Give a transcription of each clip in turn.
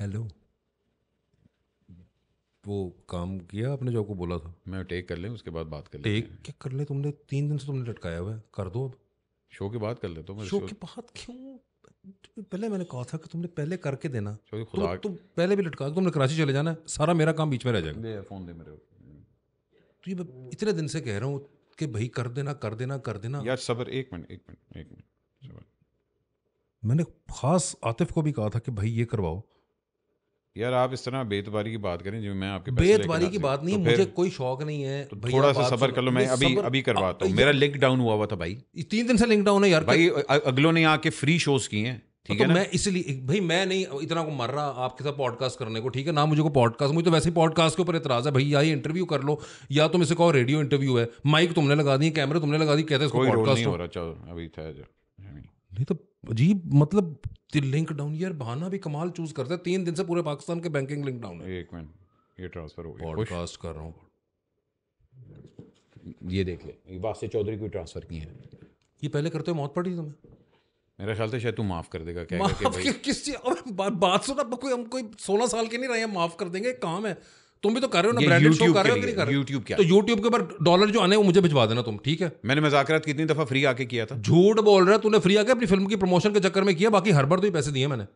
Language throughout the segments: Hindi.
हेलो वो काम किया आपने जो आपको बोला था मैं टेक कर लें उसके बाद बात कर ले टेक क्या कर ले तुमने तीन दिन से तुमने लटकाया हुआ है कर दो अब शो की बात कर तो मैं शो के बाद क्यों पहले मैंने कहा था कि तुमने पहले करके देना खुदा तो, तो पहले भी लटका तुमने कराची चले जाना सारा मेरा काम बीच में रह जाएगा दे फोन दे मेरे तो ये इतने दिन से कह रहा हूँ कि भाई कर देना कर देना कर देना यार सबर एक मिनट एक मिनट एक मिनट मैंने खास आतिफ को भी कहा था कि भाई ये करवाओ यार आप इस तरह बेतबारी की बात करें जिसमें मैं आपके बेतबारी की बात नहीं तो मुझे कोई शौक नहीं है तो थोड़ा सा सबर कर लो मैं अभी अभी करवाता हूँ मेरा लिंक डाउन हुआ हुआ था भाई तीन दिन से लिंक डाउन है यार भाई अगलों ने आके फ्री शोज किए हैं ठीक तो है मैं इसलिए भाई मैं नहीं इतना को मर रहा आपके साथ पॉडकास्ट करने को ठीक है ना मुझे को पॉडकास्ट मुझे तो वैसे ही पॉडकास्ट के ऊपर इतराज है भाई या इंटरव्यू कर लो या तुम इसे कहो रेडियो इंटरव्यू है माइक तुमने लगा दी कैमरे तुमने लगा दी कहते हैं अभी नहीं तो अजीब मतलब लिंक डाउन यार बहाना भी कमाल चूज करते हैं तीन दिन से पूरे पाकिस्तान के बैंकिंग लिंक डाउन है एक मिनट ये ट्रांसफर हो गया पॉडकास्ट कर रहा हूँ ये देख ले वासे चौधरी को ट्रांसफर की है ये पहले करते हो मौत पड़ी तुम्हें मेरा ख्याल था शायद तू माफ कर देगा क्या माफ कि भाई किस चीज बा, बात सुना कोई हम कोई सोलह साल के नहीं रहे हैं माफ कर देंगे काम है तुम भी तो कर रहे हो ना ब्रांडेड शो कर रहे हो कि नहीं कर रहे यूट्यूब क्या तो YouTube के ऊपर डॉलर जो आने वो मुझे भिजवा देना तुम ठीक है मैंने मजाकरात कितनी दफा फ्री आके किया था झूठ बोल रहा है तूने फ्री आके अपनी फिल्म की प्रमोशन के चक्कर में किया बाकी हर बार तो ही पैसे दिए मैंने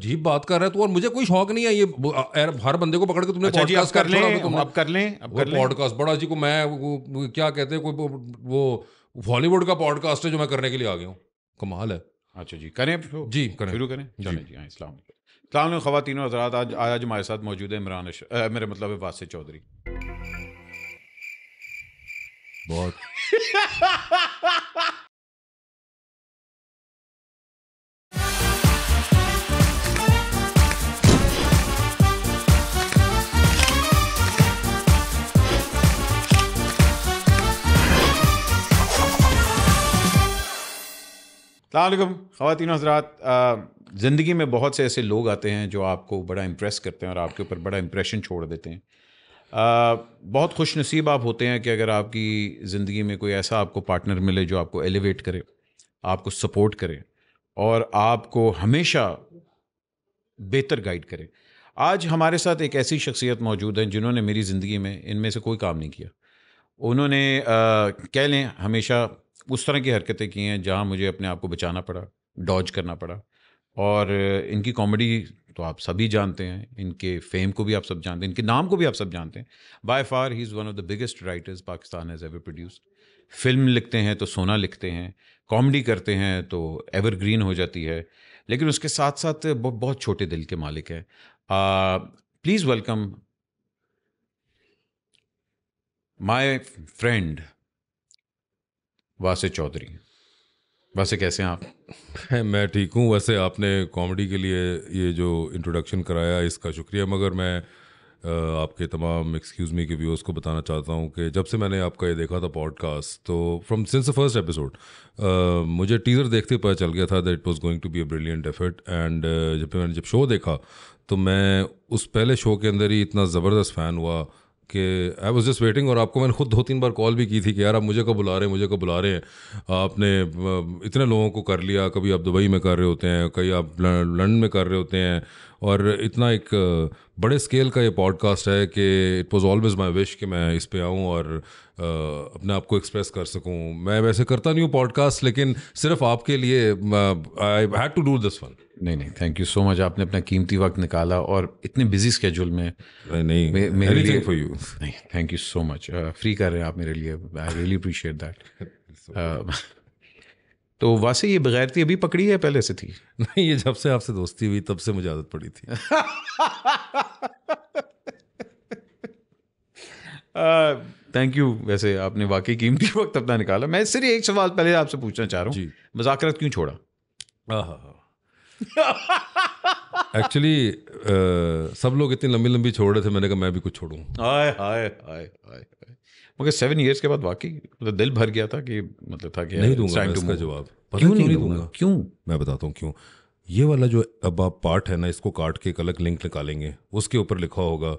अजीब बात कर रहा है तू और मुझे कोई शौक नहीं है ये हर बंदे को पकड़ के तुमने पॉडकास्ट अच्छा कर लें तुमने अब कर लें अब कर पॉडकास्ट बड़ा जी को मैं क्या कहते हैं कोई वो हॉलीवुड का पॉडकास्ट है जो मैं करने के लिए आ गया हूँ कमाल है अच्छा जी करें तो। जी करें शुरू करें जी, जी, जी हाँ, इस्लाम ਕਲਾਉਨ ਖਵਾਤੀਨ ਹਜ਼ਰਤ ਅੱਜ ਅੱਜ ਮੇਰੇ ਸਾਥ ਮੌਜੂਦ ਹੈ ਇਮਰਾਨ ਅਸ਼ ਮੇਰੇ ਮਤਲਬ ਹੈ ਵਾਸੇ ਚੌਧਰੀ ਬਹੁਤ ਸਲਾਮ ਅਲੈਕਮ ਖਵਾਤੀਨ ਹਜ਼ਰਤ ਅ ज़िंदगी में बहुत से ऐसे लोग आते हैं जो आपको बड़ा इम्प्रेस करते हैं और आपके ऊपर बड़ा इम्प्रेशन छोड़ देते हैं आ, बहुत खुश नसीब आप होते हैं कि अगर आपकी ज़िंदगी में कोई ऐसा आपको पार्टनर मिले जो आपको एलिवेट करे आपको सपोर्ट करे और आपको हमेशा बेहतर गाइड करे आज हमारे साथ एक ऐसी शख्सियत मौजूद है जिन्होंने मेरी ज़िंदगी में इनमें से कोई काम नहीं किया उन्होंने कह लें हमेशा उस तरह की हरकतें की हैं जहाँ मुझे अपने आप को बचाना पड़ा डॉज करना पड़ा और इनकी कॉमेडी तो आप सभी जानते हैं इनके फेम को भी आप सब जानते हैं इनके नाम को भी आप सब जानते हैं by far he is one of the biggest writers Pakistan has ever produced film लिखते हैं तो सोना लिखते हैं कॉमेडी करते हैं तो एवरग्रीन हो जाती है लेकिन उसके साथ साथ बहुत छोटे दिल के मालिक हैं please welcome my friend Vasay Chaudhry वैसे कैसे हैं आप मैं ठीक हूँ वैसे आपने कॉमेडी के लिए ये जो इंट्रोडक्शन कराया इसका शुक्रिया मगर मैं आपके तमाम एक्सक्यूज़ मी के व्यूअर्स को बताना चाहता हूँ कि जब से मैंने आपका ये देखा था पॉडकास्ट तो from since the first episode मुझे टीज़र देखते पता चल गया था that it was going to be a brilliant effort and जब मैंने जब शो देखा तो मैं उस पहले शो के अंदर ही इतना ज़बरदस्त फ़ैन हुआ कि आई वॉज जस्ट वेटिंग और आपको मैंने खुद दो तीन बार कॉल भी की थी कि यार आप मुझे कब बुला रहे हैं मुझे कब बुला रहे हैं आपने इतने लोगों को कर लिया कभी आप दुबई में कर रहे होते हैं कहीं आप लंडन में कर रहे होते हैं और इतना एक बड़े स्केल का ये पॉडकास्ट है कि it was always my wish कि मैं इस पर आऊँ और आ, अपने आप को एक्सप्रेस कर सकूँ मैं वैसे करता नहीं हूँ पॉडकास्ट लेकिन सिर्फ आपके लिए I had to do this one नहीं नहीं थैंक यू सो मच आपने अपना कीमती वक्त निकाला और इतने बिजी स्केड्यूल में नहीं मे, मेरे लिए फॉर यू नहीं thank you so much free कर रहे हैं आप मेरे लिए आई रियली अप्रिशिएट दैट तो वासे ये बगैरती अभी पकड़ी है पहले से थी नहीं ये जब से आपसे दोस्ती हुई तब से मुझे आदत पड़ी थी थैंक यू uh, वैसे आपने वाकई कीमती वक्त अपना निकाला मैं सिर्फ एक सवाल पहले आपसे पूछना चाह रहा हूँ मजाकरत क्यों छोड़ा हाँ हाँ हाँ एक्चुअली uh, सब लोग इतनी लंबी लंबी छोड़ रहे थे मैंने कहा मैं भी कुछ छोड़ू हाय हाय हाय हाय मगर सेवन ईयर्स के बाद वाकई मतलब दिल भर गया था कि मतलब था कि नहीं दूंगा मैं इसका जवाब क्यों नहीं, दूंगा क्यों मैं बताता हूँ क्यों ये वाला जो अब आप पार्ट है ना इसको काट के एक अलग लिंक निकालेंगे उसके ऊपर लिखा होगा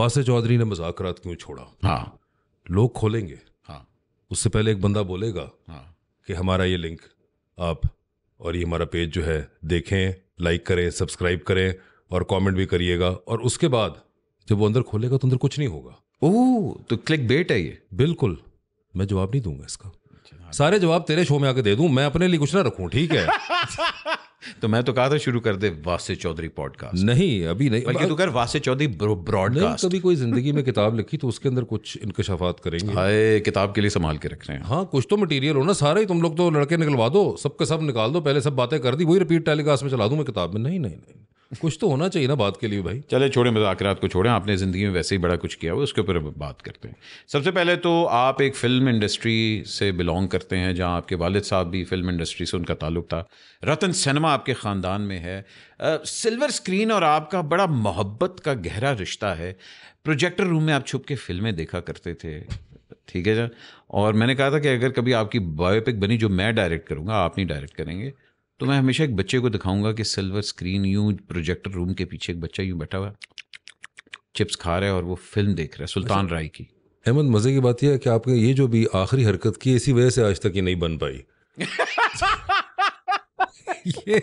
वासे चौधरी ने मजाक रात क्यों छोड़ा हाँ लोग खोलेंगे हाँ उससे पहले एक बंदा बोलेगा हाँ कि हमारा ये लिंक आप और ये हमारा पेज जो है देखें लाइक करें सब्सक्राइब करें और कमेंट भी करिएगा और उसके बाद जब वो अंदर खोलेगा तो अंदर कुछ नहीं होगा ओह तो क्लिक बेट है ये बिल्कुल मैं जवाब नहीं दूंगा इसका हाँ सारे जवाब तेरे शो में आके दे दूं मैं अपने लिए कुछ ना रखूं ठीक है तो मैं तो कहा था शुरू कर दे वासे चौधरी पॉडकास्ट नहीं अभी नहीं बल्कि तू कर वासे चौधरी ब्रॉडकास्ट कभी कोई जिंदगी में किताब लिखी तो उसके अंदर कुछ इंकशाफात करेंगे हाय किताब के लिए संभाल के रख रहे हैं हाँ कुछ तो मटेरियल हो ना सारे तुम लोग तो लड़के निकलवा दो सबके सब निकाल दो पहले सब बातें कर दी वही रिपीट टेलीकास्ट में चला दू मैं किताब में नहीं नहीं नहीं कुछ तो होना चाहिए ना बात के लिए भाई चले छोड़े मजाकरात तो को छोड़ें आपने ज़िंदगी में वैसे ही बड़ा कुछ किया हुआ उसके ऊपर बात करते हैं सबसे पहले तो आप एक फ़िल्म इंडस्ट्री से बिलोंग करते हैं जहाँ आपके वालद साहब भी फ़िल्म इंडस्ट्री से उनका ताल्लुक था रतन सिनेमा आपके ख़ानदान में है सिल्वर स्क्रीन और आपका बड़ा मोहब्बत का गहरा रिश्ता है प्रोजेक्टर रूम में आप छुप के फिल्में देखा करते थे ठीक है सर और मैंने कहा था कि अगर कभी आपकी बायोपिक बनी जो मैं डायरेक्ट करूँगा आप नहीं डायरेक्ट करेंगे तो मैं हमेशा एक बच्चे को दिखाऊंगा कि सिल्वर स्क्रीन यूं प्रोजेक्टर रूम के पीछे एक बच्चा यूं बैठा हुआ चिप्स खा रहा है और वो फिल्म देख रहा है सुल्तान अच्छा। राय की अहमद मज़े की बात यह है कि आपने ये जो भी आखिरी हरकत की इसी वजह से आज तक ये नहीं बन पाई ये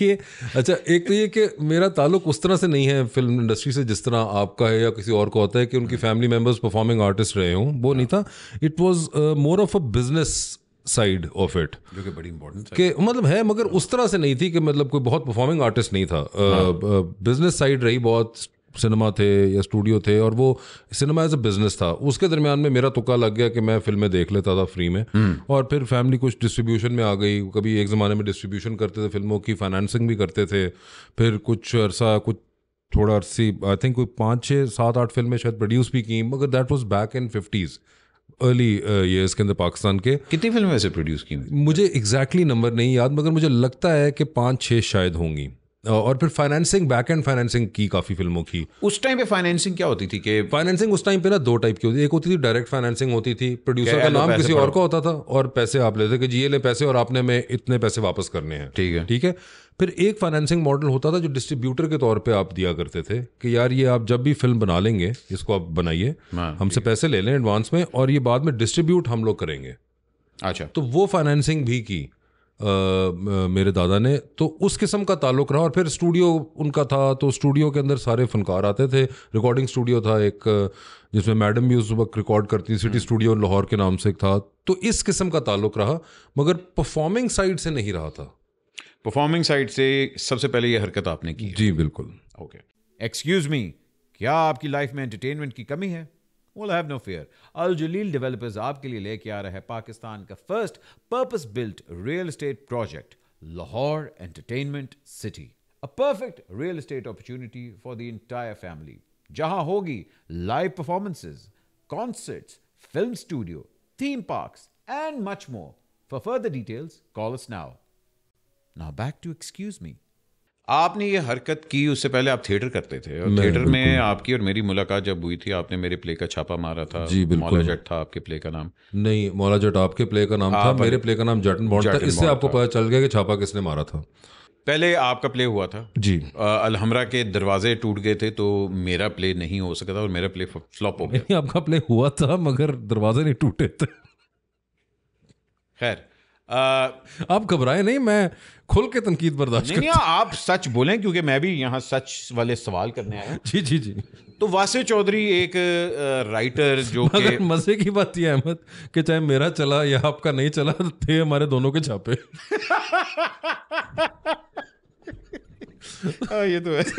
ये अच्छा एक तो ये कि मेरा ताल्लुक उस तरह से नहीं है फिल्म इंडस्ट्री से जिस तरह आपका है या किसी और को होता है कि उनकी हाँ। फैमिली मेंबर्स परफॉर्मिंग आर्टिस्ट रहे हों वो नहीं हाँ। था it was more of a business side of it जो कि बड़ी इंपॉर्टेंट के मतलब है मगर उस तरह से नहीं थी कि मतलब कोई बहुत परफॉर्मिंग आर्टिस्ट नहीं था बिजनेस साइड हाँ। रही बहुत सिनेमा थे या स्टूडियो थे और वो सिनेमा एज अ बिजनेस था उसके दरमियान में मेरा तुक्का लग गया कि मैं फिल्में देख लेता था फ्री में हम्म। और फिर फैमिली कुछ डिस्ट्रीब्यूशन में आ गई कभी एक ज़माने में डिस्ट्रीब्यूशन करते थे फिल्मों की फाइनेंसिंग भी करते थे फिर कुछ अरसा कुछ थोड़ा अरसी आई थिंक कोई पाँच छः सात आठ फिल्में शायद प्रोड्यूस भी की मगर that was back in fifties early years uh, के अंदर पाकिस्तान के कितनी फिल्म ऐसे प्रोड्यूस की मुझे एग्जैक्टली नंबर नहीं याद मगर मुझे लगता है कि पाँच छः शायद होंगी और फिर फाइनेंसिंग बैक एंड फाइनेंसिंग की काफ़ी फिल्मों की उस टाइम पे फाइनेंसिंग क्या होती थी कि फाइनेंसिंग उस टाइम पे ना दो टाइप की होती थी एक होती थी डायरेक्ट फाइनेंसिंग होती थी प्रोड्यूसर का नाम किसी और का होता था और पैसे आप लेते कि जी ये ले पैसे और आपने में इतने पैसे वापस करने हैं ठीक है ठीक है फिर एक फाइनेंसिंग मॉडल होता था जो डिस्ट्रीब्यूटर के तौर पे आप दिया करते थे कि यार ये आप जब भी फिल्म बना लेंगे इसको आप बनाइए हाँ, हमसे पैसे ले लें एडवांस में और ये बाद में डिस्ट्रीब्यूट हम लोग करेंगे अच्छा तो वो फाइनेंसिंग भी की आ, मेरे दादा ने तो उस किस्म का ताल्लुक रहा और फिर स्टूडियो उनका था तो स्टूडियो के अंदर सारे फनकार आते थे रिकॉर्डिंग स्टूडियो था एक जिसमें मैडम भी उस वक्त रिकॉर्ड करती थी सिटी स्टूडियो हम्म। लाहौर के नाम से था तो इस किस्म का ताल्लुक रहा मगर परफॉर्मिंग साइड से नहीं रहा था परफॉर्मिंग साइड से सबसे पहले यह हरकत आपने की जी बिल्कुल ओके एक्सक्यूज मी क्या आपकी लाइफ में एंटरटेनमेंट की कमी है well have no fear Al Jalil developers आपके लिए लेके आ रहा है पाकिस्तान का first purpose built real estate project Lahore entertainment city a perfect real estate opportunity for the entire family जहां होगी live performances concerts film studio theme parks and much more for further details call us now now back to excuse me आपने ये हरकत की उससे पहले आप थिएटर करते थे और थिएटर में आपकी और मेरी मुलाकात जब हुई थी आपने मेरे प्ले का छापा मारा था जी बिल्कुल मौला जट था आपके प्ले का नाम नहीं मौला जट आपके प्ले का नाम हाँ, था मेरे प्ले का नाम जटन बॉन्ड था इससे आपको पता चल गया कि छापा किसने मारा था पहले आपका प्ले हुआ था जी अलहमरा के दरवाजे टूट गए थे तो मेरा प्ले नहीं हो सका था और मेरा प्ले फ्लॉप हो गया आपका प्ले हुआ था मगर दरवाजे नहीं टूटे थे खैर आप घबराए नहीं मैं खुल के तनकीद बर्दाश्त नहीं, नहीं आप सच बोलें क्योंकि मैं भी यहाँ सच वाले सवाल करने आया जी जी जी तो वासे चौधरी एक राइटर जो के मजे की बात यह अहमद कि चाहे मेरा चला या आपका नहीं चला थे हमारे दोनों के छापे हाँ, ये तो है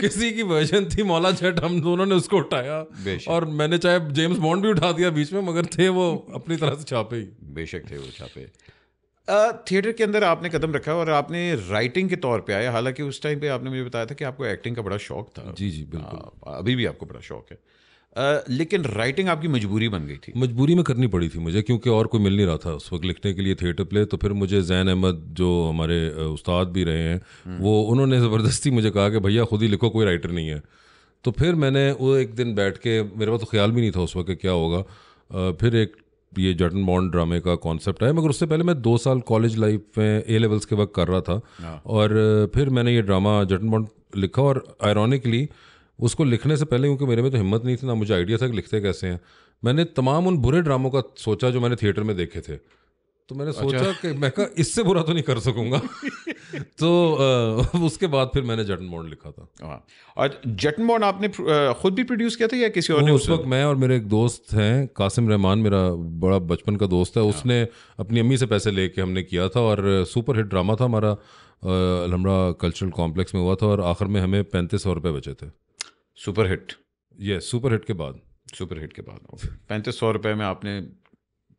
किसी की वर्जन थी मौला जट हम दोनों ने उसको उठाया और मैंने चाहे जेम्स बॉन्ड भी उठा दिया बीच में मगर थे वो अपनी तरह से छापे ही बेशक थे वो छापे थिएटर के अंदर आपने कदम रखा और आपने राइटिंग के तौर पे आया हालांकि उस टाइम पे आपने मुझे बताया था कि आपको एक्टिंग का बड़ा शौक था जी जी बिल्कुल आ, हाँ, अभी भी आपको बड़ा शौक है लेकिन राइटिंग आपकी मजबूरी बन गई थी मजबूरी में करनी पड़ी थी मुझे क्योंकि और कोई मिल नहीं रहा था उस वक्त लिखने के लिए थिएटर प्ले तो फिर मुझे जैन अहमद जो हमारे उस्ताद भी रहे हैं हम्म। वो उन्होंने ज़बरदस्ती मुझे कहा कि भैया खुद ही लिखो कोई राइटर नहीं है तो फिर मैंने वो एक दिन बैठ के मेरे पास तो ख्याल भी नहीं था उस वक्त क्या होगा फिर एक ये जटन बॉन्ड ड्रामे का कॉन्सेप्ट आया मगर उससे पहले मैं दो साल कॉलेज लाइफ में ए लेवल्स के वक्त कर रहा था हाँ। और फिर मैंने ये ड्रामा जटन बॉन्ड लिखा और आयरॉनिकली उसको लिखने से पहले क्योंकि मेरे में तो हिम्मत नहीं थी ना मुझे आइडिया था कि लिखते कैसे हैं मैंने तमाम उन बुरे ड्रामों का सोचा जो मैंने थिएटर में देखे थे तो मैंने अच्छा। सोचा कि मैं कहा इससे बुरा तो नहीं कर सकूंगा तो आ, उसके बाद फिर मैंने जटन बॉन्ड लिखा था और जटन बॉन्ड आपने खुद भी प्रोड्यूस किया था या किसी और ने उस वक्त मैं और मेरे एक दोस्त हैं कासिम रहमान मेरा बड़ा बचपन का दोस्त है अच्छा। उसने अपनी अम्मी से पैसे लेके हमने किया था और सुपर हिट ड्रामा था हमारा अलमड़ा कल्चरल कॉम्प्लेक्स में हुआ था और आखिर में हमें पैंतीस सौ रुपये बचे थे हिट ये हिट के बाद हिट के बाद पैंतीस सौ रुपये में आपने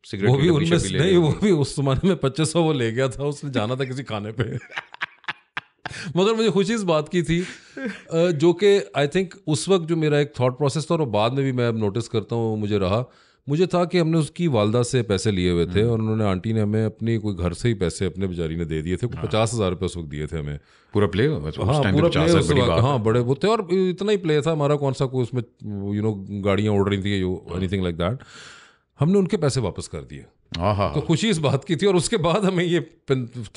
सिगरेट वो भी उनमें नहीं वो भी उस जमाने में पच्चीस सौ वो ले गया था उसने जाना था किसी खाने पे मगर मुझे खुशी इस बात की थी जो कि आई थिंक उस वक्त जो मेरा एक थॉट प्रोसेस था और बाद में भी मैं अब नोटिस करता हूँ मुझे रहा मुझे था कि हमने उसकी वालदा से पैसे लिए हुए थे हम्म। और उन्होंने आंटी ने हमें अपनी कोई घर से ही पैसे अपने बेचारी ने दे दिए थे हाँ। पचास हज़ार रुपये उस वक्त दिए थे हमें पूरा प्ले अच्छा, हाँ पूरा प्ले उस वक्त हाँ बड़े वो थे और इतना ही प्ले था हमारा कौन सा कोई उसमें यू नो गाड़ियाँ उड़ रही थी एनीथिंग लाइक दैट हमने उनके पैसे वापस कर दिए तो खुशी इस बात की थी और उसके बाद हमें ये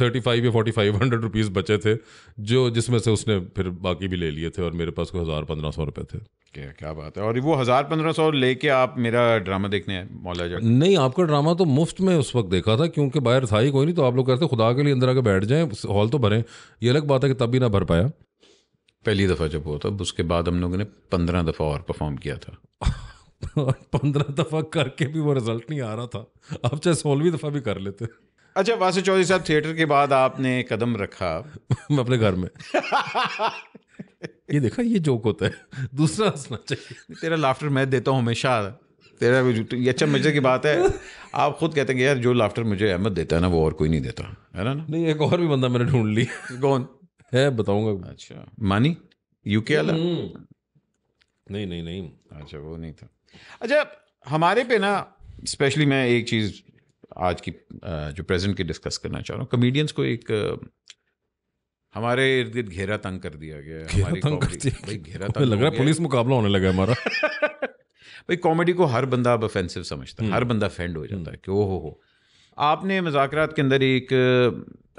थर्टी फाइव या फोर्टी फाइव हंड्रेड रुपीज़ बचे थे जो जिसमें से उसने फिर बाकी भी ले लिए थे और मेरे पास कोई हज़ार पंद्रह सौ रुपए थे क्या क्या बात है और वो हज़ार पंद्रह सौ लेके आप मेरा ड्रामा देखने मौला जा नहीं आपका ड्रामा तो मुफ्त में उस वक्त देखा था क्योंकि बाहर था ही कोई नहीं तो आप लोग कहते खुदा के लिए अंदर आके बैठ जाए हॉल तो भरें ये अलग बात है कि तब भी ना भर पाया पहली दफ़ा जब हुआ था उसके बाद हम लोगों ने पंद्रह दफ़ा और परफॉर्म किया था और पंद्रह दफ़ा करके भी वो रिजल्ट नहीं आ रहा था आप चाहे सोलहवीं दफ़ा भी कर लेते अच्छा वासु चौधरी साहब थिएटर के बाद आपने कदम रखा मैं अपने घर में ये देखा ये जोक होता है दूसरा हंसना चाहिए तेरा लाफ्टर मैं देता हूँ हमेशा तेरा ये अच्छा मजे की बात है आप खुद कहते हैं कि यार जो लाफ्टर मुझे अहमद देता है ना वो और कोई नहीं देता है ना नहीं एक और भी बंदा मैंने ढूंढ ली कौन है बताऊंगा अच्छा मानी यूके वाला हम्म। नहीं नहीं नहीं अच्छा वो नहीं था अच्छा हमारे पे ना स्पेशली मैं एक चीज़ आज की जो प्रेजेंट के डिस्कस करना चाह रहा हूँ कमेडियंस को एक हमारे इर्द गिर्द घेरा तंग कर दिया गया घेरा तंग कर दिया भाई घेरा तंग लग रहा है पुलिस मुकाबला होने लगा हमारा भाई कॉमेडी को हर बंदा अब ऑफेंसिव समझता है हर हम्म। बंदा फेंड हो जाता है हम्म। कि ओ हो हो आपने मजाकरात के अंदर एक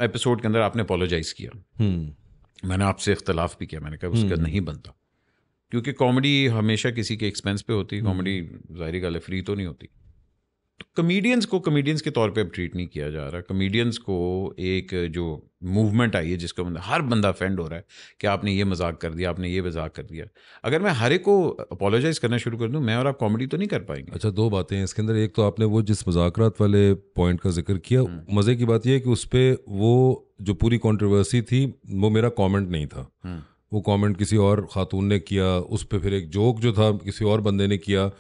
एपिसोड के अंदर आपने अपोलोजाइज किया हम्म। मैंने आपसे इख्तलाफ भी किया मैंने कहा उसका नहीं बनता क्योंकि कॉमेडी हमेशा किसी के एक्सपेंस पे होती है कॉमेडी हम्म। जाहिर गल है फ्री तो नहीं होती तो कमेडियंस को कमेडियंस के तौर पे अब ट्रीट नहीं किया जा रहा कमेडियंस को एक जो मूवमेंट आई है जिसको मतलब हर बंदा अफेंड हो रहा है कि आपने ये मजाक कर दिया आपने ये मजाक कर दिया अगर मैं हर एक को अपोलोजाइज करना शुरू कर दूं मैं और आप कॉमेडी तो नहीं कर पाएंगे अच्छा दो बातें हैं इसके अंदर एक तो आपने वो जिस मजाकरात वाले पॉइंट का जिक्र किया हम्म। मज़े की बात यह है कि उस पर वो जो पूरी कॉन्ट्रोवर्सी थी वो मेरा कॉमेंट नहीं था हम्म। वो कमेंट किसी और खातून ने किया उस पर फिर एक जोक जो था किसी और बंदे ने किया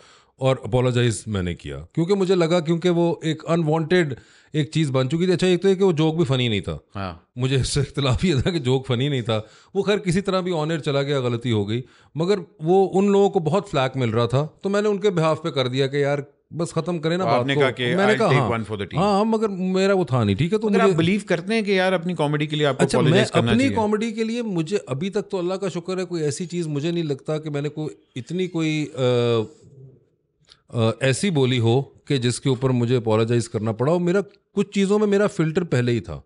और अपोलोजाइज मैंने किया क्योंकि मुझे लगा क्योंकि वो एक अनवांटेड एक चीज़ बन चुकी थी अच्छा एक तो है कि वो जोक भी फ़नी नहीं था हाँ। मुझे इससे इख्तलाफ ये था कि जोक फ़नी नहीं था वो खैर किसी तरह भी ऑनर चला गया गलती हो गई मगर वो उन लोगों को बहुत फ्लैक मिल रहा था तो मैंने उनके बिहाफ पे कर दिया कि यार बस खत्म करें ना तो आपने तो। कहा कि मैंने कहा हाँ, हाँ मगर मेरा वो था नहीं ठीक है तो मुझे बिलीव करते हैं कि यार अपनी कॉमेडी के लिए आपको अच्छा मैं अपनी कॉमेडी के लिए मुझे अभी तक तो अल्लाह का शुक्र है कोई ऐसी चीज़ मुझे नहीं लगता कि मैंने कोई इतनी कोई ऐसी बोली हो कि जिसके ऊपर मुझे अपोलोजाइज करना पड़ा और मेरा कुछ चीज़ों में मेरा फिल्टर पहले ही था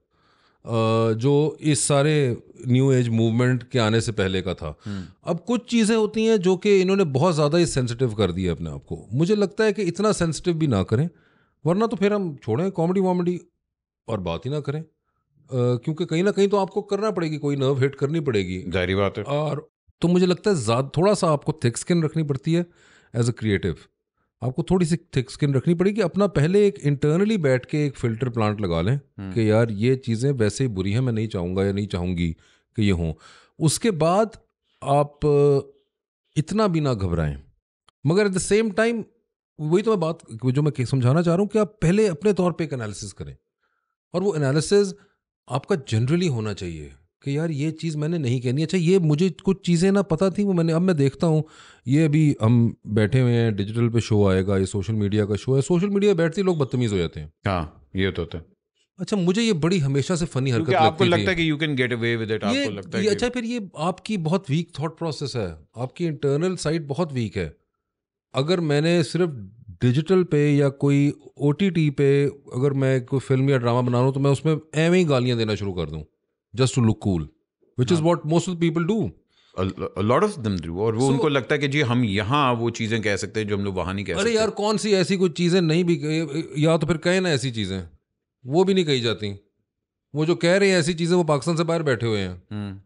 जो इस सारे न्यू एज मूवमेंट के आने से पहले का था हम्म। अब कुछ चीज़ें होती हैं जो कि इन्होंने बहुत ज़्यादा ही सेंसिटिव कर दिया अपने आप को मुझे लगता है कि इतना सेंसिटिव भी ना करें वरना तो फिर हम छोड़ें कॉमेडी वॉमेडी और बात ही ना करें क्योंकि कहीं ना कहीं तो आपको करना पड़ेगी कोई नर्व हिट करनी पड़ेगी जाहिर बात है और तो मुझे लगता है थोड़ा सा आपको थिक स्किन रखनी पड़ती है एज अ क्रिएटिव आपको थोड़ी सी थिक स्किन रखनी पड़ेगी अपना पहले एक इंटरनली बैठ के एक फिल्टर प्लांट लगा लें हम्म। कि यार ये चीज़ें वैसे ही बुरी हैं मैं नहीं चाहूँगा या नहीं चाहूँगी कि ये हों उसके बाद आप इतना भी ना घबराएं मगर एट द सेम टाइम वही तो मैं बात जो मैं समझाना चाह रहा हूँ कि आप पहले अपने तौर पर एक एनालिसिस करें और वो एनालिसिस आपका जनरली होना चाहिए कि यार ये चीज़ मैंने नहीं कहनी अच्छा ये मुझे कुछ चीज़ें ना पता थी वो मैंने अब मैं देखता हूँ ये अभी हम बैठे हुए हैं डिजिटल पे शो आएगा ये सोशल मीडिया का शो है सोशल मीडिया बैठते लोग बदतमीज़ हो जाते हैं हाँ ये तो होता है अच्छा मुझे ये बड़ी हमेशा से फनी हरकत लगती आपको लगता है कि you can get away with it आपको लगता है अच्छा फिर ये आपकी बहुत वीक थॉट प्रोसेस है आपकी इंटरनल साइड बहुत वीक है अगर मैंने सिर्फ डिजिटल पे या कोई ओ पे अगर मैं कोई फिल्म या ड्रामा बना रहा हूँ तो मैं उसमें एवं ही गालियाँ देना शुरू कर दूँ just to look cool which is what most of people do lot of them do और वो so, उनको लगता है कि जी हम यहाँ वो चीज़ें कह सकते हैं जो हम लोग वहाँ नहीं कह अरे सकते अरे यार कौन सी ऐसी कुछ चीज़ें नहीं भी या तो फिर कहें ना ऐसी चीज़ें वो भी नहीं कही जाती वो जो कह रहे हैं ऐसी चीज़ें वो पाकिस्तान से बाहर बैठे हुए हैं हम्म।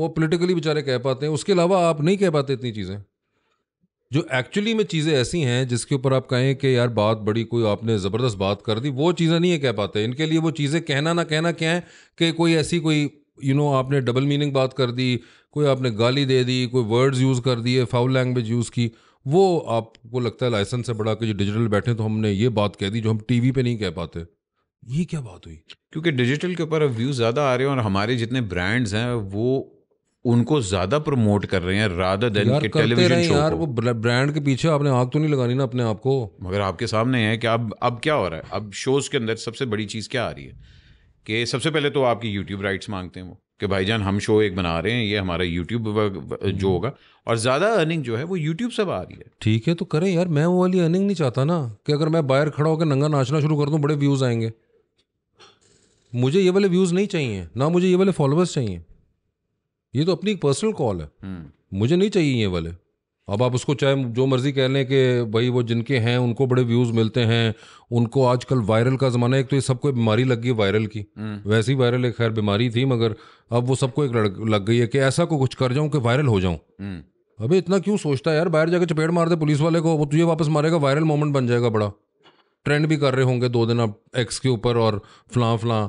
वो पोलिटिकली बेचारे कह पाते हैं उसके अलावा आप नहीं कह पाते इतनी चीज़ें जो एक्चुअली में चीज़ें ऐसी हैं जिसके ऊपर आप कहें कि यार बात बड़ी कोई आपने ज़बरदस्त बात कर दी वो चीज़ें नहीं है कह पाते इनके लिए वो चीज़ें कहना ना कहना क्या है कि कोई ऐसी कोई यू you नो know, आपने डबल मीनिंग बात कर दी कोई आपने गाली दे दी कोई वर्ड्स यूज़ कर दिए फाउल लैंग्वेज यूज़ की वो आपको लगता है लाइसेंस से बड़ा कि जो डिजिटल बैठे तो हमने ये बात कह दी जो हम टीवी पे नहीं कह पाते ये क्या बात हुई क्योंकि डिजिटल के ऊपर अब व्यूज़ ज़्यादा आ रहे हैं और हमारे जितने ब्रांड्स हैं वो उनको ज्यादा प्रमोट कर रहे हैं राधा देन के टेलीविजन शो यार वो ब्रांड के पीछे आपने आग तो नहीं लगानी ना अपने आप को मगर आपके सामने है कि अब अब क्या हो रहा है अब शोज के अंदर सबसे बड़ी चीज़ क्या आ रही है कि सबसे पहले तो आपकी यूट्यूब राइट्स मांगते हैं वो कि भाईजान हम शो एक बना रहे हैं ये हमारा यूट्यूब जो हम्म। होगा और ज़्यादा अर्निंग जो है वो यूट्यूब से आ रही है ठीक है तो करें यार मैं वो वाली अर्निंग नहीं चाहता ना कि अगर मैं बाहर खड़ा होकर नंगा नाचना शुरू कर दूँ बड़े व्यूज़ आएंगे मुझे ये वाले व्यूज़ नहीं चाहिए ना मुझे ये वाले फॉलोअर्स चाहिए ये तो अपनी पर्सनल कॉल है हम्म। मुझे नहीं चाहिए ये वाले अब आप उसको चाहे जो मर्जी कह लें कि भाई वो जिनके हैं उनको बड़े व्यूज़ मिलते हैं उनको आजकल वायरल का ज़माना है एक तो ये सबको बीमारी लग गई वायरल की हम्म। वैसे ही वायरल एक खैर बीमारी थी मगर अब वो सबको एक लग गई है कि ऐसा को कुछ कर जाऊं कि वायरल हो जाऊं हम्म। अबे इतना क्यों सोचता है यार बाहर जाके चपेट मार दे पुलिस वाले को वो तुझे वापस मारेगा वायरल मोमेंट बन जाएगा बड़ा ट्रेंड भी कर रहे होंगे दो दिन आप एक्स के ऊपर और फलां फलां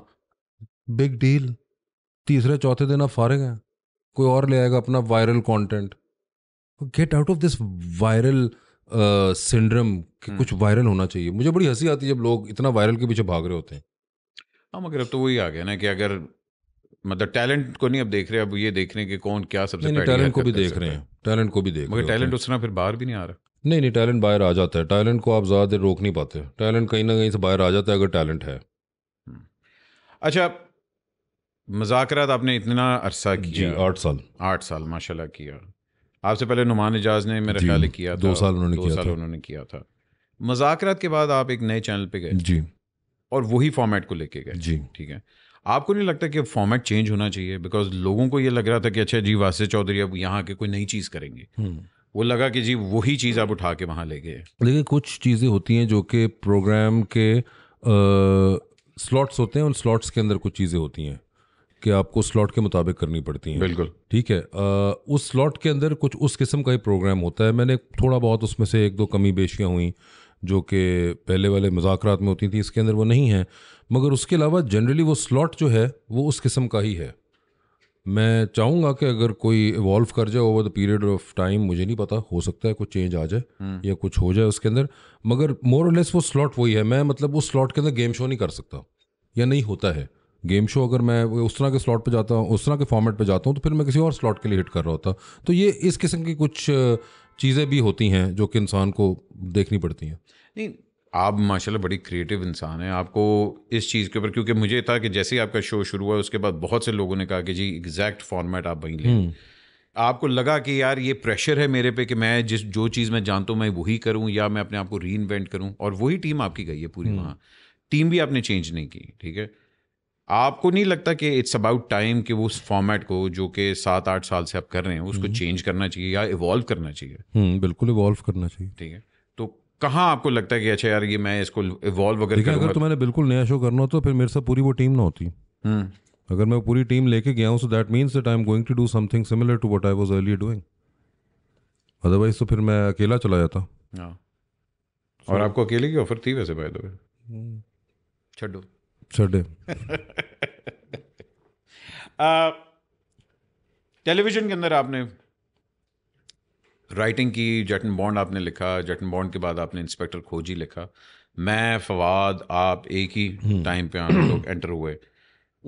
बिग डील तीसरे चौथे दिन आप फारे गए कोई और ले आएगा अपना viral content get out of this viral syndrome कि हम्म। कुछ वायरल होना चाहिए मुझे बड़ी हंसी आती है जब लोग इतना वायरल के पीछे भाग रहे होते हैं हाँ मगर अब तो वही आ गया ना कि अगर मतलब टैलेंट को नहीं अब देख रहे अब ये देख रहे हैं कि कौन क्या सबसे नहीं, टैलेंट को भी देख रहे हैं टैलेंट को भी देख मगर टैलेंट उस फिर बाहर भी नहीं आ रहा नहीं नहीं टैलेंट बाहर आ जाता है टैलेंट को आप ज़्यादा देर रोक नहीं पाते टैलेंट कहीं ना कहीं से बाहर आ जाता है अगर टैलेंट है हम्म। अच्छा मजाक आपने इतना अरसा किया जी आठ साल आठ साल माशाल्लाह किया आपसे पहले नुमान एजाज ने मेरे ख्याल किया दो साल उन्होंने दो किया साल उन्होंने किया था मज़ाक के बाद आप एक नए चैनल पे गए जी और वही फॉर्मेट को लेके गए जी ठीक है आपको नहीं लगता कि फॉर्मेट चेंज होना चाहिए बिकॉज लोगों को ये लग रहा था कि अच्छा जी वासे चौधरी अब यहाँ के कोई नई चीज़ करेंगे हम्म। वो लगा कि जी वही चीज़ आप उठा के वहाँ ले गए लेकिन कुछ चीज़ें होती हैं जो कि प्रोग्राम के स्लॉट्स होते हैं उन स्लॉट्स के अंदर कुछ चीज़ें होती हैं कि आपको स्लॉट के मुताबिक करनी पड़ती है बिल्कुल ठीक है आ, उस स्लॉट के अंदर कुछ उस किस्म का ही प्रोग्राम होता है मैंने थोड़ा बहुत उसमें से एक दो कमी बेशियाँ हुई जो कि पहले वाले मुजाकर में होती थी इसके अंदर वो नहीं है मगर उसके अलावा जनरली वो स्लॉट जो है वो उस किस्म का ही है मैं चाहूँगा कि अगर कोई इवॉल्व कर जाए over the period of time मुझे नहीं पता हो सकता है कुछ चेंज आ जाए हम्म। या कुछ हो जाए उसके अंदर मगर मोर लेस वो स्लॉट वही है मैं मतलब उस स्लॉट के अंदर गेम शो नहीं कर सकता या नहीं होता है गेम शो अगर मैं उस तरह के स्लॉट पे जाता हूँ उस तरह के फॉर्मेट पे जाता हूँ तो फिर मैं किसी और स्लॉट के लिए हिट कर रहा होता तो ये इस किस्म की कुछ चीज़ें भी होती हैं जो कि इंसान को देखनी पड़ती हैं नहीं आप माशाल्लाह बड़ी क्रिएटिव इंसान हैं आपको इस चीज़ के ऊपर क्योंकि मुझे था कि जैसे ही आपका शो शुरू हुआ उसके बाद बहुत से लोगों ने कहा कि जी एग्जैक्ट फॉर्मेट आप वहीं लें हम्म। आपको लगा कि यार ये प्रेशर है मेरे पे कि मैं जिस जो चीज़ मैं जानता हूँ मैं वही करूँ या मैं अपने आप को री इन्वेंट करूँ और वही टीम आपकी गई है पूरी हम्म। वहाँ टीम भी आपने चेंज नहीं की ठीक है आपको नहीं लगता कि इट्स अबाउट टाइम कि वो उस फॉर्मेट को जो कि सात आठ साल से आप कर रहे हैं उसको चेंज हम्म। करना चाहिए या इवॉल्व करना चाहिए हम्म, बिल्कुल इवॉल्व करना चाहिए ठीक है तो कहाँ आपको लगता है कि अच्छा यार ये मैं इसको इवॉल्व अगर अगर तो मैंने बिल्कुल नया शो करना हो तो फिर मेरे साथ पूरी वो टीम ना होती हम्म। अगर मैं पूरी टीम लेके गया हूँ so that means that I am going to do something similar to what I was early doing otherwise तो फिर मैं अकेला चला जाता हाँ। और आपको अकेले की ऑफर थी वैसे भाई दो छो ਸਾਡੇ टेलीविजन के अंदर आपने राइटिंग की जटन बॉन्ड आपने लिखा जटन बॉन्ड के बाद आपने इंस्पेक्टर खोजी लिखा मैं फवाद आप एक ही टाइम हम्म। पे हम लोग एंटर हुए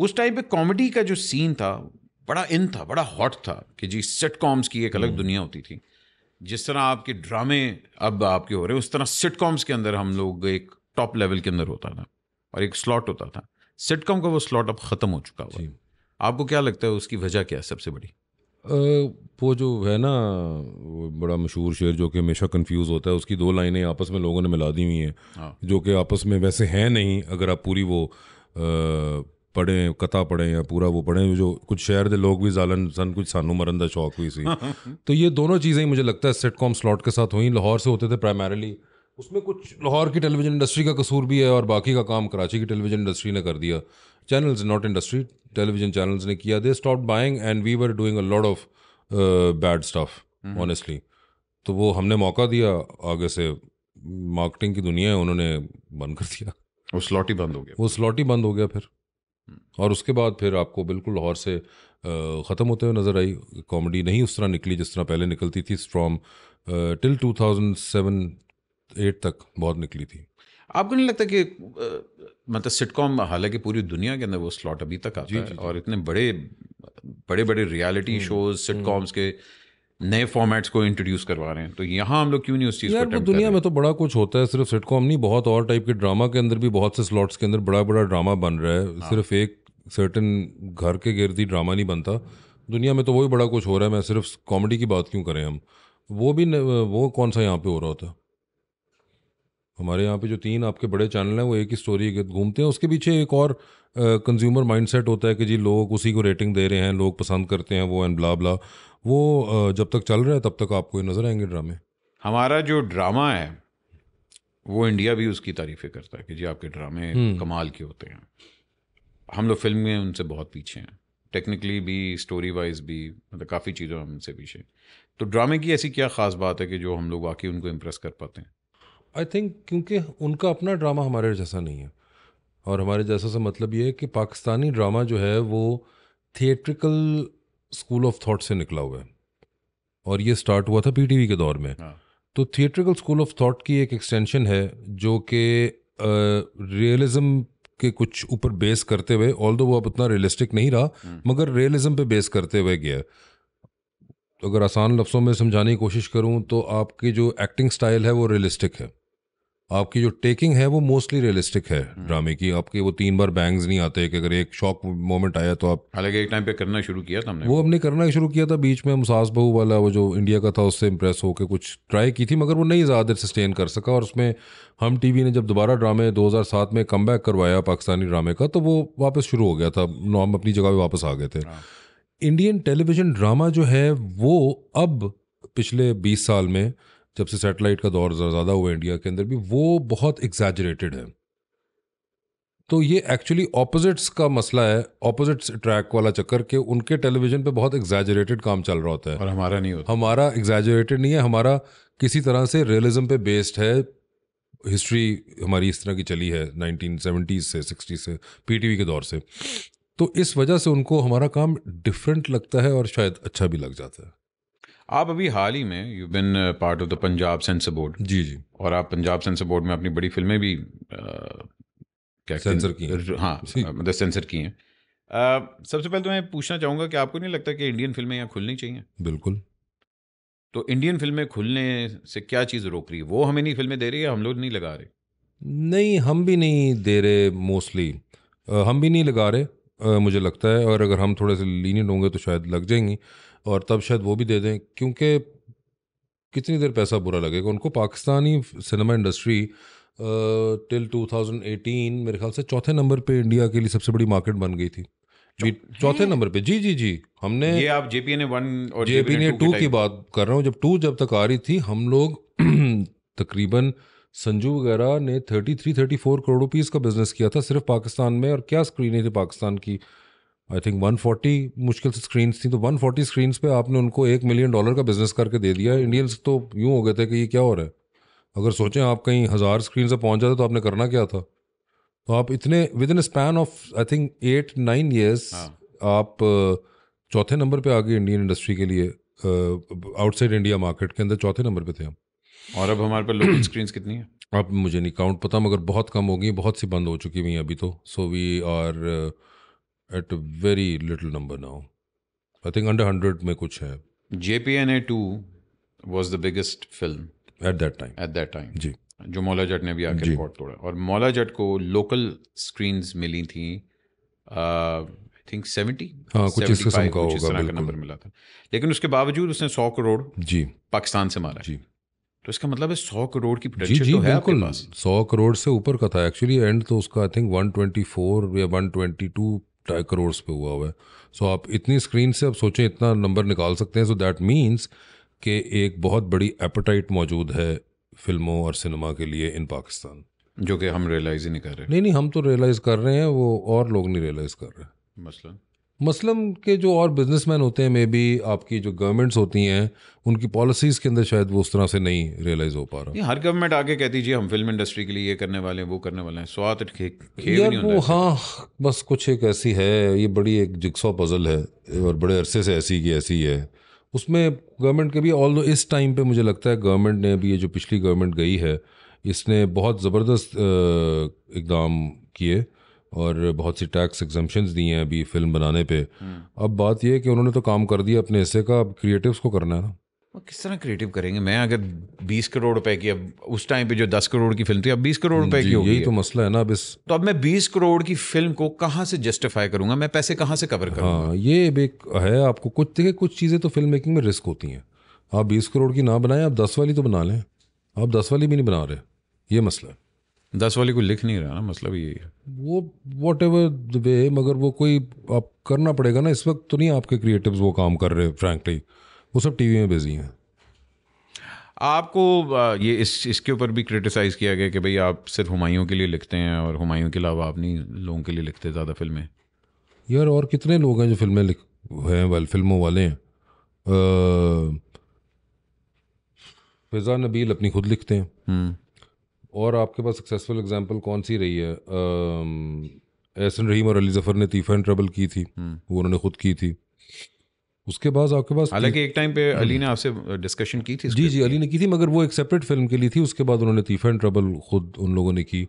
उस टाइम पे कॉमेडी का जो सीन था बड़ा इन था बड़ा हॉट था कि जी सेट कॉम्स की एक अलग हम्म। दुनिया होती थी जिस तरह आपके ड्रामे अब आपके हो रहे उस तरह सिट कॉम्स के अंदर हम लोग एक टॉप लेवल के अंदर होता था और एक स्लॉट होता था सिटकॉम का वो स्लॉट अब ख़त्म हो चुका हुआ आपको क्या लगता है उसकी वजह क्या है सबसे बड़ी वो जो है ना वो बड़ा मशहूर शेर जो कि हमेशा कंफ्यूज होता है उसकी दो लाइनें आपस में लोगों ने मिला दी हुई हैं हाँ। जो कि आपस में वैसे हैं नहीं अगर आप पूरी वो पढ़ें कथा पढ़ें या पूरा वो पढ़ें जो कुछ शहर के लोग भी जालन सन कुछ सानू मरन का शौक हुई सी तो ये दोनों चीज़ें मुझे लगता है सिटकॉम स्लॉट के साथ हुई लाहौर से होते थे प्राइमरली उसमें कुछ लाहौर की टेलीविज़न इंडस्ट्री का कसूर भी है और बाकी का काम कराची की टेलीविज़न इंडस्ट्री ने कर दिया channels not industry television channels ने किया they stop buying and we were doing a lot of bad stuff honestly तो वो हमने मौका दिया आगे से मार्केटिंग की दुनिया है उन्होंने बंद कर दिया वो स्लॉट ही बंद हो गया वो स्लॉट ही बंद हो गया फिर हम्म। और उसके बाद फिर आपको बिल्कुल लाहौर से ख़त्म होते हुए नज़र आई कॉमेडी नहीं उस तरह निकली जिस तरह पहले निकलती थी फ्रॉम टिल 2007 एट तक बहुत निकली थी आपको नहीं लगता कि मतलब सिटकॉम हालांकि पूरी दुनिया के अंदर वो स्लॉट अभी तक आता है और इतने बड़े बड़े बड़े रियलिटी शोज सिटकॉम्स के नए फॉर्मेट्स को इंट्रोड्यूस करवा रहे हैं तो यहाँ हम लोग क्यों नहीं उस चीज़ को दुनिया में तो बड़ा कुछ होता है सिर्फ सिटकॉम नहीं बहुत और टाइप के ड्रामा के अंदर भी बहुत से स्लॉट्स के अंदर बड़ा बड़ा ड्रामा बन रहा है हाँ। सिर्फ एक सर्टन घर के गिरद ही ड्रामा नहीं बनता दुनिया में तो वही बड़ा कुछ हो रहा है मैं सिर्फ कॉमेडी की बात क्यों करें हम वो भी वो कौन सा यहाँ पे हो रहा होता हमारे यहाँ पे जो तीन आपके बड़े चैनल हैं वो एक ही स्टोरी घूमते हैं उसके पीछे एक और कंज्यूमर माइंडसेट होता है कि जी लोग उसी को रेटिंग दे रहे हैं लोग पसंद करते हैं वो एंड ब्ला ब्ला वो uh, जब तक चल रहा है तब तक आपको ये नज़र आएंगे ड्रामे हमारा जो ड्रामा है वो इंडिया भी उसकी तारीफ़ें करता है कि जी आपके ड्रामे हम्म। कमाल के होते हैं हम लोग फिल्म में उनसे बहुत पीछे हैं टेक्निकली भी स्टोरी वाइज भी मतलब काफ़ी चीज़ों हम उनसे पीछे तो ड्रामे की ऐसी क्या ख़ास बात है कि जो हम लोग वाकई उनको इम्प्रेस कर पाते हैं आई थिंक क्योंकि उनका अपना ड्रामा हमारे जैसा नहीं है और हमारे जैसा से मतलब ये है कि पाकिस्तानी ड्रामा जो है वो थिएट्रिकल स्कूल ऑफ थॉट से निकला हुआ है और ये स्टार्ट हुआ था पीटीवी के दौर में हाँ। तो थिएट्रिकल स्कूल ऑफ थॉट की एक एक्सटेंशन है जो कि रियलिज्म के कुछ ऊपर बेस करते हुए ऑल वो अब उतना रियलिस्टिक नहीं रहा हम्म। मगर रियलिज्म पे बेस करते हुए गया तो अगर आसान लफ्ज़ों में समझाने की कोशिश करूँ तो आपकी जो एक्टिंग स्टाइल है वो रियलिस्टिक है आपकी जो टेकिंग है वो मोस्टली रियलिस्टिक है ड्रामे hmm. की आपके वो तीन बार बैंग्स नहीं आते कि अगर एक शॉक मोमेंट आया तो आप हालांकि एक टाइम पे करना शुरू किया था हमने वो हमने करना शुरू किया था बीच में हम सास बहू वाला वो जो इंडिया का था उससे इम्प्रेस होकर कुछ ट्राई की थी मगर वो नहीं ज़्यादा देर सस्टेन कर सका और उसमें हम टी ने जब दोबारा ड्रामे दो में कम करवाया पाकिस्तानी ड्रामे का तो वो वापस शुरू हो गया था हम अपनी जगह पर वापस आ गए थे इंडियन टेलीविज़न ड्रामा जो है वो अब पिछले बीस साल में जब से सैटेलाइट का दौर ज़्यादा हुआ इंडिया के अंदर भी वो बहुत एग्जैजरेटेड है तो ये एक्चुअली ऑपोजिट्स का मसला है ऑपोजिट्स ट्रैक वाला चक्कर के उनके टेलीविजन पे बहुत एग्जैजरेटेड काम चल रहा होता है और हमारा नहीं होता हमारा एग्जैजरेटेड नहीं है हमारा किसी तरह से रियलिज्म पे बेस्ड है हिस्ट्री हमारी इस तरह की चली है नाइनटीन से सिक्सटी से पीटीवी के दौर से तो इस वजह से उनको हमारा काम डिफरेंट लगता है और शायद अच्छा भी लग जाता है आप अभी हाल ही में you been part of the Punjab censor board जी जी और आप पंजाब सेंसर बोर्ड में अपनी बड़ी फिल्में भी आ, uh, क्या सेंसर की हैं हाँ uh, मतलब सेंसर की हैं uh, सबसे पहले तो मैं पूछना चाहूँगा कि आपको नहीं लगता कि इंडियन फिल्में यहाँ खुलनी चाहिए बिल्कुल तो इंडियन फिल्में खुलने से क्या चीज़ रोक रही है वो हमें नहीं फिल्में दे रही है हम लोग नहीं लगा रहे नहीं हम भी नहीं दे रहे मोस्टली हम भी नहीं लगा रहे मुझे लगता है और अगर हम थोड़े से लीनियन होंगे तो शायद लग जाएंगी और तब शायद वो भी दे दें क्योंकि कितनी देर पैसा बुरा लगेगा उनको Pakistani cinema industry till uh, 2018 मेरे ख्याल से चौथे नंबर पे इंडिया के लिए सबसे बड़ी मार्केट बन गई थी चौथे नंबर पे जी जी जी हमने ये आप जेपी ने वन और जेपी ने टू की बात कर रहा हूँ जब टू जब तक आ रही थी हम लोग तकरीबन संजू वगैरह ने thirty three thirty four crore rupees का बिजनेस किया था सिर्फ पाकिस्तान में और क्या स्क्रीनें थी पाकिस्तान की आई थिंक 140 मुश्किल से स्क्रीन्स थी तो 140 फोर्टी स्क्रीन्स पर आपने उनको एक मिलियन डॉलर का बिजनेस करके दे दिया इंडियंस तो यूँ हो गए थे कि ये क्या हो रहा है अगर सोचें आप कहीं हज़ार स्क्रीन से पहुँच जाते तो आपने करना क्या था तो आप इतने within span of I think eight nine years आप चौथे नंबर पर आ गए इंडियन इंडस्ट्री के लिए आउटसाइड इंडिया मार्केट के अंदर चौथे नंबर पर थे हम और अब हमारे पास लोकल स्क्रीन कितनी है आप मुझे नहीं काउंट पता मगर बहुत कम हो गई बहुत सी बंद हो चुकी हुई हैं अभी तो so we are at a very little number now I think under hundred में कुछ है J P N A two was the biggest film at that time at that time जी जो मौला जट ने भी आके रिकॉर्ड तोड़ा और मौला जट को लोकल स्क्रीन मिली थी आई थिंक सेवेंटी कुछ इस का होगा इस का नंबर मिला था लेकिन उसके बावजूद उसने सौ करोड़ जी पाकिस्तान से मारा जी तो इसका मतलब है सौ करोड़ की प्रोडक्शन जी, जी, तो है बिल्कुल सौ करोड़ से ऊपर का था एक्चुअली एंड तो उसका आई थिंक 124 या 122 ढाई करोड़ पे हुआ हुआ है सो आप इतनी स्क्रीन से आप सोचें इतना नंबर निकाल सकते हैं सो दैट मीन्स कि एक बहुत बड़ी एपेटाइट मौजूद है फिल्मों और सिनेमा के लिए इन पाकिस्तान जो कि हम रियलाइज़ ही नहीं कर रहे नहीं नहीं हम तो रियलाइज़ कर रहे हैं वो और लोग नहीं रियलाइज़ कर रहे मसलन मसलन के जो और बिजनेसमैन होते हैं मे बी आपकी जो गवर्नमेंट्स होती हैं उनकी पॉलिसीज़ के अंदर शायद वो उस तरह से नहीं रियलाइज हो पा रहा हर गवर्नमेंट आके कहती जी हम फिल्म इंडस्ट्री के लिए ये करने वाले हैं वो करने वाले हैं स्वाद खे, खे यार वो हाँ बस कुछ एक ऐसी है ये बड़ी एक जिक्सो पजल है और बड़े अरसे से ऐसी की ऐसी है उसमें गवर्नमेंट के भी ऑल इस टाइम पर मुझे लगता है गवर्नमेंट ने भी ये जो पिछली गवर्नमेंट गई है इसने बहुत ज़बरदस्त इकदाम किए और बहुत सी टैक्स एग्जामेशन दी हैं अभी फिल्म बनाने पे अब बात यह है कि उन्होंने तो काम कर दिया अपने हिस्से का अब क्रिएटिव्स को करना है ना किस तरह क्रिएटिव करेंगे मैं अगर 20 करोड़ रुपए की अब उस टाइम पे जो 10 करोड़ की फिल्म थी अब 20 करोड़ रुपए की होगी यही तो मसला है ना अब इस तो अब मैं बीस करोड़ की फिल्म को कहाँ से जस्टिफाई करूंगा मैं पैसे कहाँ से कवर करूंगा हाँ, ये एक है आपको कुछ देखिए कुछ चीज़ें तो फिल्म मेकिंग में रिस्क होती हैं आप बीस करोड़ की ना बनाएं आप दस वाली तो बना लें आप दस वाली भी नहीं बना रहे ये मसला है दस वाली को लिख नहीं रहा ना मतलब ये वो वॉट एवर द वे मगर वो कोई आप करना पड़ेगा ना इस वक्त तो नहीं आपके क्रिएटिव्स वो काम कर रहे फ्रैंकली वो सब टीवी में बिजी हैं आपको ये इस इसके ऊपर भी क्रिटिसाइज़ किया गया कि भाई आप सिर्फ हुमायूं के लिए लिखते हैं और हुमायूं के अलावा आप नहीं लोगों के लिए लिखते ज़्यादा फिल्में यार और कितने लोग हैं जो फिल्में लिख हैं वाल फिल्मों वाले हैं फिज़ा नबील अपनी खुद लिखते हैं हम्म। और आपके पास सक्सेसफुल एग्जांपल कौन सी रही है एहसन रहीम और अली जफर ने तीफा एंड ट्रबल की थी हम्म। वो उन्होंने खुद की थी उसके बाद आपके पास हालांकि एक टाइम पे हम्म। अली ने आपसे डिस्कशन की थी जी जी अली ने की थी मगर वो एक सेपरेट फिल्म के लिए थी उसके बाद उन्होंने तीफा एंड ट्रबल खुद उन लोगों ने की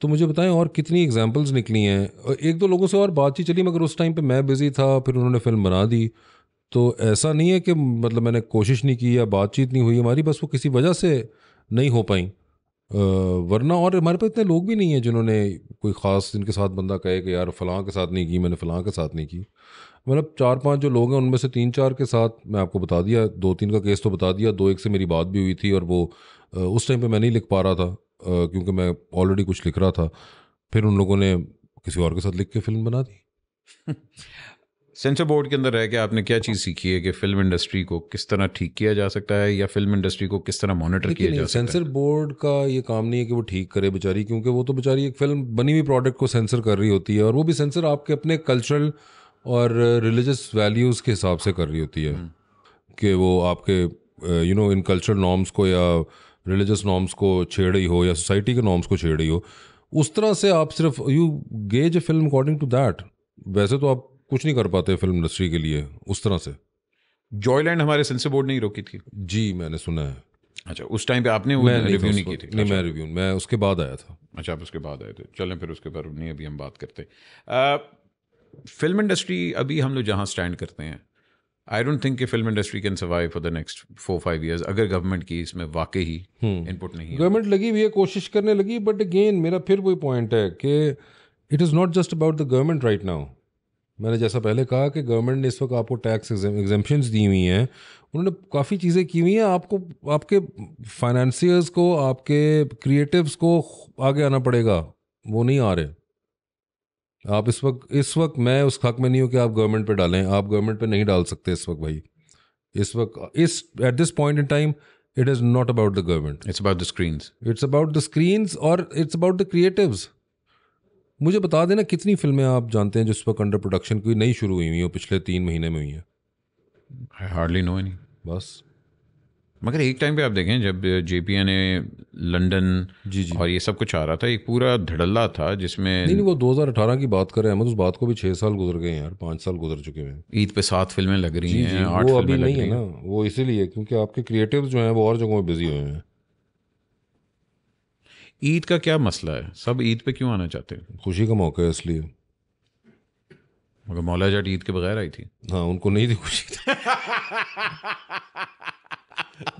तो मुझे बताएं और कितनी एग्जाम्पल्स निकली हैं एक दो लोगों से और बातचीत चली मगर उस टाइम पे मैं बिज़ी था फिर उन्होंने फिल्म बना दी तो ऐसा नहीं है कि मतलब मैंने कोशिश नहीं की या बातचीत नहीं हुई हमारी बस वो किसी वजह से नहीं हो पाई वरना और हमारे पास इतने लोग भी नहीं हैं जिन्होंने कोई ख़ास जिनके साथ बंदा कहे कि यार फ़लाँ के साथ नहीं की मैंने फ़लाँ के साथ नहीं की मतलब चार पांच जो लोग हैं उनमें से तीन चार के साथ मैं आपको बता दिया दो तीन का केस तो बता दिया दो एक से मेरी बात भी हुई थी और वो उस टाइम पे मैं नहीं लिख पा रहा था क्योंकि मैं ऑलरेडी कुछ लिख रहा था फिर उन लोगों ने किसी और के साथ लिख के फिल्म बना दी सेंसर बोर्ड के अंदर रह के आपने क्या चीज़ सीखी है कि फिल्म इंडस्ट्री को किस तरह ठीक किया जा सकता है या फिल्म इंडस्ट्री को किस तरह मॉनिटर किया जा सकता है सेंसर बोर्ड का ये काम नहीं है कि वो ठीक करे बेचारी क्योंकि वो तो बेचारी एक फिल्म बनी हुई प्रोडक्ट को सेंसर कर रही होती है और वो भी सेंसर आपके अपने कल्चरल और रिलीजस वैल्यूज़ के हिसाब से कर रही होती है हम्म। कि वो आपके you know in cultural norms को या रिलीजस नॉर्म्स को छेड़ रही हो या सोसाइटी के नॉर्म्स को छेड़ रही हो उस तरह से आप सिर्फ you gauge a film according to that वैसे तो आप कुछ नहीं कर पाते फिल्म इंडस्ट्री के लिए उस तरह से जॉयलैंड हमारे सेंसर बोर्ड ने ही रोकी थी जी मैंने सुना है अच्छा उस टाइम पे आपने वो मैं रिव्यू नहीं की थी नहीं अच्छा। मैं रिव्यू मैं उसके बाद आया था अच्छा आप उसके बाद आए थे चलें फिर उसके बारे में अभी हम बात करते फिल्म इंडस्ट्री अभी हम लोग जहाँ स्टैंड करते हैं आई डोंट थिंक कि film industry can survive for the next four five years अगर गवर्नमेंट की इसमें वाकई ही इनपुट हम्म। नहीं गवर्नमेंट लगी हुई है कोशिश करने लगी बट अगेन मेरा फिर वही पॉइंट है कि it is not just about the government right now मैंने जैसा पहले कहा कि गवर्नमेंट ने इस वक्त आपको टैक्स एग्जेपन्स दी हुई हैं उन्होंने काफ़ी चीज़ें की हुई हैं आपको आपके फाइनेंसियर्स को आपके क्रिएटिव्स को आगे आना पड़ेगा वो नहीं आ रहे आप इस वक्त इस वक्त मैं उस हक में नहीं हूँ कि आप गवर्नमेंट पे डालें आप गवर्नमेंट पे नहीं डाल सकते इस वक्त भाई इस वक्त इस at this point in time it is not about the government it's about the screens it's about the screens और इट्स अबाउट द क्रिएटिव्स मुझे बता देना कितनी फिल्में आप जानते हैं जिस वक्त अंडर प्रोडक्शन कोई नई शुरू हुई हुई हो पिछले तीन महीने में हुई हैं आई हार्डली नो एनी बस मगर एक टाइम पे आप देखें जब जे पी ने लंडन जी जी और ये सब कुछ आ रहा था एक पूरा धड़ल्ला था जिसमें नहीं नहीं वो 2018 की बात कर रहे हैं हम उस बात को भी छः साल गुजर गए हैं यार पाँच साल गुजर चुके हैं ईद पे सात फिल्में लग रही हैं आठ वो अभी नहीं है ना वो इसीलिए क्योंकि आपके क्रिएटिव जो हैं वो और जगहों में बिजी हुए हैं ईद का क्या मसला है सब ईद पे क्यों आना चाहते हैं खुशी का मौका है इसलिए मगर मौला जाट ईद के बगैर आई थी हाँ उनको नहीं थी खुशी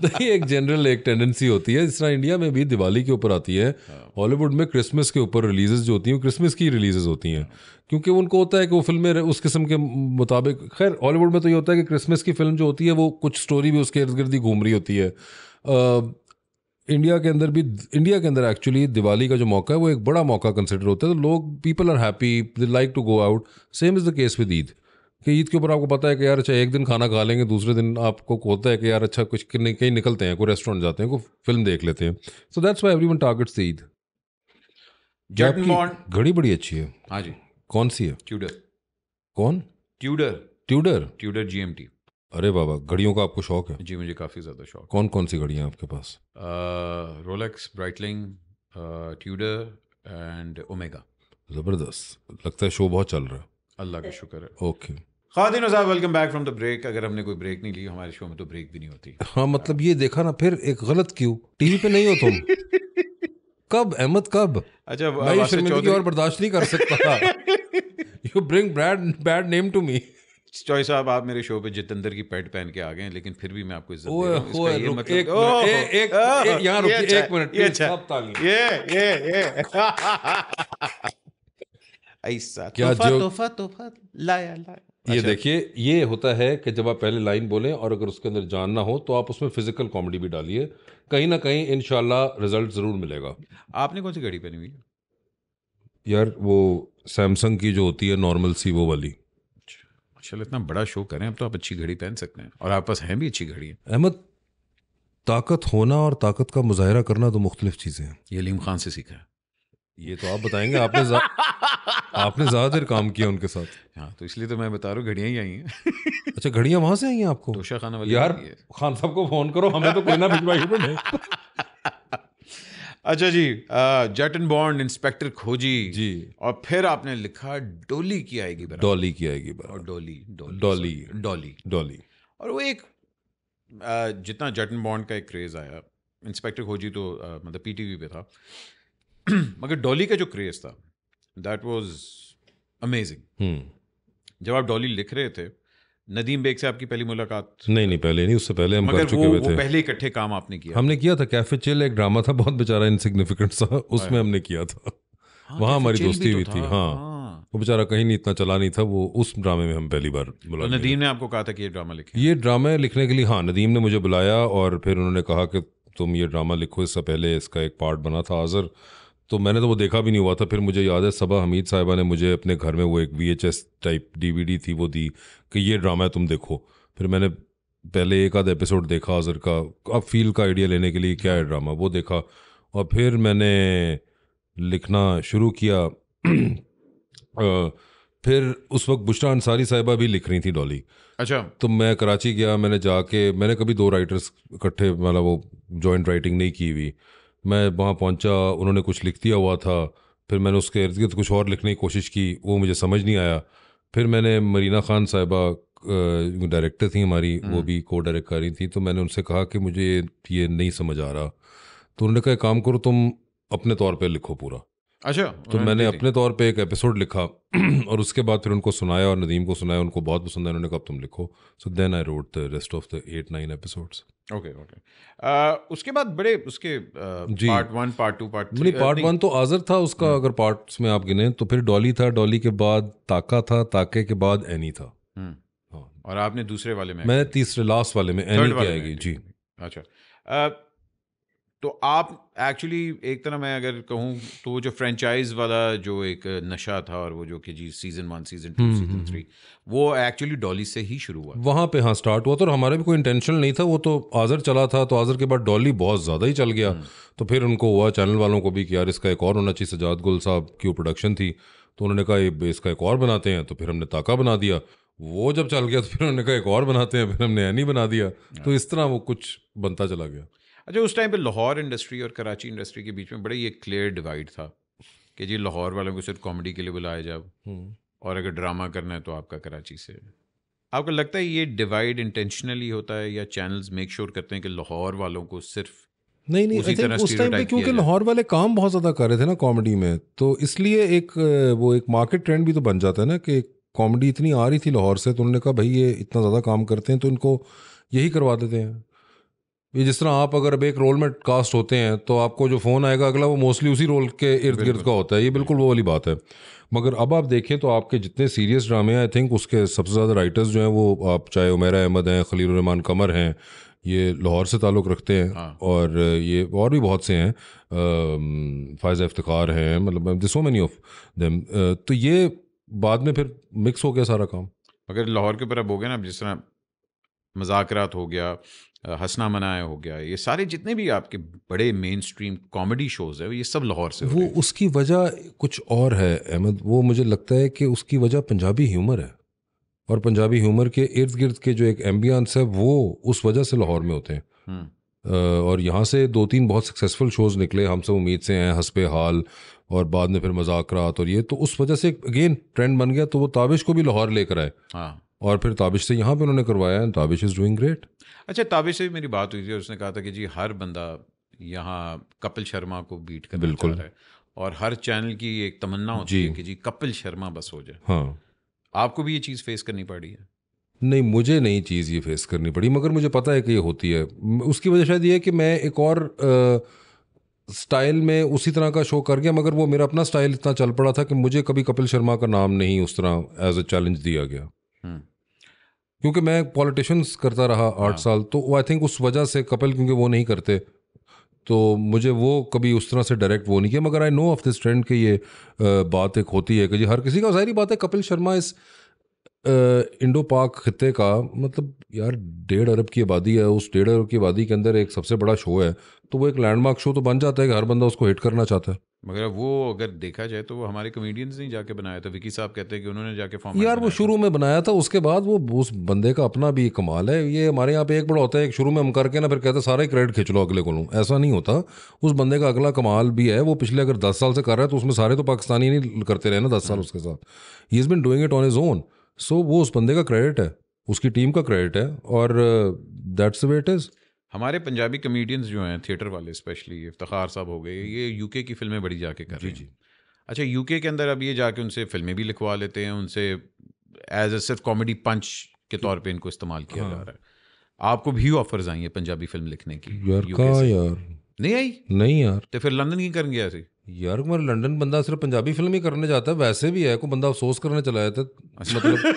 नहीं एक जनरल एक टेंडेंसी होती है जिस तरह इंडिया में भी दिवाली के ऊपर आती है हॉलीवुड हाँ। में क्रिसमस के ऊपर रिलीजेज जो होती हैं क्रिसमस की रिलीजेज होती हैं क्योंकि उनको होता है कि वो फिल्में उस किस्म के मुताबिक खैर हॉलीवुड में तो ये होता है कि क्रिसमस की फिल्म जो होती है वो कुछ स्टोरी भी उसके इर्द गिर्द ही घूम रही होती है इंडिया के अंदर भी इंडिया के अंदर एक्चुअली दिवाली का जो मौका है वो एक बड़ा मौका कंसिडर होता है तो लोग people are happy they like to go out same is the case with Eid कि ईद के ऊपर आपको पता है कि यार अच्छा एक दिन खाना खा लेंगे दूसरे दिन आपको होता है कि यार अच्छा कुछ कहीं कहीं निकलते हैं कोई रेस्टोरेंट जाते हैं कोई फिल्म देख लेते हैं so that's why everyone targets Eid घड़ी बड़ी अच्छी है हाँ जी कौन सी है ट्यूडर कौन ट्यूडर ट्यूडर ट्यूडर टी अरे बाबा घड़ियों का आपको शौक है जी मुझे काफ़ी ज़्यादा शौक कौन कौन सी घड़ियाँ आपके पास Rolex Breitling Tudor and Omega ज़बरदस्त लगता है शो बहुत चल रहा है अल्लाह का शुक्र है ओके खातिन साहब welcome back from the break अगर हमने कोई ब्रेक नहीं ली हमारे शो में तो ब्रेक भी नहीं होती हाँ मतलब ये देखा ना फिर एक गलत क्यों टीवी पे नहीं हो तुम कब अहमद कब अच्छा मैं और बर्दाश्त नहीं कर सकता you bring bad bad name to me चॉय साहब आप मेरे शो पे जितेंद्र की पैड पहन के आ गए लेकिन फिर भी मैं आपको इज्जत ये मतलब ये मतलब एक मिनट ये अच्छा। ये ये ये ऐसा क्या तोहफा तोहफा लाया लाया ये अच्छा। देखिए ये होता है कि जब आप पहले लाइन बोलें और अगर उसके अंदर जान ना हो तो आप उसमें फिजिकल कॉमेडी भी डालिए कहीं ना कहीं इन रिजल्ट ज़रूर मिलेगा आपने कौन सी घड़ी पहनी हुई यार वो सैमसंग की जो होती है नॉर्मल सी वो वाली चलो इतना बड़ा शो करें अब तो आप अच्छी घड़ी पहन सकते हैं और आप पास हैं भी अच्छी घड़ी अहमद ताकत होना और ताकत का मुजाहरा करना तो मुख्तलिफ चीज़ें हैं ये लीम खान से सीखा है ये तो आप बताएंगे आपने जा... आपने ज़्यादा देर काम किया उनके साथ हाँ तो इसलिए तो मैं बता रहा हूँ घड़ियाँ ही आई हैं अच्छा घड़ियाँ वहाँ से आई हैं आपको तोशा खाना वाली यार खान साहब को फ़ोन करो हमें तो कोई ना भिजवाई तो अच्छा जी Jatt and Bond inspector Khoji जी और फिर आपने लिखा डोली की आएगी बराबर डोली की आएगी और डोली डोली डोली डोली और वो एक जितना जट एंड बॉन्ड का एक क्रेज आया इंस्पेक्टर खोजी तो मतलब पीटीवी पे था मगर डॉली का जो क्रेज था दैट वाज अमेजिंग जब आप डॉली लिख रहे थे नदीम बेग से आपकी पहली मुलाकात नहीं नहीं पहले नहीं उससे पहले हम कर चुके हुए थे पहले इकट्ठे काम आपने किया हमने किया था कैफे चिल एक ड्रामा था बहुत बेचारा इनसिग्निफिकेंट सा हाँ, उसमें हाँ। हमने किया था हाँ, वहाँ हमारी दोस्ती हुई तो थी हाँ।, हाँ वो बेचारा कहीं नहीं इतना चला नहीं था वो उस ड्रामे में हम पहली बार तो बुला तो नदीम ने आपको कहा था कि ये ड्रामा लिखे ये ड्रामा लिखने के लिए हाँ नदीम ने मुझे बुलाया और फिर उन्होंने कहा कि तुम ये ड्रामा लिखो इससे पहले इसका एक पार्ट बना था आज़र तो मैंने तो वो देखा भी नहीं हुआ था फिर मुझे याद है सबा हमीद साहिबा ने मुझे अपने घर में वो एक वी एच एस टाइप डी थी वो दी कि ये ड्रामा है तुम देखो फिर मैंने पहले एक आध एपिसोड देखा अजर का अब फील का आइडिया लेने के लिए क्या है ड्रामा वो देखा और फिर मैंने लिखना शुरू किया आ, फिर उस वक्त बुशरा अंसारी साहिबा भी लिख रही थी डॉली अच्छा तो मैं कराची गया मैंने जाके मैंने कभी दो राइटर्स इकट्ठे मतलब वो जॉइंट राइटिंग नहीं की हुई मैं वहाँ पहुँचा उन्होंने कुछ लिख दिया हुआ था फिर मैंने उसके इर्द गिर्द कुछ और लिखने की कोशिश की वो मुझे समझ नहीं आया फिर मैंने मरीना ख़ान साहिबा डायरेक्टर थी हमारी वो हम्म। भी को डायरेक्ट कर रही थी तो मैंने उनसे कहा कि मुझे ये नहीं समझ आ रहा तो उन्होंने कहा काम करो तुम अपने तौर पर लिखो पूरा अच्छा तो मैंने अपने तौर पे एक एपिसोड लिखा और उसके बाद फिर उनको सुनाया और नदीम को सुनाया उनको बहुत पसंद है उन्होंने कहा तुम लिखो so then I wrote the rest of the eight nine episodes okay okay उसके बाद बड़े उसके uh, जी part one part two part नहीं पार्ट वन तो आजर था उसका hmm. अगर पार्ट में आप गिने तो फिर डॉली था डॉली के बाद ताका था ताके के बाद एनी था hmm. हाँ। और आपने दूसरे वाले में मैं तीसरे लास्ट वाले में एनी की आएगी जी अच्छा uh, तो आप एक्चुअली एक तरह मैं अगर कहूँ तो जो फ्रेंचाइज वाला जो एक नशा था और वो जो कि जी season one season two season three वो एक्चुअली डॉली से ही शुरू हुआ वहाँ पे हाँ स्टार्ट हुआ तो हमारा भी कोई इंटेंशन नहीं था वो तो आज़र चला था तो आज़र के बाद डॉली बहुत ज़्यादा ही चल गया हम्म। तो फिर उनको हुआ चैनल वालों को भी कि यार इसका एक और होना चाहिए सजाद गुल साहब की प्रोडक्शन थी तो उन्होंने कहा इसका एक और बनाते हैं तो फिर हमने ताका बना दिया वो जब चल गया तो फिर उन्होंने कहा एक और बनाते हैं फिर हमने एनी बना दिया हाँ। तो इस तरह वो कुछ बनता चला गया अच्छा उस टाइम पे लाहौर इंडस्ट्री और कराची इंडस्ट्री के बीच में बड़ा ये क्लियर डिवाइड था कि जी लाहौर वालों को सिर्फ कॉमेडी के लिए बुलाया जाओ हम्म। और अगर ड्रामा करना है तो आपका कराची से आपको लगता है ये डिवाइड इंटेंशनली होता है या चैनल्स मेक श्योर करते हैं कि लाहौर वालों को सिर्फ नहीं नहीं उसी तरह उस टाइम पे क्योंकि लाहौर वाले काम बहुत ज़्यादा कर रहे थे ना कॉमेडी में तो इसलिए एक वो एक मार्केट ट्रेंड भी तो बन जाता है ना कि कॉमेडी इतनी आ रही थी लाहौर से तो उन्होंने कहा भाई ये इतना ज़्यादा काम करते हैं तो इनको यही करवा देते हैं ये जिस तरह आप अगर अब एक रोल में कास्ट होते हैं तो आपको जो फ़ोन आएगा अगला वो मोस्टली उसी रोल के इर्द गिर्द का होता है ये बिल्कुल वो वाली बात है मगर अब आप देखें तो आपके जितने सीरियस ड्रामे आई थिंक उसके सबसे ज़्यादा राइटर्स जो हैं वो आप चाहे उमेर अहमद हैं खलील रहमान कमर हैं ये लाहौर से ताल्लुक़ रखते हैं हाँ। और ये और भी बहुत से हैं फ़ायज़ इफ्तार हैं मतलब दिसो सो मैनी ऑफ देम तो ये बाद में फिर मिक्स हो गया सारा काम अगर लाहौर के ऊपर अब हो गया ना अब जिस तरह मजाक हो गया हंसना मनाया हो गया ये सारे जितने भी आपके बड़े मेन स्ट्रीम कॉमेडी शोज है ये सब लाहौर से वो उसकी वजह कुछ और है अहमद वो मुझे लगता है कि उसकी वजह पंजाबी ह्यूमर है और पंजाबी ह्यूमर के इर्द गिर्द के जो एक एम्बियंस है वो उस वजह से लाहौर में होते हैं हम्म। और यहाँ से दो तीन बहुत सक्सेसफुल शोज़ निकले हम सब उम्मीद से हैं हंसपे हाल और बाद में फिर मजाक और ये तो उस वजह से अगेन ट्रेंड बन गया तो वो ताबिश को भी लाहौर लेकर आए हाँ और फिर ताबिश से यहाँ पे उन्होंने करवाया है ताबिश इज़ डूइंग ग्रेट अच्छा ताबिश से भी मेरी बात हुई थी और उसने कहा था कि जी हर बंदा यहाँ कपिल शर्मा को बीट कर बिल्कुल है और हर चैनल की एक तमन्ना होती है कि जी कपिल शर्मा बस हो जाए हाँ आपको भी ये चीज़ फेस करनी पड़ी है नहीं मुझे नई चीज़ ये फेस करनी पड़ी मगर मुझे पता है कि ये होती है उसकी वजह शायद ये है कि मैं एक और स्टाइल में उसी तरह का शो कर गया मगर वो मेरा अपना स्टाइल इतना चल पड़ा था कि मुझे कभी कपिल शर्मा का नाम नहीं उस तरह एज अ चैलेंज दिया गया क्योंकि मैं पॉलिटिशन्स करता रहा आठ हाँ। साल तो आई थिंक उस वजह से कपिल क्योंकि वो नहीं करते तो मुझे वो कभी उस तरह से डायरेक्ट वो नहीं किया मगर I know of this trend के ये बात एक होती है कि जी हर किसी का जाहिर बात है कपिल शर्मा इस इंडो पाक खत्े का मतलब यार डेढ़ अरब की आबादी है उस डेढ़ अरब की आबादी के अंदर एक सबसे बड़ा शो है तो वो एक लैंडमार्क शो तो बन जाता है कि हर बंदा उसको हिट करना चाहता है मगर वो अगर देखा जाए तो वो हमारे कॉमेडियंस ने जाके बनाया था विकी साहब कहते हैं कि उन्होंने जाके फॉर्म यार वो शुरू में बनाया था उसके बाद वो उस बंदे का अपना भी कमाल है ये हमारे यहाँ पे एक बड़ा होता है एक शुरू में हम करके ना फिर कहते हैं सारा क्रेडिट खिंच लो अगले को लूँ ऐसा नहीं होता उस बंदे का अगला कमाल भी है वो पिछले अगर दस साल से कर रहा है तो उसमें सारे तो पाकिस्तानी नहीं करते रहे ना दस साल हम्म। उसके साथ ही is been doing it on is own so वो उस बंदे का क्रेडिट है उसकी टीम का क्रेडिट है और that's the way it is हमारे पंजाबी कमेडियंस जो हैं थिएटर वाले स्पेशली इफ्तार साहब हो गए ये यूके की फिल्में बड़ी जाके कर रही हैं अच्छा यूके के अंदर अब ये जाके उनसे फिल्में भी लिखवा लेते हैं उनसे एज ए सिर्फ कॉमेडी पंच के तौर पे इनको इस्तेमाल किया जा हाँ। रहा है आपको भी ऑफर्स आई हैं पंजाबी फिल्म लिखने की यार यार नहीं आई नहीं यार तो फिर लंदन की करेंगे ऐसे यार मेरा लंदन बंदा सिर्फ पंजाबी फिल्म ही करने जाता है वैसे भी है को बंदा अफसोस करने चला जाता तो अच्छा। मतलब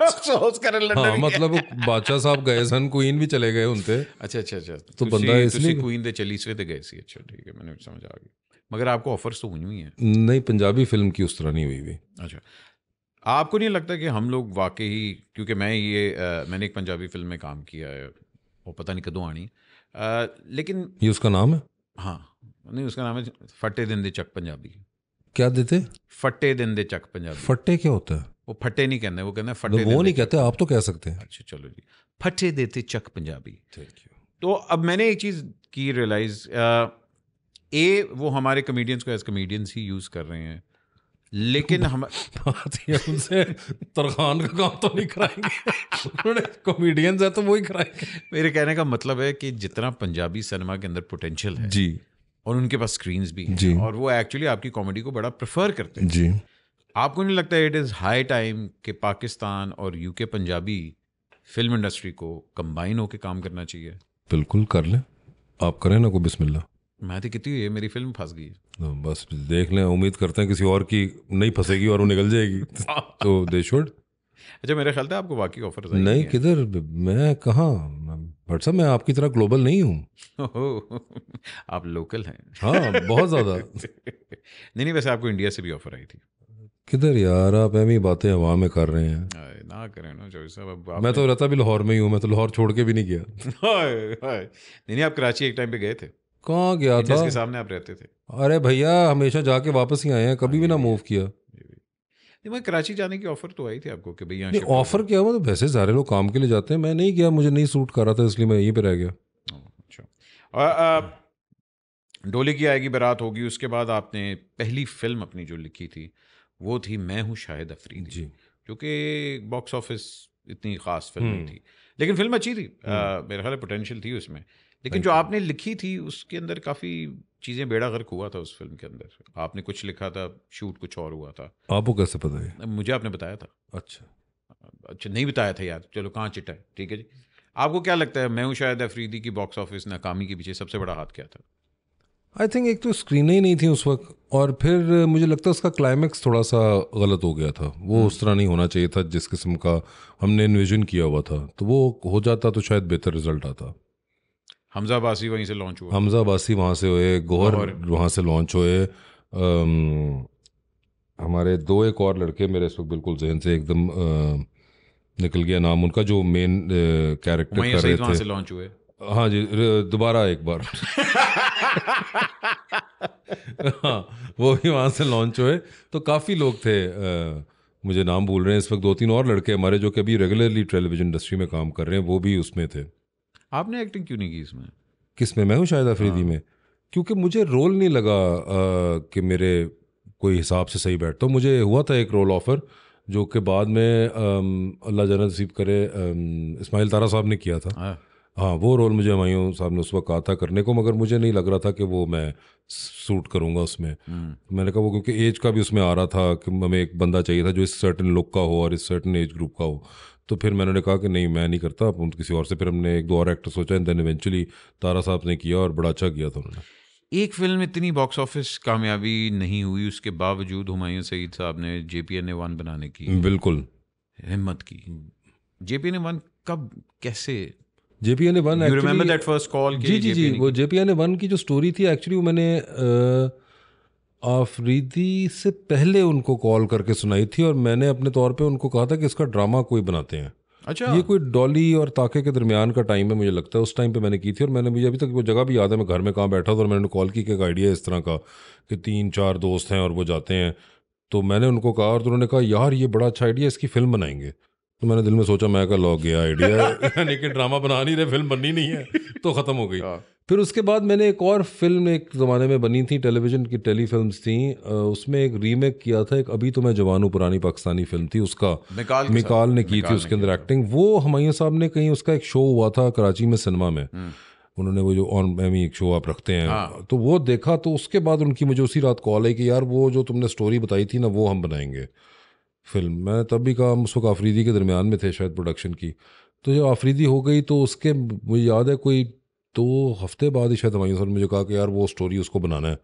अफसोस करने लंदन हाँ मतलब बादशाह साहब गए सन क्वीन भी चले गए उनते अच्छा अच्छा अच्छा तो, तो बंदा इसलिए क्वीन दे चलीसवे दे गए सी अच्छा ठीक है मैंने समझ आ गई मगर आपको ऑफर्स तो हुई हुई हैं नहीं पंजाबी फिल्म की उस तरह नहीं हुई हुई अच्छा आपको नहीं लगता कि हम लोग वाकई ही क्योंकि मैं ये मैंने एक पंजाबी फिल्म में काम किया है वो पता नहीं कदों आनी लेकिन ये उसका नाम है हाँ नहीं उसका नाम है फटे दिन दे चक पंजाबी क्या देते फटे दिन दे चक पंजाबी फटे क्या होता है वो फटे नहीं कहने वो कहना फटे वो नहीं कहते आप तो कह सकते हैं अच्छा चलो जी फटे देते चक पंजाबी थैंक यू तो अब मैंने एक चीज़ की रियलाइज ए वो हमारे कमेडियंस को एज कमेडियंस ही यूज़ कर रहे हैं लेकिन हम उनसे तरखान का काम तो नहीं कराएंगे उन्होंने कॉमेडियंस है तो वो ही कराएंगे मेरे कहने का मतलब है कि जितना पंजाबी सिनेमा के अंदर पोटेंशियल है जी और उनके पास स्क्रीन भी हैं जी. और वो एक्चुअली आपकी कॉमेडी को बड़ा प्रेफर करते हैं जी आपको नहीं लगता इट इज़ हाई टाइम कि पाकिस्तान और यूके पंजाबी फिल्म इंडस्ट्री को कंबाइन होकर काम करना चाहिए बिल्कुल कर लें आप करें ना को बिस्मिल्ला मैं तो कितनी ये मेरी फिल्म फंस गई है तो बस देख लें उम्मीद करते हैं किसी और की नहीं फंसेगी और वो निकल जाएगी तो दे शुड अच्छा मेरे ख्याल था आपको बाकी ऑफर नहीं किधर मैं कहाँ बट साहब मैं आपकी तरह ग्लोबल नहीं हूँ आप लोकल हैं हाँ बहुत ज़्यादा नहीं नहीं वैसे आपको इंडिया से भी ऑफर आई थी किधर यार आप ऐसी बातें हवा में कर रहे हैं ना करें ना जोई साहब अब मैं तो रहता भी लाहौर में ही हूँ मैं तो लाहौर छोड़ के भी नहीं गया नहीं नहीं आप कराची एक टाइम पे गए थे कहाँ गया था सामने आप रहते थे अरे भैया हमेशा जाके वापस ही आए हैं कभी भी ना मूव किया नहीं मैं कराची जाने की ऑफर तो आई थी आपको कि भैया ऑफर क्या हुआ तो वैसे सारे लोग काम के लिए जाते हैं मैं नहीं गया मुझे नहीं सूट कर रहा था इसलिए मैं यहीं पर रह गया अच्छा डोली की आएगी बारात होगी उसके बाद आपने पहली फिल्म अपनी जो लिखी थी वो थी मैं हूँ शाहिद अफरीन जी जो कि बॉक्स ऑफिस इतनी ख़ास फिल्म नहीं हम्म। थी लेकिन फिल्म अच्छी थी हम्म। मेरे ख्याल पोटेंशियल थी उसमें लेकिन जो आपने लिखी थी उसके अंदर काफ़ी चीज़ें बेड़ा गर्क हुआ था उस फिल्म के अंदर आपने कुछ लिखा था शूट कुछ और हुआ था आपको कैसे पता है मुझे आपने बताया था अच्छा अच्छा नहीं बताया था यार चलो कहाँ चिटा है ठीक है जी आपको क्या लगता है मैं हूँ शायद अफरीदी की बॉक्स ऑफिस नाकामी के पीछे सबसे बड़ा हाथ क्या था आई थिंक एक तो स्क्रीन ही नहीं थी उस वक्त और फिर मुझे लगता है उसका क्लाइमैक्स थोड़ा सा गलत हो गया था वो हम्म। उस तरह नहीं होना चाहिए था जिस किस्म का हमने इन्विजन किया हुआ था तो वो हो जाता तो शायद बेहतर रिजल्ट आता हमजा बासी वहीं से लॉन्च हुआ हमजा बासी वहाँ से हुए गोहर वहाँ से लॉन्च हुए हमारे दो एक और लड़के मेरे इस वक्त बिल्कुल जहन से एकदम निकल गया नाम उनका जो मेन कैरेक्टर कर रहे तो थे से लॉन्च हुए हाँ जी दोबारा एक बार हाँ वो भी वहाँ से लॉन्च हुए तो काफ़ी लोग थे आ, मुझे नाम भूल रहे हैं इस वक्त दो तीन और लड़के हमारे जो कि अभी रेगुलरली टेलीविजन इंडस्ट्री में काम कर रहे हैं वो भी उसमें थे आपने एक्टिंग क्यों नहीं की इसमें किस में मैं हूँ शायद अफरीदी हाँ। में क्योंकि मुझे रोल नहीं लगा कि मेरे कोई हिसाब से सही बैठ तो मुझे हुआ था एक रोल ऑफ़र जो कि बाद में अल्लाह जन नसीब करे इस्माइल तारा साहब ने किया था हाँ, हाँ वो रोल मुझे हमायूँ साहब ने उस वक्त कहा था करने को मगर मुझे नहीं लग रहा था कि वो मैं सूट करूँगा उसमें हम्म। मैंने कहा वो क्योंकि एज का भी उसमें आ रहा था कि हमें एक बंदा चाहिए था जो इस सर्टन लुक का हो और इस सर्टन एज ग्रुप का हो तो फिर मैंने कहा कि नहीं मैं नहीं करता अब किसी और से फिर हमने एक दो और एक्टर सोचा एंड देन इवेंचुअली तारा साहब ने किया और बड़ा अच्छा किया था उन्होंने एक फिल्म इतनी बॉक्स ऑफिस कामयाबी नहीं हुई उसके बावजूद हुमायूं सईद साहब ने J P N A one बनाने की बिल्कुल हिम्मत की J P N A one कब कैसे J P N A one remember that first call जी जी जी वो J P N A one की जो स्टोरी थी एक्चुअली वो मैंने आफरीदी से पहले उनको कॉल करके सुनाई थी और मैंने अपने तौर पे उनको कहा था कि इसका ड्रामा कोई बनाते हैं अच्छा ये कोई डॉली और ताके के दरमियान का टाइम है मुझे लगता है उस टाइम पे मैंने की थी और मैंने मुझे अभी तक वो जगह भी याद है मैं घर में कहाँ बैठा था और मैंने कॉल की कि एक आइडिया इस तरह का कि तीन चार दोस्त हैं और वो जाते हैं तो मैंने उनको कहा और उन्होंने कहा यार ये बड़ा अच्छा आइडिया इसकी फिल्म बनाएंगे तो मैंने दिल में सोचा मैं का लॉक गया आइडिया यानी कि ड्रामा बना नहीं रहे फिल्म बननी नहीं है तो ख़त्म हो गई हाँ। फिर उसके बाद मैंने एक और फिल्म एक ज़माने में बनी थी टेलीविज़न की टेली फिल्म थी उसमें एक रीमेक किया था एक अभी तो मैं जवान हूँ पुरानी पाकिस्तानी फिल्म थी उसका मिकाल, निकाल ने की थी उसके अंदर एक्टिंग वो हमायूं साहब ने कहीं उसका एक शो हुआ था कराची में सिनेमा में हम्म। उन्होंने वो जो ऑन मैमी एक शो आप रखते हैं हाँ। तो वो देखा तो उसके बाद उनकी मुझे उसी रात कॉल आई कि यार वो जो तुमने स्टोरी बताई थी ना वो हम बनाएंगे फिल्म मैं तब भी काम उस वक्त आफरीदी के दरमियान में थे शायद प्रोडक्शन की तो जब आफरीदी हो गई तो उसके मुझे याद है कोई दो तो हफ्ते बाद ही शायद हमारी सर मुझे कहा कि यार वो स्टोरी उसको बनाना है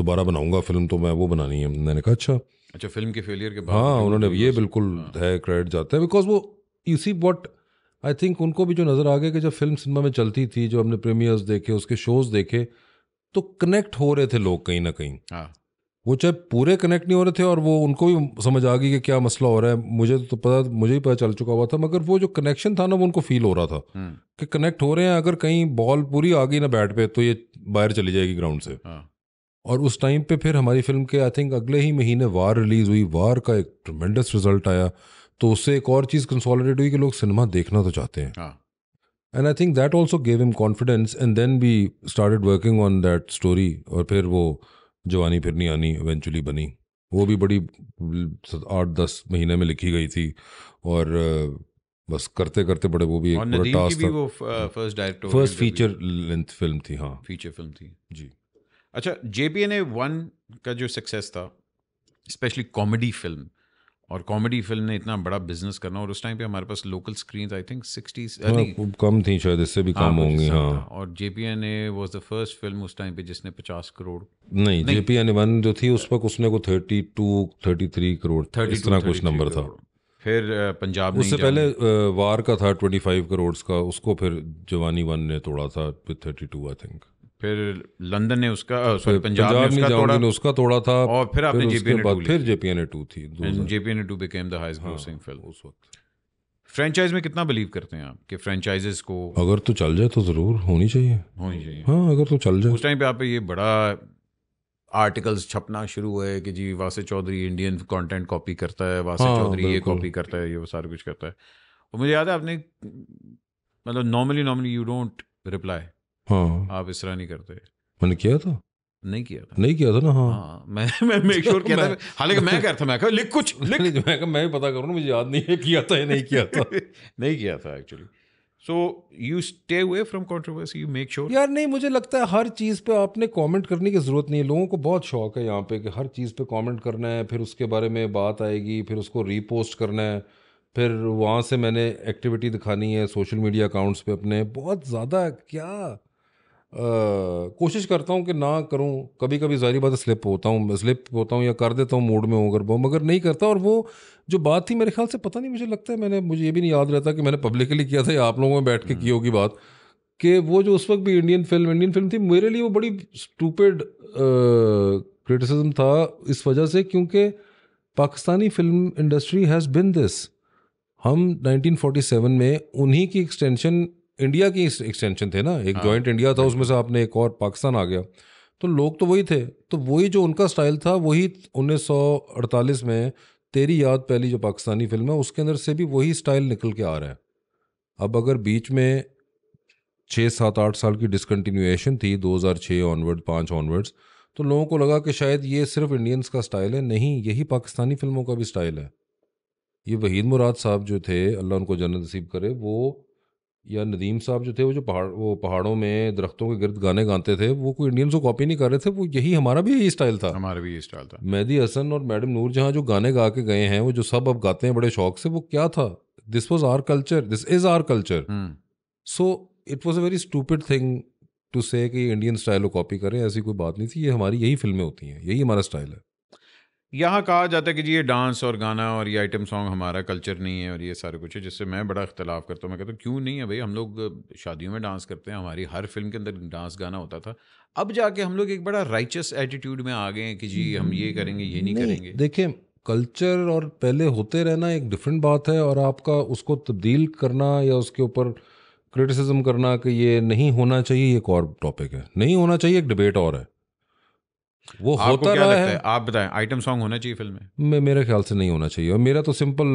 दोबारा बनाऊंगा फिल्म तो मैं वो बनानी है मैंने कहा अच्छा अच्छा फिल्म के फेलियर के बाद हाँ उन्होंने ये बिल्कुल हाँ। है क्रेडिट जाता है बिकॉज वो you see what I think उनको भी जो नज़र आ गया कि जब फिल्म सिनेमा में चलती थी जो हमने प्रीमियर्स देखे उसके शोज़ देखे तो कनेक्ट हो रहे थे लोग कहीं ना कहीं हाँ। वो चाहे पूरे कनेक्ट नहीं हो रहे थे और वो उनको भी समझ आ गई कि क्या मसला हो रहा है मुझे तो पता मुझे ही पता चल चुका हुआ था मगर वो जो कनेक्शन था ना वो उनको फील हो रहा था हम्म। कि कनेक्ट हो रहे हैं अगर कहीं बॉल पूरी आ गई ना बैट पे तो ये बाहर चली जाएगी ग्राउंड से हाँ। और उस टाइम पे फिर हमारी फिल्म के आई थिंक अगले ही महीने वार रिलीज़ हुई वार का एक ट्रमेंडस रिजल्ट आया तो उससे एक और चीज़ कंसोलिडेट हुई कि लोग सिनेमा देखना तो चाहते हैं and I think that also gave him confidence and then he started working on that story और फिर वो जवानी फिरनी आनी इवेंचुअली बनी वो भी बड़ी आठ दस महीने में लिखी गई थी और बस करते करते बड़े वो भी एक बड़ा टास्क था first director first feature length film थी हाँ फीचर फिल्म थी जी अच्छा J P N A one का जो सक्सेस था स्पेशली कॉमेडी फिल्म और कॉमेडी फिल्म ने इतना बड़ा बिजनेस करना और उस टाइम पे हमारे पास लोकल स्क्रीन आई थिंक कम थी शायद इससे भी हाँ, कम होंगी हाँ और J P N A was the first film उस टाइम पे जिसने पचास करोड़ नहीं जेपीएन वन जो थी उस वक्त उसने को thirty two thirty three crore thirty इतना कुछ नंबर था फिर पंजाब उससे पहले वार का था ट्वेंटी फाइव करोड़ का उसको फिर जवानी वन ने तोड़ा था थर्टी टू आई थिंक फिर लंदन ने उसका सॉरी पंजाब, पंजाब ने उसका तोड़ा ने उसका तोड़ा था और फिर आपने जेपीएन टू फिर जेपीएन टू थी J P N two became the highest grossing film उस वक्त फ्रेंचाइज में कितना बिलीव करते हैं आप कि फ्रेंचाइजेस को अगर तो चल जाए तो ज़रूर होनी चाहिए होनी चाहिए हाँ अगर तो चल जाए उस टाइम पे आप ये बड़ा आर्टिकल्स छपना शुरू हुए कि जी Wasay Chaudhry Indian content copy करता है वासे हाँ, चौधरी ये कॉपी करता है ये वो सारा कुछ करता है और मुझे याद है आपने मतलब normally normally you don't reply हाँ आप इस तरह नहीं करते मैंने किया था नहीं किया था नहीं किया था ना हाँ, हाँ मैं मैं मेक श्योर किया था हालांकि मैं कहता मैं कहा लिख कुछ लिख मैं कहा मैं भी पता करूँ मुझे याद नहीं है किया था या नहीं किया था नहीं किया था actually so you stay away from controversy you make sure यार नहीं मुझे लगता है हर चीज़ पे आपने कमेंट करने की ज़रूरत नहीं है लोगों को बहुत शौक है यहाँ पे कि हर चीज़ पे कमेंट करना है फिर उसके बारे में बात आएगी फिर उसको रीपोस्ट करना है फिर वहाँ से मैंने एक्टिविटी दिखानी है सोशल मीडिया अकाउंट्स पे अपने बहुत ज़्यादा क्या कोशिश करता हूँ कि ना करूँ कभी कभी जारी बात स्लिप होता हूँ स्लिप होता हूँ या कर देता हूँ मूड में अगर वो मगर नहीं करता और वो जो बात थी मेरे ख्याल से पता नहीं मुझे लगता है मैंने मुझे ये भी नहीं याद रहता कि मैंने पब्लिकली किया था या आप लोगों में बैठ के की हम्म। होगी बात कि वो जो उस वक्त भी इंडियन फिल्म इंडियन फिल्म थी मेरे लिए वो बड़ी स्टूपेड क्रिटिसिज्म था इस वजह से क्योंकि Pakistani film industry has been this हम 1947 में उन्हीं की एक्सटेंशन इंडिया की एक्सटेंशन थे ना एक जॉइंट हाँ। इंडिया था उसमें से आपने एक और पाकिस्तान आ गया तो लोग तो वही थे तो वही जो उनका स्टाइल था वही 1948 में तेरी याद पहली जो पाकिस्तानी फिल्म है उसके अंदर से भी वही स्टाइल निकल के आ रहा है अब अगर बीच में छः सात आठ साल की डिसकन्टीन्यूएशन थी 2006 ऑनवर्ड पाँच ऑनवर्ड्स तो लोगों को लगा कि शायद ये सिर्फ इंडियंस का स्टाइल है नहीं यही पाकिस्तानी फिल्मों का भी स्टाइल है ये वहीद मुराद साहब जो थे अल्लाह उनको जन्नत नसीब करे वो या नदीम साहब जो थे वो जो पहाड़ वो पहाड़ों में दरख्तों के गिरद गाने गाते थे वो कोई इंडियन को कॉपी नहीं कर रहे थे वो यही हमारा भी यही स्टाइल था हमारा भी यही स्टाइल था मेहदी हसन और मैडम नूर जहाँ जो गाने गा के गए हैं वो जो सब अब गाते हैं बड़े शौक से वो क्या था this was our culture this is our culture so it was a very stupid thing to say कि इंडियन स्टाइल को कॉपी करें ऐसी कोई बात नहीं थी ये हमारी यही फिल्में होती हैं यही हमारा स्टाइल है यहाँ कहा जाता है कि जी ये डांस और गाना और ये आइटम सॉन्ग हमारा कल्चर नहीं है और ये सारे कुछ है जिससे मैं बड़ा इख्तलाफ करता हूँ मैं कहता हूँ क्यों नहीं है भाई हम लोग शादियों में डांस करते हैं हमारी हर फिल्म के अंदर डांस गाना होता था अब जाके हम लोग एक बड़ा राइचस एटीट्यूड में आ गए हैं कि जी हम ये करेंगे ये नहीं, नहीं करेंगे देखिए कल्चर और पहले होते रहना एक डिफरेंट बात है और आपका उसको तब्दील करना या उसके ऊपर क्रिटिसिज्म करना कि ये नहीं होना चाहिए एक और टॉपिक है नहीं होना चाहिए एक डिबेट और है वो होता क्या रहा लगता है? है आप बताएं आइटम सॉन्ग होना चाहिए फिल्म में मैं मेरे ख्याल से नहीं होना चाहिए और मेरा तो सिंपल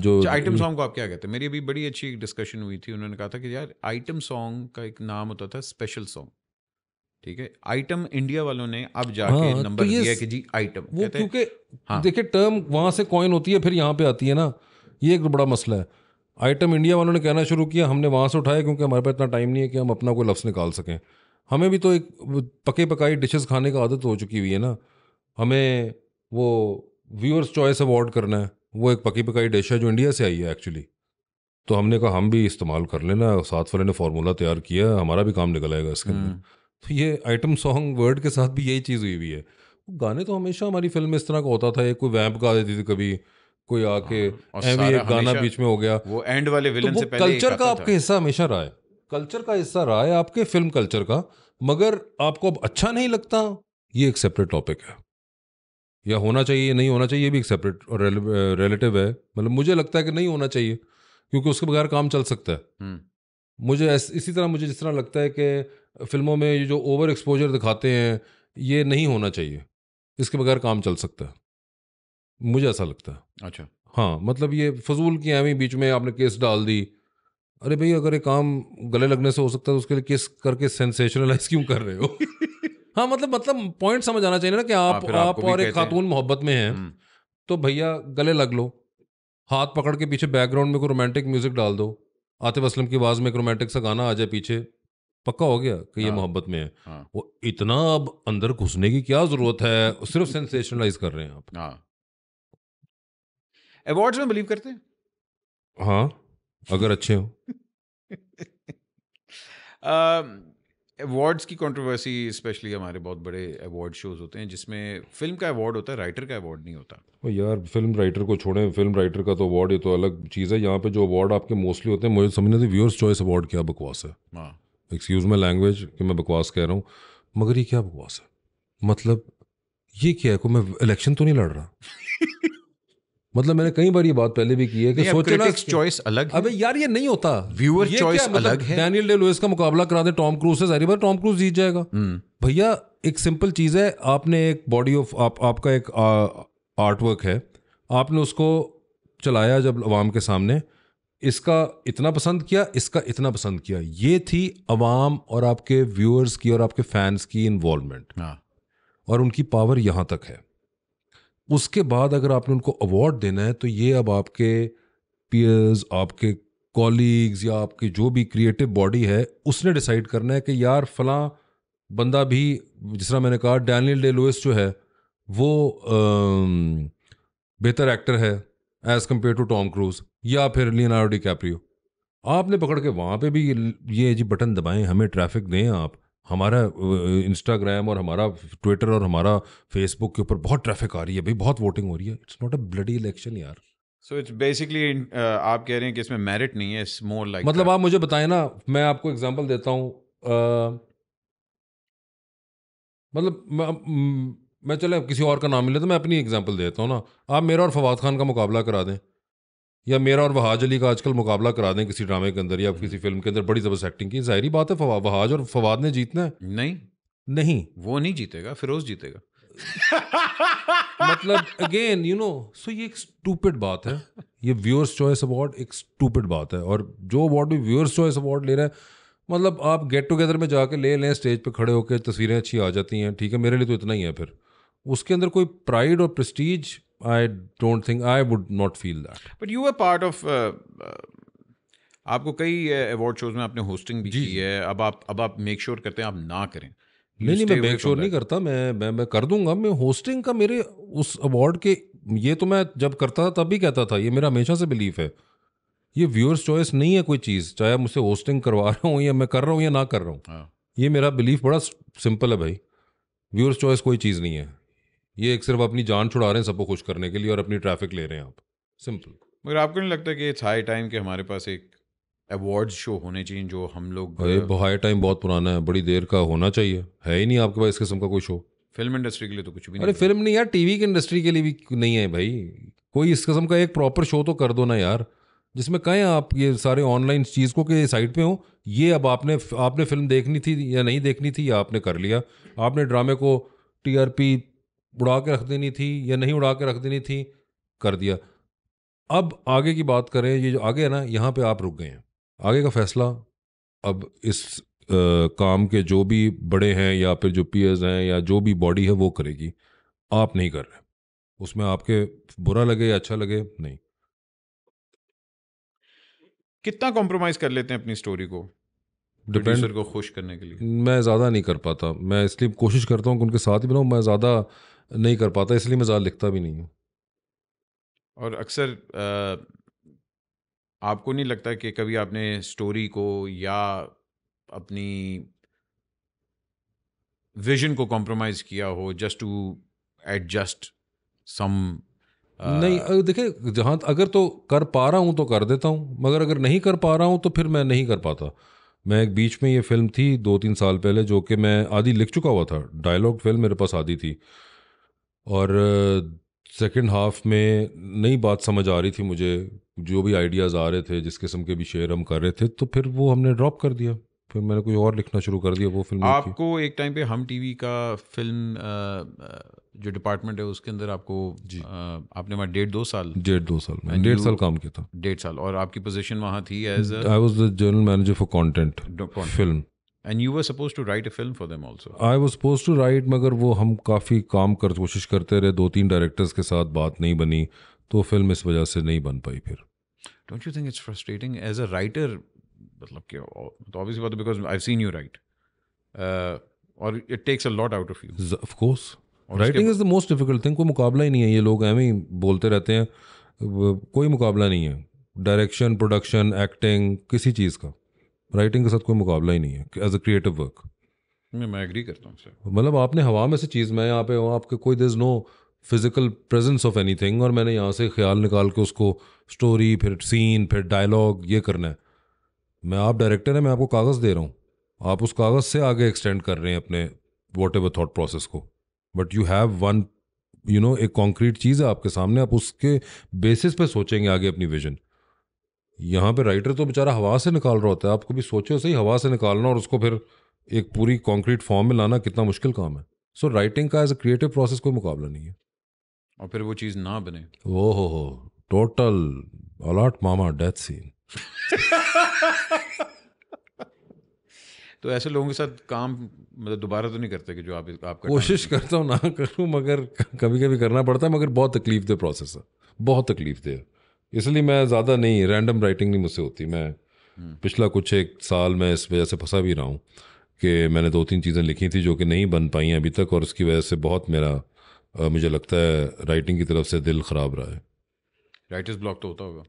जो आइटम अच्छा, सॉन्ग को आप क्या कहते हैं मेरी अभी बड़ी अच्छी डिस्कशन हुई थी उन्होंने कहा था कि यार आइटम सॉन्ग का एक नाम होता था स्पेशल सॉन्ग ठीक है आइटम इंडिया वालों ने अब जाके हाँ, नंबर तो दिया कि जी आइटम वो क्योंकि हाँ। देखिए टर्म वहां से कॉइन होती है फिर यहाँ पे आती है ना ये एक बड़ा मसला है आइटम इंडिया वालों ने कहना शुरू किया हमने वहां से उठाया क्योंकि हमारे पास इतना टाइम नहीं है कि हम अपना कोई लफ्स निकाल सकें हमें भी तो एक पके पकाई डिशेस खाने का आदत हो चुकी हुई है ना हमें वो व्यूअर्स चॉइस अवार्ड करना है वो एक पकी पकाई डिश है जो इंडिया से आई है एक्चुअली तो हमने कहा हम भी इस्तेमाल कर लेना साथ वाले ने फार्मूला तैयार किया हमारा भी काम निकल आएगा इसके अंदर हम्म। तो ये आइटम सॉन्ग वर्ड के साथ भी यही चीज़ हुई हुई है गाने तो हमेशा हमारी फिल्म में इस तरह का होता था एक कोई वैम्प गा देती थी कभी कोई आके एम हाँ, एक गाना बीच में हो गया वो एंड वाले विलन तो से पहले कल्चर का आपका हिस्सा हमेशा रहा है कल्चर का हिस्सा रहा है आपके फिल्म कल्चर का मगर आपको अब अच्छा नहीं लगता ये एक सेपरेट टॉपिक है या होना चाहिए नहीं होना चाहिए ये भी एक सेपरेट और रिलेटिव है मतलब मुझे लगता है कि नहीं होना चाहिए क्योंकि उसके बगैर काम चल सकता है हम्म। मुझे इसी तरह मुझे जिस तरह लगता है कि फिल्मों में ये जो ओवर एक्सपोजर दिखाते हैं ये नहीं होना चाहिए इसके बगैर काम चल सकता है मुझे ऐसा लगता है अच्छा हाँ मतलब ये फजूल की एवं बीच में आपने केस डाल दी अरे भाई अगर ये काम गले लगने से हो सकता है तो उसके लिए किस करके सेंसेशनलाइज क्यों कर रहे हो हाँ मतलब मतलब पॉइंट समझ आना चाहिए ना कि हाँ, आप आप और एक खातून मोहब्बत में हैं हम्म। तो भैया गले लग लो हाथ पकड़ के पीछे बैकग्राउंड में कोई रोमांटिक म्यूजिक डाल दो आतिफ असलम की आवाज़ में एक रोमांटिक सा गाना आ जाए पीछे पक्का हो गया कि ये हाँ। मोहब्बत में है हाँ। वो इतना अब अंदर घुसने की क्या जरूरत है सिर्फ सेंसेशनलाइज कर रहे हैं आप अवार्ड्स में बिलीव करते हैं हाँ अगर अच्छे हो अवार्ड्स की कंट्रोवर्सी स्पेशली हमारे बहुत बड़े अवार्ड शोज होते हैं जिसमें फिल्म का अवार्ड होता है राइटर का अवार्ड नहीं होता ओ यार फिल्म राइटर को छोड़ें फिल्म राइटर का तो अवार्ड ये तो अलग चीज़ है यहाँ पे जो अवार्ड आपके मोस्टली होते हैं मुझे समझ नहीं व्यूअर्स चॉइस अवार्ड क्या बकवास है हाँ एक्सक्यूज़ माई लैंग्वेज कि मैं बकवास कह रहा हूँ मगर ये क्या बकवास है मतलब ये क्या है को मैं इलेक्शन तो नहीं लड़ रहा मतलब मैंने कई बार ये बात पहले भी की है कि सोचना चॉइस अलग अबे यार ये नहीं होता व्यूअर चॉइस मतलब अलग है डैनियल डे लुइस का मुकाबला करा दे टॉम क्रूज से सारी बार टॉम क्रूज जीत जाएगा हम्म। भैया एक सिंपल चीज है आपने एक बॉडी ऑफ आप, आपका एक आर्ट वर्क है आपने उसको चलाया जब अवाम के सामने इसका इतना पसंद किया इसका इतना पसंद किया ये थी अवाम और आपके व्यूअर्स की और आपके फैंस की इन्वॉल्वमेंट हाँ। और उनकी पावर यहाँ तक है उसके बाद अगर आपने उनको अवार्ड देना है तो ये अब आपके पीयर्स आपके कॉलीग्स या आपकी जो भी क्रिएटिव बॉडी है उसने डिसाइड करना है कि यार फला बंदा भी जिस तरह मैंने कहा डैनियल डे लुइस जो है वो बेहतर एक्टर है as compared to Tom Cruise या फिर लियनार्डो डी कैप्रियो आपने पकड़ के वहाँ पे भी ये जी बटन दबाएं हमें ट्रैफिक दें आप हमारा इंस्टाग्राम और हमारा ट्विटर और हमारा फेसबुक के ऊपर बहुत ट्रैफिक आ रही है भाई बहुत वोटिंग हो रही है it's not a bloody election यार सो इट्स बेसिकली आप कह रहे हैं कि इसमें मेरिट नहीं है इट्स मोर लाइक मतलब आप मुझे बताएं ना मैं आपको एग्जांपल देता हूँ uh, मतलब मैं, मैं चले किसी और का नाम मिले तो मैं अपनी एग्जांपल देता हूँ ना आप मेरा और फवाद खान का मुकाबला करा दें या मेरा और वहाज अली का आजकल मुकाबला करा दें किसी ड्रामे के अंदर या किसी फिल्म के अंदर बड़ी जबरदस्त एक्टिंग की जाहरी बात है फवा, वहाज और फवाद ने जीतना है नहीं नहीं वो नहीं जीतेगा फिरोज जीतेगा मतलब अगेन यू नो सो ये एक स्टूपिड बात है ये व्यूअर्स चॉइस अवार्ड एक स्टूपिड बात है और जो अवार्ड भी व्यूअर्स चॉइस अवार्ड ले रहे हैं मतलब आप गेट टुगेदर में जाके ले लें स्टेज पे खड़े होकर तस्वीरें अच्छी आ जाती हैं ठीक है मेरे लिए तो इतना ही है फिर उसके अंदर कोई प्राइड और prestige I don't think I would not feel that but you are part of आपको कई अवार्ड uh, शोज में आपने होस्टिंग भी की है अब आप अब आप मेक श्योर sure करते हैं आप ना करें नहीं नहीं मैं मेक श्योर नहीं करता मैं मैं मैं कर दूंगा मैं होस्टिंग का मेरे उस अवार्ड के ये तो मैं जब करता था तब भी कहता था ये मेरा हमेशा से बिलीफ है ये व्यूअर्स चॉइस नहीं है कोई चीज़ चाहे मुझसे होस्टिंग करवा रहा हूँ या मैं कर रहा हूँ या ना कर रहा हूँ हाँ। ये मेरा बिलीफ बड़ा सिंपल है भाई व्यूअर्स चॉइस कोई चीज़ नहीं है ये एक सिर्फ अपनी जान छुड़ा रहे हैं सबको खुश करने के लिए और अपनी ट्रैफिक ले रहे हैं आप सिंपल मगर आपको नहीं लगता कि इट्स हाई टाइम कि हमारे पास एक अवार्ड शो होने चाहिए जो हम लोग अरे हाई टाइम बहुत पुराना है बड़ी देर का होना चाहिए है ही नहीं आपके पास इस किस्म का कोई शो फिल्म इंडस्ट्री के लिए तो कुछ भी नहीं अरे फिल्म नहीं यार टीवी की इंडस्ट्री के लिए भी नहीं है भाई कोई इस किस्म का एक प्रॉपर शो तो कर दो ना यार जिसमें कहें आप ये सारे ऑनलाइन चीज़ को के साइट पे हो ये अब आपने आपने फिल्म देखनी थी या नहीं देखनी थी या आपने कर लिया आपने ड्रामे को टीआरपी उड़ा के रख देनी थी या नहीं उड़ा के रख देनी थी कर दिया अब आगे की बात करें ये जो आगे है ना यहाँ पे आप रुक गए हैं आगे का फैसला अब इस आ, काम के जो भी बड़े हैं या फिर जो पीएस हैं या जो भी बॉडी है वो करेगी आप नहीं कर रहे उसमें आपके बुरा लगे या अच्छा लगे नहीं कितना कॉम्प्रोमाइज़ कर लेते हैं अपनी स्टोरी को डिपेंडर को खुश करने के लिए मैं ज़्यादा नहीं कर पाता मैं इसलिए कोशिश करता हूँ कि उनके साथ ही बनाऊँ मैं ज़्यादा नहीं कर पाता इसलिए मैं ज़्यादा लिखता भी नहीं हूँ और अक्सर आपको नहीं लगता कि कभी आपने स्टोरी को या अपनी विजन को कॉम्प्रोमाइज किया हो जस्ट टू एडजस्ट सम नहीं देखिए जहाँ अगर तो कर पा रहा हूँ तो कर देता हूँ मगर अगर नहीं कर पा रहा हूँ तो फिर मैं नहीं कर पाता मैं एक बीच में ये फिल्म थी दो तीन साल पहले जो कि मैं आधी लिख चुका हुआ था डायलॉग फिल्म मेरे पास आधी थी और सेकंड हाफ में नई बात समझ आ रही थी मुझे जो भी आइडियाज़ आ रहे थे जिस किस्म के भी शेयर हम कर रहे थे तो फिर वो हमने ड्रॉप कर दिया फिर मैंने कोई और लिखना शुरू कर दिया वो फिल्म आपको एक टाइम पे हम टीवी का फिल्म जो डिपार्टमेंट है उसके अंदर आपको जी आपने वहाँ डेढ़ दो साल डेढ़ दो साल में डेढ़ साल काम किया था डेढ़ साल और आपकी पोजीशन वहाँ थी as I was the general manager for content film and you were suppose to write a film for them also I was suppose to write मगर वो हम काफ़ी काम कर कोशिश करते रहे दो तीन डायरेक्टर्स के साथ बात नहीं बनी तो फिल्म इस वजह से नहीं बन पाई फिर don't you think it's frustrating as a writer मतलब ऑब्वियसली तो बात because I seen you write और it takes a lot out of you of course writing is the most difficult thing कोई मुकाबला ही नहीं है ये लोग एवं ही बोलते रहते हैं कोई मुकाबला नहीं है डायरेक्शन प्रोडक्शन एक्टिंग किसी चीज़ का राइटिंग के साथ कोई मुकाबला ही नहीं है एज अ क्रिएटिव वर्क मैं मैं एग्री करता हूँ मतलब आपने हवा में से चीज़ मैं यहाँ पे हूँ आपके कोई there is no physical presence of anything और मैंने यहाँ से ख्याल निकाल के उसको स्टोरी फिर सीन फिर डायलॉग ये करना है मैं आप डायरेक्टर हैं मैं आपको कागज़ दे रहा हूँ आप उस कागज़ से आगे एक्सटेंड कर रहे हैं अपने वॉट एवर थाट प्रोसेस को but you have one you know एक कॉन्क्रीट चीज़ है आपके सामने आप उसके बेसिस पे सोचेंगे आगे अपनी विजन यहाँ पे राइटर तो बेचारा हवा से निकाल रहा होता है आपको भी सोचो सही हवा से निकालना और उसको फिर एक पूरी कॉन्क्रीट फॉर्म में लाना कितना मुश्किल काम है सो राइटिंग का एज अ क्रिएटिव प्रोसेस कोई मुकाबला नहीं है और फिर वो चीज़ ना बने ओ हो हो टोटल अलॉट मामा डेथ सीन तो ऐसे लोगों के साथ काम मतलब दोबारा तो नहीं करते कि जो आप आपका कोशिश करता हूँ ना करूँ मगर कभी कभी करना पड़ता है मगर बहुत तकलीफ दे प्रोसेस है बहुत तकलीफ दे इसलिए मैं ज़्यादा नहीं रैंडम राइटिंग नहीं मुझसे होती मैं हम्म। पिछला कुछ एक साल मैं इस वजह से फंसा भी रहा हूँ कि मैंने दो तीन चीज़ें लिखी थी जो कि नहीं बन पाई अभी तक और उसकी वजह से बहुत मेरा आ, मुझे लगता है राइटिंग की तरफ से दिल ख़राब रहा है राइटर्स ब्लॉक तो होता होगा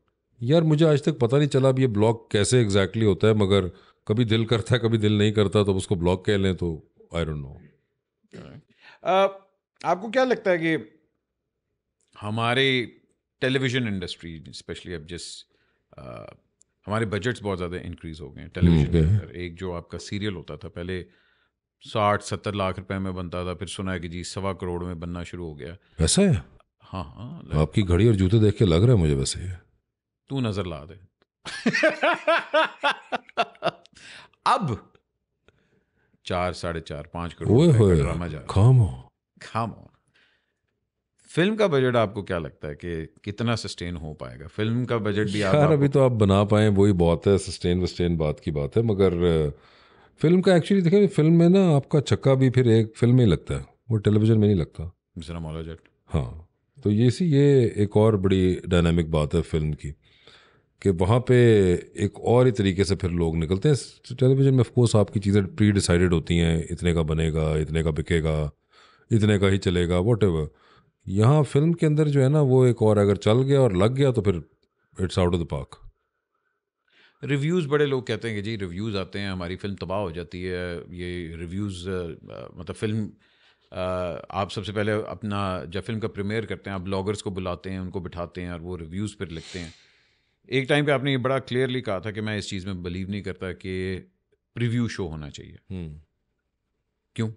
यार मुझे आज तक पता नहीं चला अब ये ब्लॉक कैसे एग्जैक्टली होता है मगर कभी दिल करता है कभी दिल नहीं करता तो उसको ब्लॉक कह लें तो आई डोंट नो आपको क्या लगता है कि हमारे टेलीविजन इंडस्ट्री स्पेशली अब जिस हमारे बजट्स बहुत ज़्यादा इंक्रीज हो गए हैं टेलीविजन हम्म, के हम्म। अंदर एक जो आपका सीरियल होता था पहले साठ सत्तर लाख रुपए में बनता था फिर सुना है कि जी सवा करोड़ में बनना शुरू हो गया वैसे है हाँ हाँ आपकी घड़ी और जूते देख के लग रहा है मुझे वैसे तू नजर ला दे अब चार साढ़े चार पाँच करोड़ खामो खामो फिल्म का बजट आपको क्या लगता है कि कितना सस्टेन हो पाएगा फिल्म का बजट भी यार आप अभी तो आप बना पाए वही बहुत है सस्टेन वस्टेन बात की बात है मगर फिल्म का एक्चुअली देखें फिल्म में ना आपका चक्का भी फिर एक फिल्म में ही लगता है वो टेलीविजन में नहीं लगता जट हाँ तो ये सी ये एक और बड़ी डायनामिक बात है फिल्म की कि वहाँ पे एक और ही तरीके से फिर लोग निकलते हैं टेलीविज़न में ऑफकोर्स आपकी चीज़ें प्री डिसाइडेड होती हैं इतने का बनेगा इतने का बिकेगा इतने का ही चलेगा वॉट यहाँ फिल्म के अंदर जो है ना वो एक और अगर चल गया और लग गया तो फिर it's out of the park reviews बड़े लोग कहते हैं कि जी रिव्यूज़ आते हैं हमारी फ़िल्म तबाह हो जाती है ये रिव्यूज़ मतलब फ़िल्म आप सबसे पहले अपना जब फिल्म का प्रीमियर करते हैं आप ब्लॉगर्स को बुलाते हैं उनको बिठाते हैं और वो रिव्यूज़ फिर लिखते हैं एक टाइम पे आपने ये बड़ा क्लियरली कहा था कि मैं इस चीज़ में बिलीव नहीं करता कि प्रीव्यू शो होना चाहिए हम्म। क्यों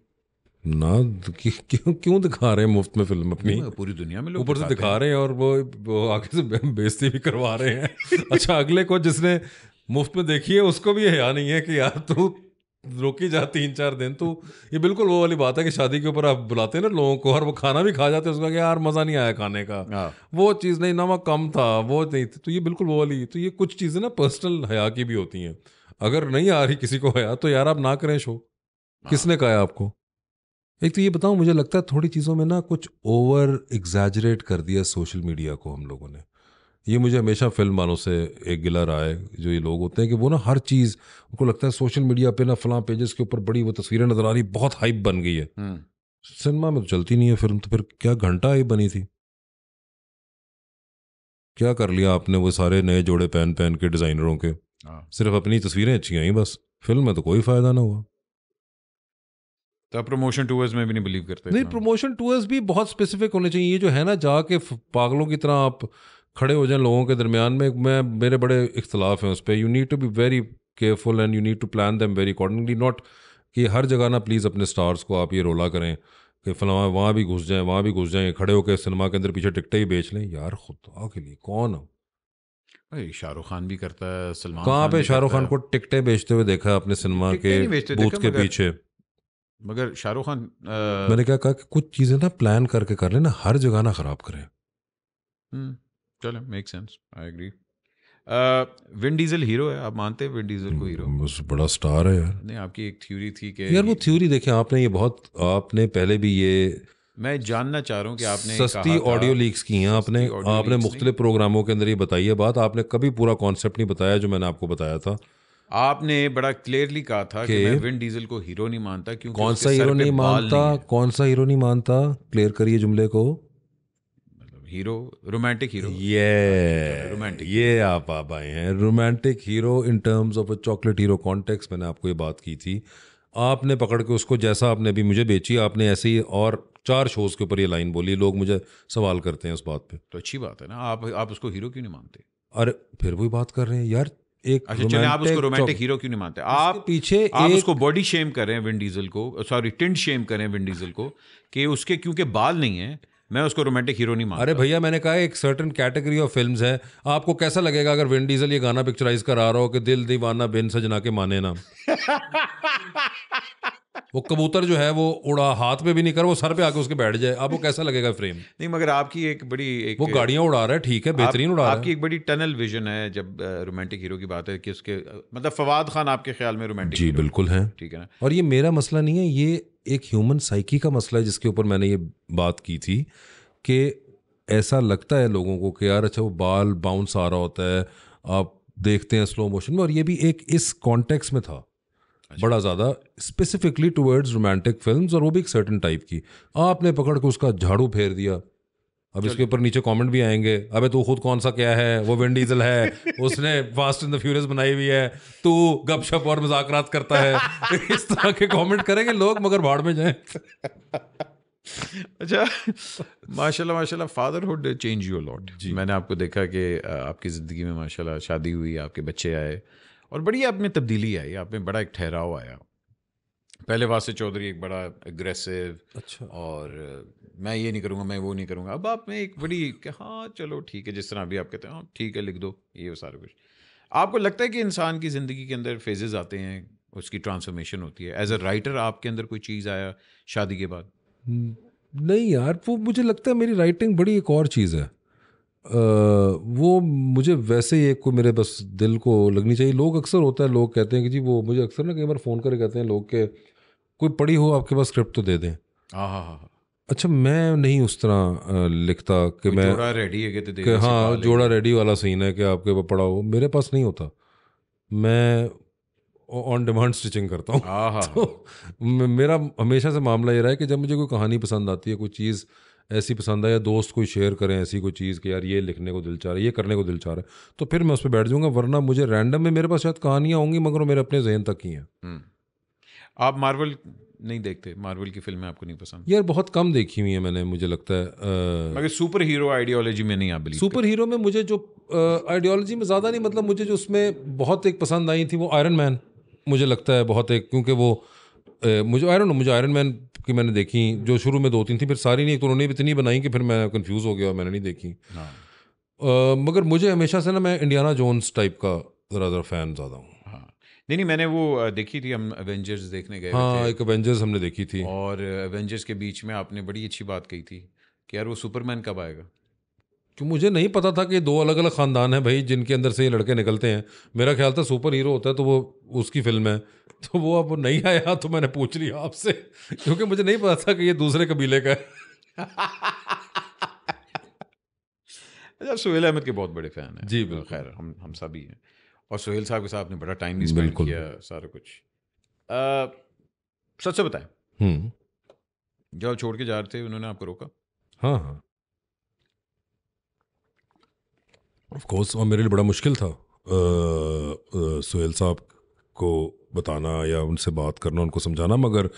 ना क्यों क्यों दिखा रहे हैं मुफ्त में फिल्म अपनी पूरी दुनिया में लोग ऊपर से दिखा रहे हैं और वो, वो आगे से बेइज्जती भी करवा रहे हैं अच्छा अगले को जिसने मुफ्त में देखी है उसको भी हया नहीं है कि यार तू रोकी जा तीन चार दिन तो ये बिल्कुल वो वाली बात है कि शादी के ऊपर आप बुलाते हैं ना लोगों को और वो खाना भी खा जाते हैं उसका कि यार मज़ा नहीं आया खाने का हाँ। वो चीज़ नहीं ना नमक कम था वो नहीं थी तो ये बिल्कुल वो वाली तो ये कुछ चीज़ें ना पर्सनल हया की भी होती हैं अगर नहीं आ रही किसी को हया तो यार आप ना करें शो हाँ। किसने कहा आपको एक तो ये बताऊं मुझे लगता है थोड़ी चीज़ों में ना कुछ ओवर एग्जैजरेट कर दिया सोशल मीडिया को हम लोगों ने ये मुझे हमेशा फिल्म वालों से एक गिला रहा है जो ये लोग होते हैं कि वो ना हर चीज़ उनको लगता है सोशल मीडिया पे ना फलां पेजेस के ऊपर बड़ी वो तस्वीरें नजर आ रही बहुत हाइप बन गई है सिनेमा हम्म। में तो चलती नहीं है फिल्म तो फिर क्या घंटा ही बनी थी क्या कर लिया आपने वो सारे नए जोड़े पहन पहन के डिज़ाइनरों के हाँ। सिर्फ अपनी तस्वीरें अच्छी आई बस फिल्म में तो कोई फ़ायदा ना हुआ तो आप प्रमोशन टूर्स में भी नहीं बिलीव करते नहीं प्रमोशन टूर्स भी बहुत स्पेसिफिक होने चाहिए ये जो है ना जाके पागलों की तरह आप खड़े हो जाएं लोगों के दरमियान में मैं मेरे बड़े इख्तलाफ हैं उस पर you need to be very careful and you need to plan them very accordingly not कि हर जगह ना प्लीज़ अपने स्टार्स को आप ये रोला करें कि फलावा वहाँ भी घुस जाएँ वहाँ भी घुस जाएँ खड़े होकर सिनेमा के अंदर पीछे टिकटें ही बेच लें यार खुदा के लिए कौन हो शाहरुख खान भी करता है सलमान कहाँ पे शाहरुख खान को टिकटें बेचते हुए देखा अपने सिनेमा के बूथ के पीछे मगर शाहरुख खान आ... मैंने क्या कहा कि कुछ चीज़ें ना प्लान करके कर लेना हर जगह ना ख़राब करें चलो make sense I agree Vin Diesel hero है आप मानते हैं विन डीजल को हीरो हम्म, बस बड़ा स्टार है यार नहीं आपकी एक थ्योरी थी कि यार वो थ्योरी देखें आपने ये बहुत आपने पहले भी ये मैं जानना चाह रहा हूँ कि आपने सस्ती ऑडियो लीक्स की हैं आपने आपने मुख्तलिफ प्रोग्रामों के अंदर ये बताई है बात आपने कभी पूरा कॉन्सेप्ट नहीं बताया जो मैंने आपको बताया था आपने बड़ा क्लियरली कहा था कि मैं विन डीजल को हीरो नहीं मानता क्योंकि कौन सा हीरो नहीं मानता नहीं कौन सा हीरो नहीं मानता क्लियर करिए जुमले को हीरो रोमांटिक हीरो ये रोमांटिक ये आप आप आए हैं romantic hero in terms of a chocolate hero context मैंने आपको ये बात की थी आपने पकड़ के उसको जैसा आपने अभी मुझे बेची आपने ऐसे ही और चार शोज के ऊपर ये लाइन बोली लोग मुझे सवाल करते हैं उस बात पे तो अच्छी बात है ना आप आप उसको हीरो क्यों नहीं मानते अरे फिर वही बात कर रहे हैं यार एक अच्छा आप उसको रोमांटिक हीरो क्यों नहीं मानते आप पीछे आप एक... उसको बॉडी शेम कर रहे हैं विन डीजल को सॉरी टिंट शेम कर रहे हैं विन डीजल को कि उसके क्योंकि बाल नहीं है मैं उसको रोमांटिक हीरो नहीं मानता अरे भैया मैंने कहा एक सर्टन कैटेगरी ऑफ फिल्म्स है आपको कैसा लगेगा अगर विन डीजल ये गाना पिक्चराइज करा रहा हो कि दिल दीवाना बिन सजना के माने ना वो कबूतर जो है वो उड़ा हाथ पे भी नहीं कर वो सर पे आके उसके बैठ जाए आपको कैसा लगेगा फ्रेम नहीं मगर आपकी एक बड़ी एक वो गाड़ियाँ उड़ा रहा है ठीक है बेहतरीन उड़ा रहा है आपकी एक बड़ी टनल विजन है जब रोमांटिक हीरो की बात है कि उसके मतलब फवाद खान आपके ख्याल में रोमांटिक जी बिल्कुल है ठीक है ना और ये मेरा मसला नहीं है ये एक ह्यूमन साइकी का मसला है जिसके ऊपर मैंने ये बात की थी कि ऐसा लगता है लोगों को कि यार अच्छा वो बाल बाउंस आ रहा होता है आप देखते हैं स्लो मोशन में और ये भी एक इस कॉन्टेक्स्ट में था अच्छा। बड़ा ज़्यादा स्पेसिफिकली टूवर्ड्स रोमांटिक फिल्म और वो भी एक सर्टन टाइप की आपने पकड़ के उसका झाड़ू फेर दिया अब इसके ऊपर नीचे कमेंट भी आएंगे अबे तू खुद कौन सा क्या है वो विन डीजल है उसने फास्ट इन द फ्यूरियस बनाई हुई है तू गपशप और मजाक करता है इस तरह के कमेंट करेंगे लोग मगर भाड़ में जाएं अच्छा माशाल्लाह माशाल्लाह फादरहुड चेंज यू लॉट मैंने आपको देखा कि आपकी ज़िंदगी में माशाल्लाह शादी हुई आपके बच्चे आए और बड़ी आप में तब्दीली आई आप में बड़ा एक ठहराव आया पहले वासे चौधरी एक बड़ा एग्रेसिव अच्छा और मैं ये नहीं करूँगा मैं वो नहीं करूँगा अब आप में एक बड़ी कि हाँ चलो ठीक है जिस तरह अभी आप कहते हैं हाँ ठीक है लिख दो ये सारा कुछ आपको लगता है कि इंसान की ज़िंदगी के अंदर फेजेज आते हैं उसकी ट्रांसफॉर्मेशन होती है एज अ राइटर आपके अंदर कोई चीज़ आया शादी के बाद हम्म, नहीं यार वो मुझे लगता है मेरी राइटिंग बड़ी एक और चीज़ है वो मुझे वैसे ही एक को मेरे बस दिल को लगनी चाहिए लोग अक्सर होता है लोग कहते हैं कि जी वो मुझे अक्सर ना कई बार फ़ोन करके कहते हैं लोग के कोई पढ़ी हो आपके पास स्क्रिप्ट तो दे दें हाँ हाँ हाँ, हाँ। अच्छा मैं नहीं उस तरह लिखता कि मैं जोड़ा रेडी है कि कि हाँ जोड़ा रेडी वाला सीन है कि आपके पास पढ़ा हो मेरे पास नहीं होता मैं ऑन डिमांड स्टिचिंग करता हूँ हाँ, हाँ, तो मेरा हमेशा से मामला ये रहा है कि जब मुझे कोई कहानी पसंद आती है कोई चीज़ ऐसी पसंद है या दोस्त कोई शेयर करें ऐसी कोई चीज़ कि यार ये लिखने को दिल चाह रहा है ये करने को दिल चाह रहा है तो फिर मैं उस पर बैठ जाऊँगा वरना मुझे रैंडम में मेरे पास शायद कहानियाँ होंगी मगर वो मेरे अपने जहन तक ही हैं हम्म। आप मार्वल नहीं देखते मार्वल की फिल्में आपको नहीं पसंद यार बहुत कम देखी हुई है मैंने मुझे लगता है आ... मगर सुपर हीरो आइडियोलॉजी में नहीं आप बिल्कुल सुपर हीरो में मुझे जो आइडियोलॉजी में ज़्यादा नहीं मतलब मुझे जो उसमें बहुत एक पसंद आई थी वो आयरन मैन मुझे लगता है बहुत एक क्योंकि वो मुझे आयरन मुझे आयरन मैन की मैंने देखी जो हम्म। शुरू में दो तीन थी फिर सारी नहीं तो उन्होंने इतनी बनाई कि फिर मैं कन्फ्यूज हो गया मैंने नहीं देखी हाँ। मगर मुझे हमेशा से ना मैं इंडियाना जोन्स टाइप का ज़रा ज़रा फ़ैन ज़्यादा हूँ हाँ। नहीं नहीं मैंने वो देखी थी हम एवेंजर्स देखने गए हाँ थे एक एवेंजर्स हमने देखी थी और एवेंजर्स के बीच में आपने बड़ी अच्छी बात कही थी कि यार वो सुपरमैन कब आएगा तो मुझे नहीं पता था कि दो अलग अलग ख़ानदान हैं भाई जिनके अंदर से ये लड़के निकलते हैं मेरा ख्याल था सुपर हीरो होता है तो वो उसकी फिल्म है तो वो अब नहीं आया तो मैंने पूछ लिया आपसे क्योंकि मुझे नहीं पता था कि ये दूसरे कबीले का अच्छा सुहेल अहमद के बहुत बड़े फ़ैन हैं जी बिल्कुल खैर हम हम सभी हैं और सुहेल साहब के साथ ने बड़ा टाइम भी स्पेंड किया सारा कुछ सच से बताएं हम्म। जो आप छोड़ के जा रहे थे उन्होंने आपको रोका हाँ हाँ ऑफ कोर्स और मेरे लिए बड़ा मुश्किल था सुहेल साहब को बताना या उनसे बात करना उनको समझाना मगर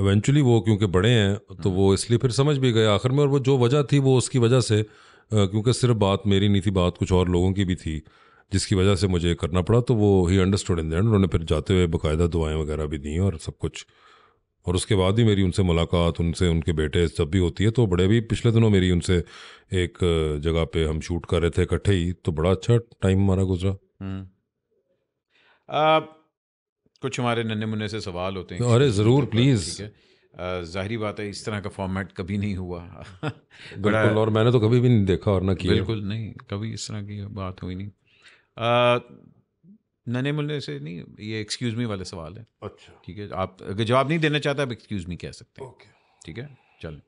एवेंचुअली वो क्योंकि बड़े हैं तो वो हम्म। इसलिए फिर समझ भी गए आखिर में और वो जो वजह थी वो उसकी वजह से क्योंकि सिर्फ बात मेरी नहीं थी बात कुछ और लोगों की भी थी जिसकी वजह से मुझे करना पड़ा तो वो ही अंडरस्टूड इन उन्होंने फिर जाते हुए बाकायदा दुआएं वगैरह भी दी और सब कुछ और उसके बाद ही मेरी उनसे मुलाकात उनसे उनके बेटे जब भी होती है तो बड़े भी पिछले दिनों मेरी उनसे एक जगह पे हम शूट कर रहे थे इकट्ठे ही तो बड़ा अच्छा टाइम हमारा गुजरा हम्म। कुछ हमारे नन्हे मुन्ने से सवाल होते हैं तो अरे ज़रूर प्लीज़ ज़ाहरी बात है इस तरह का फॉर्मेट कभी नहीं हुआ बिल्कुल और मैंने तो कभी भी नहीं देखा और ना किया बिल्कुल नहीं कभी इस तरह की बात हुई नहीं नन्हे मुन्ने से नहीं ये एक्सक्यूज़ मी वाले सवाल है अच्छा ठीक है आप अगर जवाब नहीं देना चाहते आप एक्सक्यूज़ मी कह सकते हैं ठीक है चलें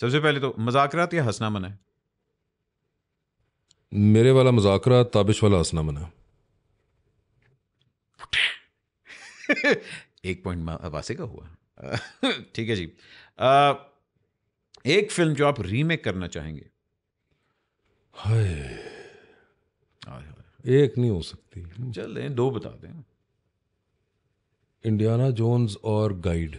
सबसे पहले तो मजाकरात या हंसना मना है मेरे वाला मजाकरात ताबिश वाला हंसना मना है एक पॉइंट वासे का हुआ ठीक है जी आ, एक फिल्म जो आप रीमेक करना चाहेंगे हाय एक नहीं हो सकती चल दें दो बता दें इंडियाना जोन्स और guide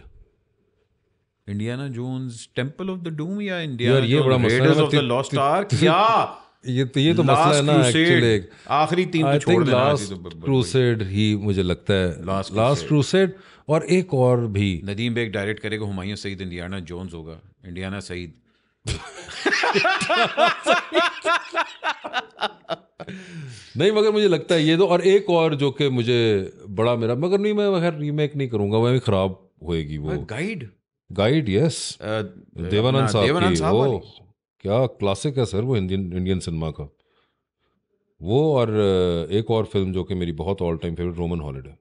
Indiana Jones temple of the doom या इंडिया ये बड़ा मसला है लॉस्ट आर्क क्या ये तो ये तो मसला है ना एक्चुअली आखिरी तीन आई थिंक लास्ट क्रूसेड ही मुझे लगता है लास्ट क्रूसेड और एक और भी नदीम बेग डायरेक्ट करेगा हुमायूं सईद इंडियाना जोन्स होगा इंडियाना सईद नहीं मगर मुझे लगता है ये तो और एक और जो कि मुझे बड़ा मेरा मगर नहीं मैं खैर रीमेक नहीं करूंगा वह खराब होएगी वो गाइड गाइड यस देवानंद साहब देवानंद साहब क्या क्लासिक है सर वो इंडियन इंडियन सिनेमा का वो और एक और फिल्म जो कि मेरी बहुत all time favourite Roman Holiday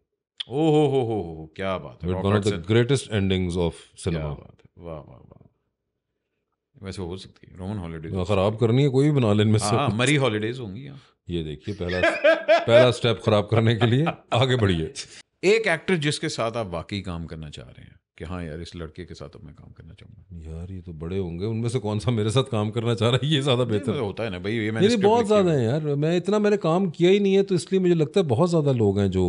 ओ हो हो हो हो क्या बात है one of the greatest endings of cinema वाह वाह वाह वैसे हो सकती है रोमन तो हॉलीडे हाँ, खराब करनी है कोई भी बना लेन में से हाँ, हाँ, मरी हॉलीडेज होंगी ये देखिए पहला पहला स्टेप खराब करने के लिए आगे बढ़िए एक एक्टर जिसके साथ आप वाकई काम करना चाह रहे हैं कि हाँ यार इस लड़के के साथ अब मैं काम करना चाहूँगा यार ये तो बड़े होंगे उनमें से कौन सा मेरे साथ काम करना चाह रहा है ये ज़्यादा बेहतर होता है ना भाई ये मैंने बहुत ज़्यादा है यार मैं इतना मैंने काम किया ही नहीं है तो इसलिए मुझे लगता है बहुत ज़्यादा लोग हैं जो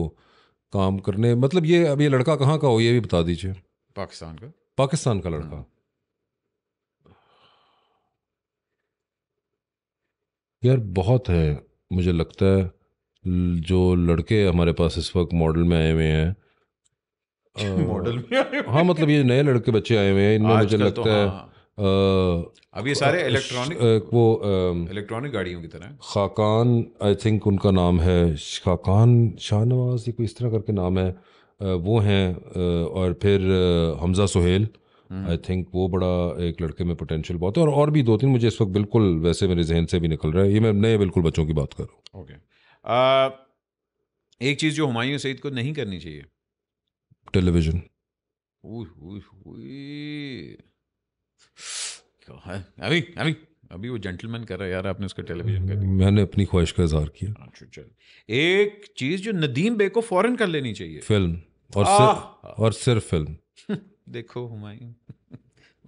काम करने मतलब ये अब ये लड़का कहाँ का हो ये भी बता दीजिए पाकिस्तान का पाकिस्तान का लड़का हाँ। यार बहुत है मुझे लगता है जो लड़के हमारे पास इस वक्त मॉडल में आए हुए हैं मॉडल में हाँ मतलब ये नए लड़के बच्चे आए हुए हैं इनमें मुझे तो लगता है हाँ। अब ये सारे इलेक्ट्रॉनिक वो इलेक्ट्रॉनिक गाड़ियों की तरह खाकान आई थिंक उनका नाम है खाकान शाहनवाज ये कोई इस तरह करके नाम है वो हैं और फिर Hamza Sohail I hmm. Think वो बड़ा एक लड़के में पोटेंशियल बहुत है और और भी दो तीन मुझे इस वक्त बिल्कुल वैसे मेरे जहन से भी निकल रहा है ये मैं नए बिल्कुल बच्चों की बात कर रहा हूँ ओके एक चीज़ जो हमायूं सईद को नहीं करनी चाहिए television? तो अभी वो जेंटलमैन कर रहा है यार आपने उसका टेलीविजन कर मैंने अपनी ख्वाहिश का इजहार किया हाँ, एक चीज जो नदीम बे को फॉरन कर लेनी चाहिए फिल्म और सिर्फ और सिर्फ फिल्म देखो हुमायूं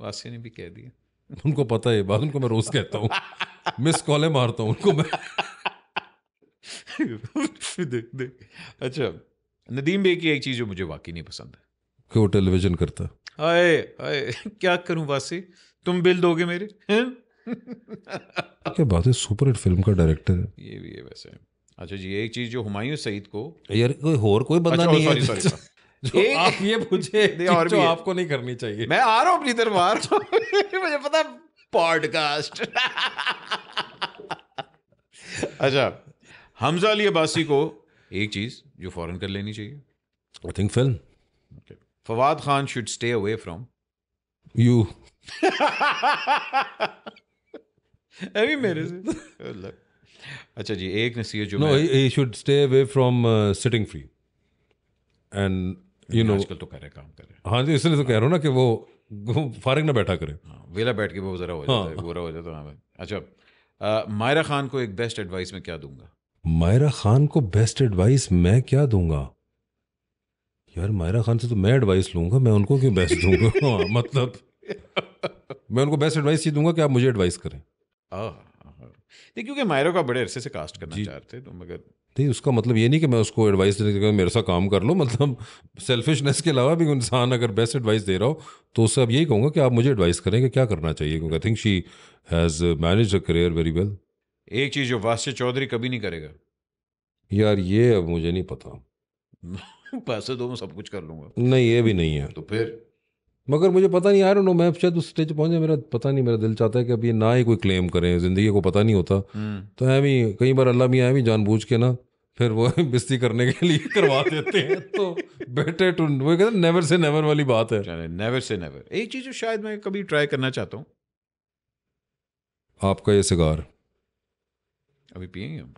वासी ने भी कह दिया उनको पता है बात उनको मैं रोज कहता हूँ मिस कॉले मारता हूँ उनको मैं देख देख अच्छा नदीम बे की एक चीज़ जो मुझे वाकई नहीं पसंद है कि वो टेलीविजन करता आए आए क्या करूं वासी तुम बिल दोगे मेरे क्या बात है सुपर हिट फिल्म का डायरेक्टर है ये भी है वैसे अच्छा जी एक चीज़ जो हुमायूं सईद को यार कोई और कोई बंदा अच्छा, नहीं सॉरी सॉरी जो एक, आप ये पूछे और जो आपको नहीं करनी चाहिए मैं आ रहा हूँ अपनी दरबार मुझे पता पॉडकास्ट अच्छा हमजा अली अब्बासी को एक चीज़ जो फॉरन कर लेनी चाहिए I think film Fawad Khan should stay away from you अभी मेरे से अच्छा जी एक नसीहत जो no he should stay away from sitting free and you know आजकल तो रहे काम करे हाँ जी इसलिए तो कह रहा हूँ ना कि वो फारिंग ना बैठा करे हाँ, वेला बैठ के वो ज़रा हो जाता है हाँ। बुरा हो जाता है हाँ अच्छा मायरा खान को एक बेस्ट एडवाइस में क्या दूंगा मायरा खान को बेस्ट एडवाइस मैं क्या दूंगा यार मायरा खान से तो मैं एडवाइस लूंगा मैं उनको क्यों बेस्ट दूंगा हाँ, मतलब मैं उनको बेस्ट एडवाइस ये दूंगा कि आप मुझे एडवाइस करें नहीं क्योंकि मायरा का बड़े अरसे से कास्ट करना चाह रहे थे तो मगर नहीं उसका मतलब ये नहीं कि मैं उसको एडवाइस देने के मेरे साथ काम कर लो मतलब सेल्फिशनेस के अलावा भी इंसान अगर बेस्ट एडवाइस दे रहा हो तो उससे अब यही कहूँगा कि आप मुझे एडवाइस करें कि क्या करना चाहिए क्योंकि I think she has manage a career very well एक चीज जो वास्य चौधरी कभी नहीं करेगा यार ये अब मुझे नहीं पता पैसे दो मैं सब कुछ कर लूंगा नहीं ये भी नहीं है तो फिर मगर मुझे पता नहीं यार नो मैं शायद उस स्टेज पहुंच जाए मेरा पता नहीं मेरा दिल चाहता है कि अब ये ना ही कोई क्लेम करें ज़िंदगी को पता नहीं होता हम्म। तो है भी कई बार अल्लाह भी आए भी जानबूझ के ना फिर वो बिस्ती करने के लिए करवा देते हैं तो बेटर टू वो कहते नेवर से नेवर वाली बात है नेवर से नेवर एक चीज़ जो शायद मैं कभी ट्राई करना चाहता हूँ आपका ये सिगार अभी पिए हम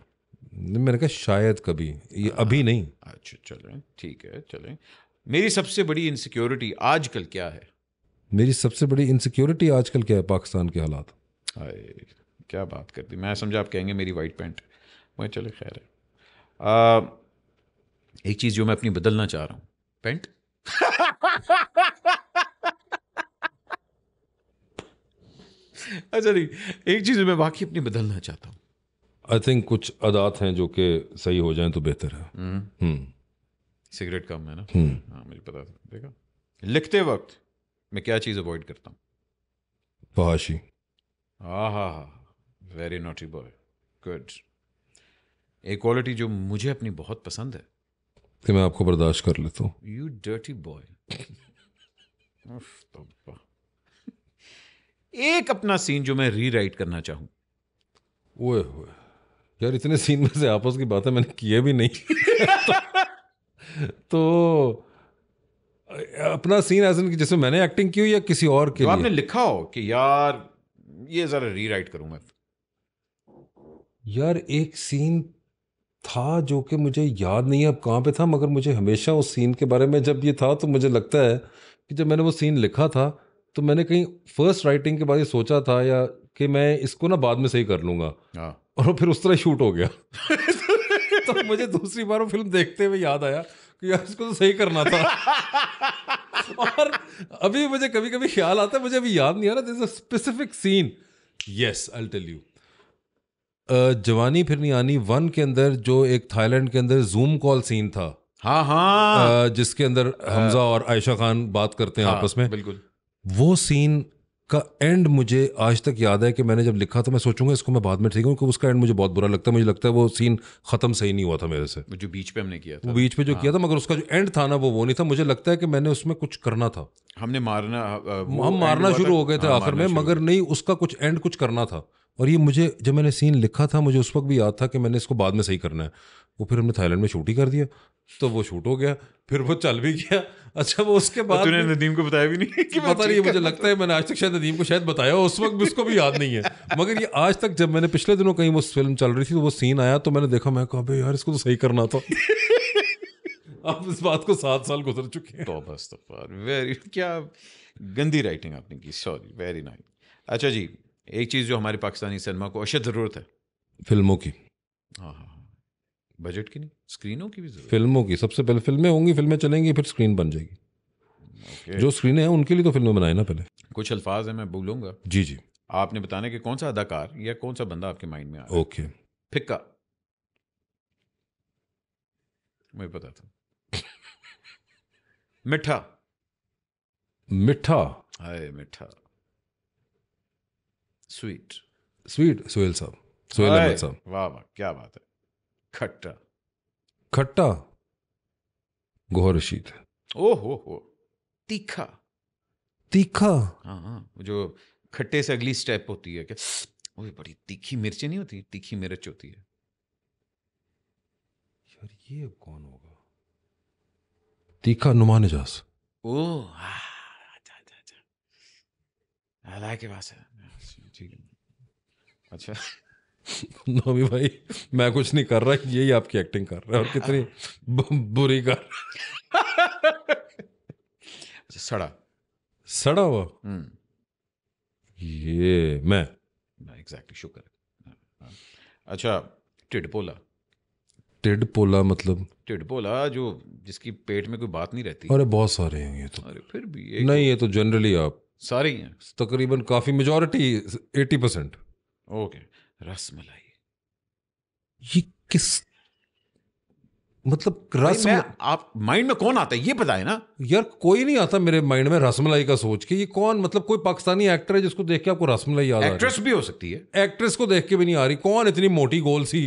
मैंने कहा शायद कभी ये हाँ। अभी नहीं अच्छा चलें ठीक है चलें मेरी सबसे बड़ी इनसिक्योरिटी आजकल क्या है मेरी सबसे बड़ी इनसिक्योरिटी आजकल क्या है पाकिस्तान के हालात क्या बात कर दी मैं समझा आप कहेंगे मेरी वाइट पैंट वही चले खैर है एक चीज़ जो मैं अपनी बदलना चाह रहा हूँ पैंट अच्छा नहीं एक चीज़ मैं बाकी अपनी बदलना चाहता हूँ आई थिंक कुछ अदात हैं जो कि सही हो जाएं तो बेहतर है हम्म। हम्म। सिगरेट कम है ना हम्म। हाँ मुझे पता था देखा लिखते वक्त मैं क्या चीज़ अवॉइड करता हूँ फहाशी हाँ हाँ हाँ वेरी नॉटी बॉय गुड एक क्वालिटी जो मुझे अपनी बहुत पसंद है कि मैं आपको बर्दाश्त कर लेता हूँ यू डर्टी बॉय एक अपना सीन जो मैं राइट करना चाहूँ ओए होए यार इतने सीन में से आपस की बातें मैंने किए भी नहीं तो, तो अपना सीन एज कि जिसमें मैंने एक्टिंग की हो या किसी और के तो लिए आपने लिखा हो कि यार ये जरा रीराइट करूं मैं यार एक सीन था जो कि मुझे याद नहीं है अब कहाँ पे था मगर मुझे हमेशा उस सीन के बारे में जब ये था तो मुझे लगता है कि जब मैंने वो सीन लिखा था तो मैंने कहीं फर्स्ट राइटिंग के बारे में सोचा था या कि मैं इसको ना बाद में सही कर लूंगा हाँ। और फिर उस तरह शूट हो गया तो मुझे दूसरी बार वो फिल्म देखते हुए याद आया कि यार इसको तो सही करना था और अभी मुझे कभी कभी ख्याल आता है मुझे अभी याद नहीं आ रहा this specific scene yes I tell you Jawani Phir नहीं आनी वन के अंदर जो एक थाईलैंड के अंदर जूम कॉल सीन था हाँ हाँ जिसके अंदर हमजा और आयशा खान बात करते हैं हाँ, आपस में बिल्कुल वो सीन का एंड मुझे आज तक याद है कि मैंने जब लिखा तो मैं सोचूंगा इसको मैं बाद में ठीक हूँ क्योंकि उसका एंड मुझे बहुत बुरा लगता है मुझे लगता है वो सीन खत्म सही नहीं हुआ था मेरे से जो बीच पे हमने किया था बीच पे जो हाँ। किया था मगर उसका जो एंड था ना वो वो नहीं था मुझे लगता है कि मैंने उसमें कुछ करना था हमने मारना हम मारना शुरू हो गए थे हाँ, आखिर में मगर नहीं उसका कुछ एंड कुछ करना था और ये मुझे जब मैंने सीन लिखा था मुझे उस वक्त भी याद था कि मैंने इसको बाद में सही करना है वो फिर हमने थाईलैंड में शूट ही कर दिया तो वो शूट हो गया फिर वो चल भी गया अच्छा वो उसके बाद तूने नदीम को बताया भी नहीं कि पता नहीं मुझे लगता है मैंने आज तक शायद नदीम को शायद बताया उस वक्त भी उसको भी याद नहीं है मगर ये आज तक जब मैंने पिछले दिनों कहीं वो फिल्म चल रही थी तो वो सीन आया तो मैंने देखा मैं कहा यार इसको तो सही करना था अब इस बात को सात साल गुजर चुके हैं तो बस तो वेरी क्या गंदी राइटिंग आपने की सॉरी वेरी नाइस अच्छा जी एक चीज़ जो हमारी पाकिस्तानी सिनेमा को अशद ज़रूरत है फिल्मों की हाँ, हाँ हाँ बजट की नहीं स्क्रीनों की भी ज़रूरत फिल्मों की सबसे पहले फिल्में होंगी फिल्में चलेंगी फिर स्क्रीन बन जाएगी जो स्क्रीनें हैं उनके लिए तो फिल्में बनाए ना पहले कुछ अल्फाज हैं मैं बोलूंगा जी जी आपने बताने कि कौन सा अदाकार या कौन सा बंदा आपके माइंड में आ ओके फिक्का मुझे पता था मिठा मिठा हाय मिठा स्वीट स्वीट सोहेल साहब सोहेल अहमद साहब वाह वाह क्या बात है खट्टा खट्टा गोहर रशीद ओ हो हो तीखा तीखा हाँ हाँ जो खट्टे से अगली स्टेप होती है क्या वो बड़ी तीखी मिर्ची नहीं होती तीखी मिर्च होती है यार ये कौन होगा तीखा Noman Ijaz oh I like it ठीक है अच्छा नोमी भाई मैं कुछ नहीं कर रहा यही आपकी एक्टिंग कर रहा है और कितनी बुरी कर अच्छा सड़ा सड़ा हुआ हम्म। ये मैं एग्जैक्टली शुक्र हाँ, हाँ। अच्छा टिडपोला टिडपोला मतलब टिडपोला जो जिसकी पेट में कोई बात नहीं रहती अरे बहुत सारे हैं ये तो अरे फिर भी एक नहीं ये तो जनरली आप सारी हैं तकरीबन काफ़ी मेजोरिटी एटी परसेंट ओके रस मलाई ये किस मतलब रस मैं आप माइंड में कौन आता है ये पता है ना यार कोई नहीं आता मेरे माइंड में रसमलाई का सोच के ये कौन मतलब कोई पाकिस्तानी एक्टर है जिसको देख के आपको रसमलाई याद एक्ट्रेस भी हो सकती है एक्ट्रेस को देख के भी नहीं आ रही कौन इतनी मोटी गोल सी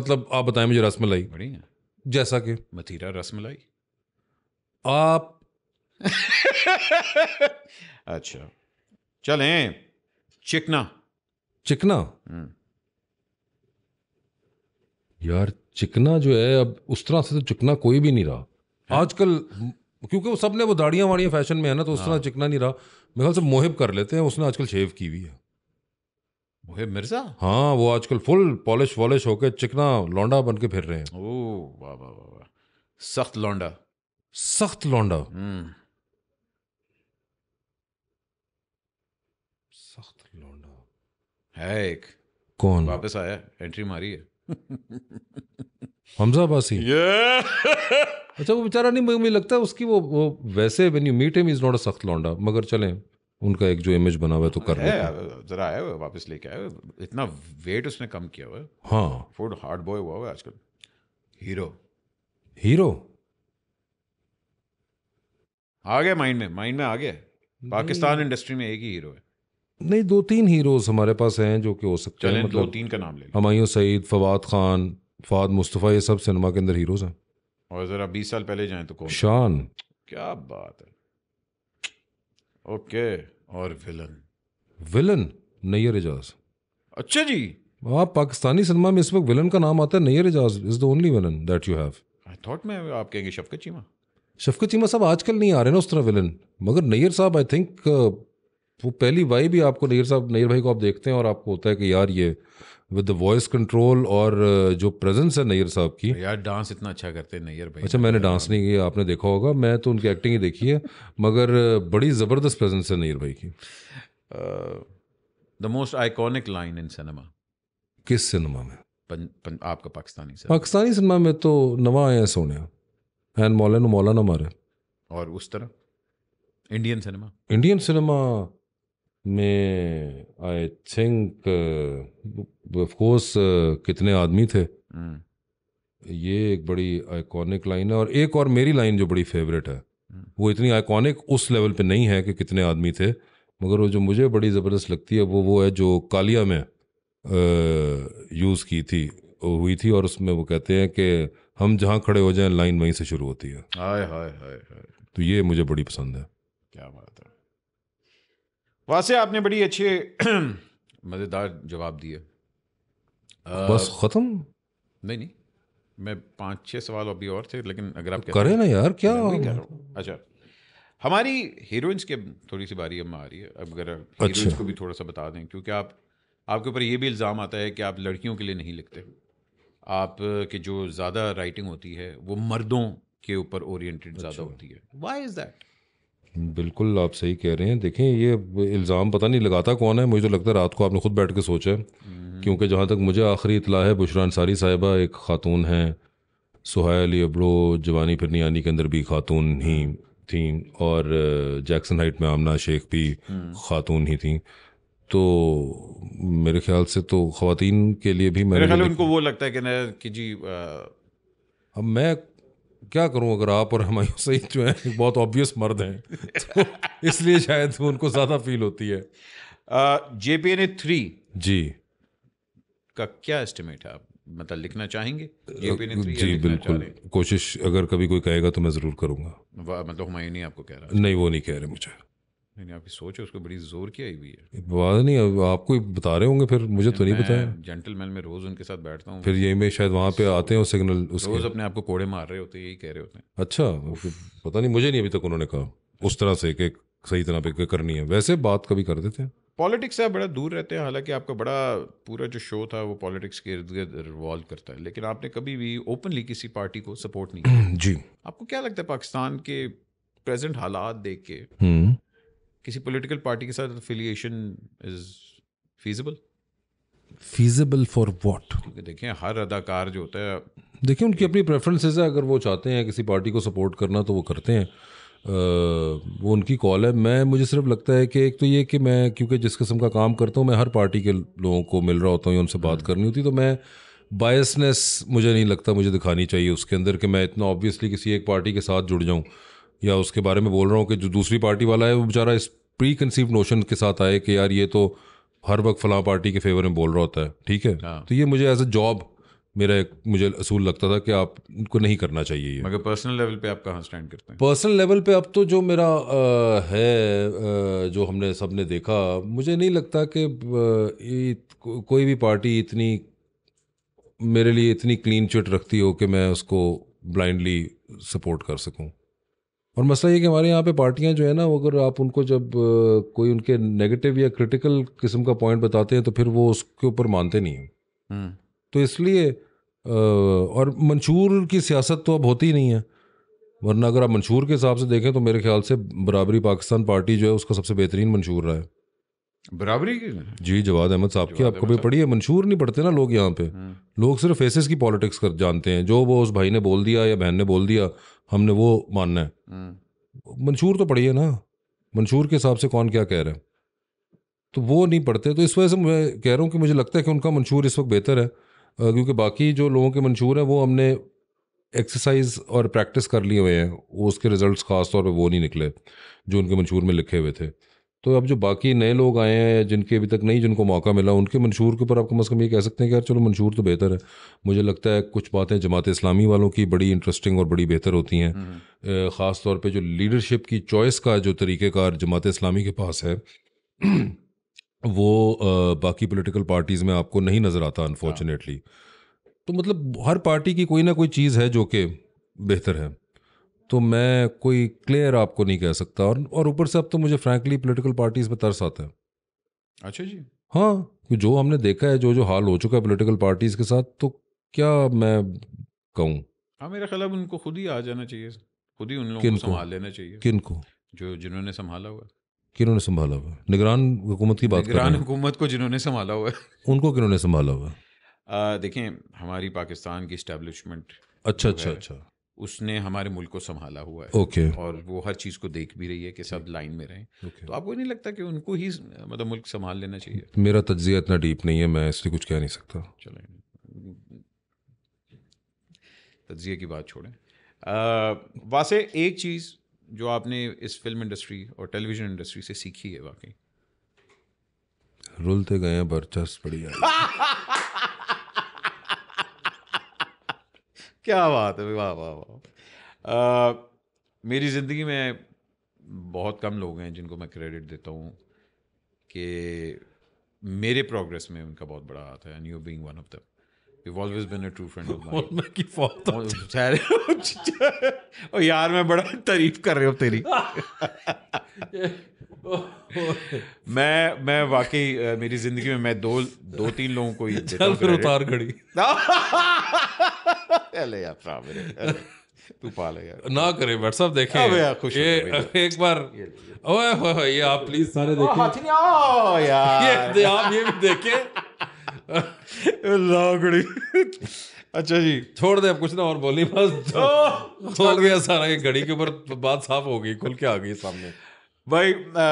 मतलब आप बताएं मुझे रसमलाई बढ़िया जैसा कि मथीरा रसमलाई आप अच्छा चलें चिकना चिकना हम्म। यार चिकना जो है अब उस तरह से तो चिकना कोई भी नहीं रहा हाँ। आजकल क्योंकि वो सबने वो दाढ़ियां वाड़ियां फैशन में है ना तो उस तरह हाँ। चिकना नहीं रहा मेरे ख्याल से मोहिब कर लेते हैं उसने आजकल शेव की हुई है मोहिब मिर्जा हाँ वो आजकल फुल पॉलिश वॉलिश होकर चिकना लौंडा बन के फिर रहे हैं ओ वाह वाह वाह सख्त लौंडा सख्त लौंडा हम्म। है एक कौन वापस आया एंट्री मारी है हमजा बासी yeah! अच्छा वो बेचारा नहीं मुझे लगता है उसकी वो वो वैसे when you meet him is not a सख्त लौंडा मगर चलें उनका एक जो इमेज बना हुआ है तो कर है, जरा आया वापस लेके आया इतना वेट उसने कम किया हुआ है हाँ फूड हार्ड बॉय हुआ हुआ है आजकल हीरो हीरो आ गया माइंड में माइंड में आ गया पाकिस्तान इंडस्ट्री में एक ही हीरो है नहीं दो तीन हीरोज हमारे पास हैं जो कि हो सकते हैं मतलब दो तीन का नाम ले हमायूं सईद फवाद खान फवाद मुस्तफ़ा ये सब सिनेमा के अंदर हीरोज हैं और ज़रा बीस साल पहले जाएं तो कौन शान क्या बात है ओके और विलन विलन नैयर एजाज अच्छा जी आप पाकिस्तानी सिनेमा में इस वक्त विलन का नाम आता है Nayyar Ejaz is the only villain that you have I thought मैं आप कहेंगे शफकत चीमा शफकत चीमा साहब आजकल नहीं आ रहे ना उस तरह विलन मगर नैयर साहब आई थिंक वो पहली वाई भी आपको नहीर साहब नहीर भाई को आप देखते हैं और आपको होता है कि यार ये विद वॉइस कंट्रोल और जो प्रेजेंस है नैयर साहब की यार डांस इतना अच्छा करते हैं नैयर भाई अच्छा मैंने डांस नहीं किया आपने देखा होगा मैं तो उनकी एक्टिंग ही देखी है मगर बड़ी ज़बरदस्त प्रेजेंस है नैयर भाई की the most iconic line in cinema किस सिनेमा में पन, पन, आपका पाकिस्तानी सिनेमा पाकिस्तानी सिनेमा में तो नवा आए हैं सोने एंड मौलाना मौलाना मारे और उस तरह इंडियन सिनेमा इंडियन सिनेमा में आई थिंक ऑफ कोर्स कितने आदमी थे हम्म। ये एक बड़ी आइकॉनिक लाइन है और एक और मेरी लाइन जो बड़ी फेवरेट है हम्म। वो इतनी आइकॉनिक उस लेवल पे नहीं है कि कितने आदमी थे मगर वो जो मुझे बड़ी ज़बरदस्त लगती है वो वो है जो कालिया में यूज़ uh, की थी हुई थी और उसमें वो कहते हैं कि हम जहाँ खड़े हो जाएं लाइन वहीं से शुरू होती है हाय हाय हाय तो ये मुझे बड़ी पसंद है क्या बात वासे आपने बड़ी अच्छे मज़ेदार जवाब दिए बस ख़त्म नहीं नहीं मैं पाँच छः सवाल अभी और थे लेकिन अगर आप तो करें ना यार क्या अच्छा हमारी हीरोइंस के थोड़ी सी बारी अब आ रही है अगर अच्छा। को भी थोड़ा सा बता दें क्योंकि आप आपके ऊपर ये भी इल्ज़ाम आता है कि आप लड़कियों के लिए नहीं लिखते आप के जो ज़्यादा राइटिंग होती है वो मर्दों के ऊपर ओरिएंटेड ज़्यादा अच्छा। होती है वाई इज़ दैट बिल्कुल आप सही कह रहे हैं देखें ये इल्ज़ाम पता नहीं लगाता कौन है मुझे तो लगता है रात को आपने ख़ुद बैठ के सोचा है हम्म। क्योंकि जहाँ तक मुझे आखिरी इतला है बुशरा अंसारी साहिबा एक ख़ातून हैं सुहैल अबड़ो जवानी फिरनियानी के अंदर भी ख़ातून ही थी और जैक्सन हाइट में आमना शेख भी हम्म। ख़ातून ही थी तो मेरे ख्याल से तो ख़वान के लिए भी मेरे ख्याल उनको वो लगता है कि कि जी अब मैं क्या करूं अगर आप और हमायूं सईद जो हैं बहुत ऑब्वियस मर्द हैं तो इसलिए शायद उनको ज़्यादा फील होती है J P N A three G का क्या एस्टिमेट है आप मतलब लिखना चाहेंगे जी बिल्कुल कोशिश अगर कभी कोई कहेगा तो मैं ज़रूर करूँगा मतलब हमायूं नहीं आपको कह रहा नहीं वो नहीं कह रहे मुझे नहीं आपकी सोच है उसको बड़ी जोर की आई हुई है बात नहीं आपको बता रहे होंगे फिर मुझे तो नहीं बताया जेंटलमैन में रोज उनके साथ बैठता हूँ फिर यही में शायद वहाँ पे आते हैं सिग्नल उसके रोज अपने आप को कोड़े मार रहे होते हैं यही कह रहे होते हैं अच्छा पता नहीं मुझे नहीं अभी तक उन्होंने कहा उस तरह से कि सही तरह पे करनी है वैसे बात कभी कर देते हैं पॉलिटिक्स से आप बड़ा दूर रहते हैं हालांकि आपका बड़ा पूरा जो शो था वो पॉलिटिक्स के इर्द गिर्द रिवॉल्व करता है लेकिन आपने कभी भी ओपनली किसी पार्टी को सपोर्ट नहीं किया जी आपको क्या लगता है पाकिस्तान के प्रेजेंट हालात देख के हम्म। किसी पॉलिटिकल पार्टी के साथ affiliation is feasible feasible for what देखें हर अदाकार जो होता है देखिए उनकी अपनी प्रेफरेंसेज है अगर वो चाहते हैं किसी पार्टी को सपोर्ट करना तो वो करते हैं वो उनकी कॉल है मैं मुझे सिर्फ लगता है कि एक तो ये कि मैं क्योंकि जिस किस्म का काम करता हूँ मैं हर पार्टी के लोगों को मिल रहा होता हूँ या उनसे बात हम्म। करनी होती तो मैं बायसनेस मुझे नहीं लगता मुझे दिखानी चाहिए उसके अंदर कि मैं इतना ऑब्वियसली किसी एक पार्टी के साथ जुड़ जाऊँ या उसके बारे में बोल रहा हूँ कि जो दूसरी पार्टी वाला है वो बेचारा इस प्री कंसीव नोशन के साथ आए कि यार ये तो हर वक्त फला पार्टी के फेवर में बोल रहा होता है ठीक है हाँ। तो ये मुझे एज अ जॉब मेरा एक मुझे असूल लगता था कि आप उनको नहीं करना चाहिए मगर पर्सनल लेवल पे आप कहाँ स्टैंड करते हैं पर्सनल लेवल पे अब तो जो मेरा आ, है आ, जो हमने सब ने देखा मुझे नहीं लगता कि को, कोई भी पार्टी इतनी मेरे लिए इतनी क्लीन चिट रखती हो कि मैं उसको ब्लाइंडली सपोर्ट कर सकूं और मसला ये कि हमारे यहाँ पे पार्टियाँ जो है ना अगर आप उनको जब कोई उनके नेगेटिव या क्रिटिकल किस्म का पॉइंट बताते हैं तो फिर वो उसके ऊपर मानते नहीं हैं हम्म। तो इसलिए और मंशूर की सियासत तो अब होती ही नहीं है वरना अगर आप मंशूर के हिसाब से देखें तो मेरे ख्याल से बराबरी पाकिस्तान पार्टी जो है उसका सबसे बेहतरीन मंशूर रहा है बराबरी की जी जवाद अहमद साहब की आपको भी पढ़ी है मंशूर नहीं पढ़ते ना लोग यहाँ पे हम्म। लोग सिर्फ फेसेस की पॉलिटिक्स कर जानते हैं जो वो उस भाई ने बोल दिया या बहन ने बोल दिया हमने वो मानना है हम्म। मंशूर तो पढ़िए ना मंशूर के हिसाब से कौन क्या कह रहे हैं तो वो नहीं पढ़ते तो इस वजह से मैं कह रहा हूँ कि मुझे लगता है कि उनका मंशूर इस वक्त बेहतर है क्योंकि बाकी जो लोगों के मंशूर हैं वो हमने एक्सरसाइज और प्रैक्टिस कर लिए हुए हैं उसके रिजल्ट्स खास तौर पे वो नहीं निकले जो उनके मंशूर में लिखे हुए थे तो अब जो बाकी नए लोग आए हैं जिनके अभी तक नहीं जिनको मौका मिला उनके मंशूर के ऊपर आप कम अज़ कम ये कह सकते हैं कि यार चलो मंशूर तो बेहतर है मुझे लगता है कुछ बातें जमात इस्लामी वालों की बड़ी इंटरेस्टिंग और बड़ी बेहतर होती हैं हम्म। ख़ास तौर पर जो लीडरशिप की चॉइस का जो तरीक़ेकार जमात इस्लामी के पास है वो बाकी पोलिटिकल पार्टीज़ में आपको नहीं नज़र आता अनफॉर्चुनेटली हाँ। तो मतलब हर पार्टी की कोई ना कोई चीज़ है जो कि बेहतर है तो मैं कोई क्लियर आपको नहीं कह सकता और और ऊपर से अब तो मुझे फ्रैंकली पॉलिटिकल पार्टीज में तरस आता है अच्छा जी हाँ जो हमने देखा है जो जो हाल हो चुका है पॉलिटिकल पार्टीज के साथ तो क्या मैं कहूँ हाँ मेरा ख्याल उनको खुद ही आ जाना चाहिए खुद ही उन लोगों को संभाल लेना चाहिए किन को जो जिन्होंने संभाला हुआ किन्होंने संभाला हुआ निगरान हुकूमत की बात निगरान हुकूमत को जिन्होंने संभाला हुआ है उनको किन्होंने संभाला हुआ देखें हमारी पाकिस्तान की इस्टेब्लिशमेंट अच्छा अच्छा अच्छा उसने हमारे मुल्क को संभाला हुआ है ओके okay. और वो हर चीज़ को देख भी रही है कि सब लाइन में रहें okay. तो आपको नहीं लगता कि उनको ही मतलब मुल्क संभाल लेना चाहिए मेरा तजिया इतना डीप नहीं है मैं इसलिए कुछ कह नहीं सकता चले तजिए की बात छोड़ें वासे एक चीज़ जो आपने इस फिल्म इंडस्ट्री और टेलीविज़न इंडस्ट्री से सीखी है वाकई रुलते गए बर्चस्प बढ़िया क्या बात है वाह वाह वाह मेरी ज़िंदगी में बहुत कम लोग हैं जिनको मैं क्रेडिट देता हूँ कि मेरे प्रोग्रेस में उनका बहुत बड़ा हाथ है and you being one of them you always been a true friend of oh यार मैं बड़ा तारीफ कर रहे हो तेरी मैं मैं वाकई मेरी जिंदगी में मैं दो दो तीन लोगों को ही उतार घड़ी पहले यार साहब मेरे तू पा ले यार ना करे व्हाट्सअप देखे अबे यार खुश ये एक बार ओए हो ये आप प्लीज सारे देखे हाथ नहीं आ यार ये आप ये भी देखे लागड़ी अच्छा जी छोड़ दे अब कुछ ना और बोली बस हो गया सारा ये घड़ी के ऊपर बात साफ हो गई खुल के आ गई सामने भाई आ,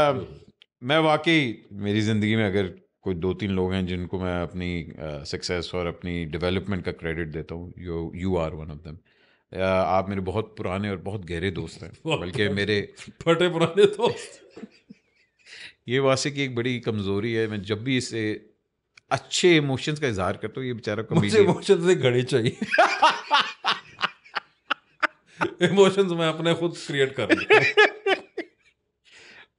मैं वाकई मेरी ज़िंदगी में अगर कोई दो तीन लोग हैं जिनको मैं अपनी सक्सेस और अपनी डेवलपमेंट का क्रेडिट देता हूँ you you are one of them आप मेरे बहुत पुराने और बहुत गहरे दोस्त हैं बल्कि मेरे फटे पुराने दोस्त ये वासे की एक बड़ी कमज़ोरी है मैं जब भी इसे अच्छे इमोशंस का इजहार करता हूँ ये बेचारा कम मुझे से घड़े चाहिए इमोशंस मैं अपने खुद क्रिएट कर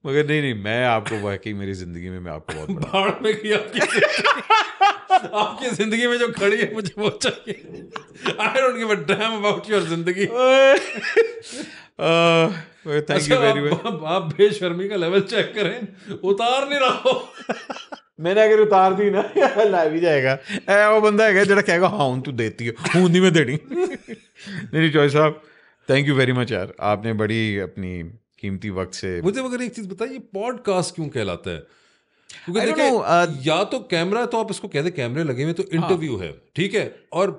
मगर नहीं नहीं मैं आपको वाकई मेरी जिंदगी में मैं आपको बहुत में की आपकी आपकी जिंदगी में जो खड़ी है मुझे वो चाहिए I don't give a damn about your जिंदगी थैंक यू वेरी मच आप बेशर्मी का लेवल चेक करें उतार नहीं रहा मैंने अगर उतार दी ना ला भी जाएगा ए वो बंदा है जो कहेगा हाँ तू देती हो हूं नहीं मैं देनी नहीं चॉइस साहब थैंक यू वेरी मच यार आपने बड़ी अपनी कीमती वक्त से मुझे मगर एक चीज़ बताइए पॉडकास्ट क्यों कहलाता है क्योंकि देखिए uh, या तो कैमरा तो आप इसको कहते कैमरे लगे हुए तो इंटरव्यू हाँ। है ठीक है और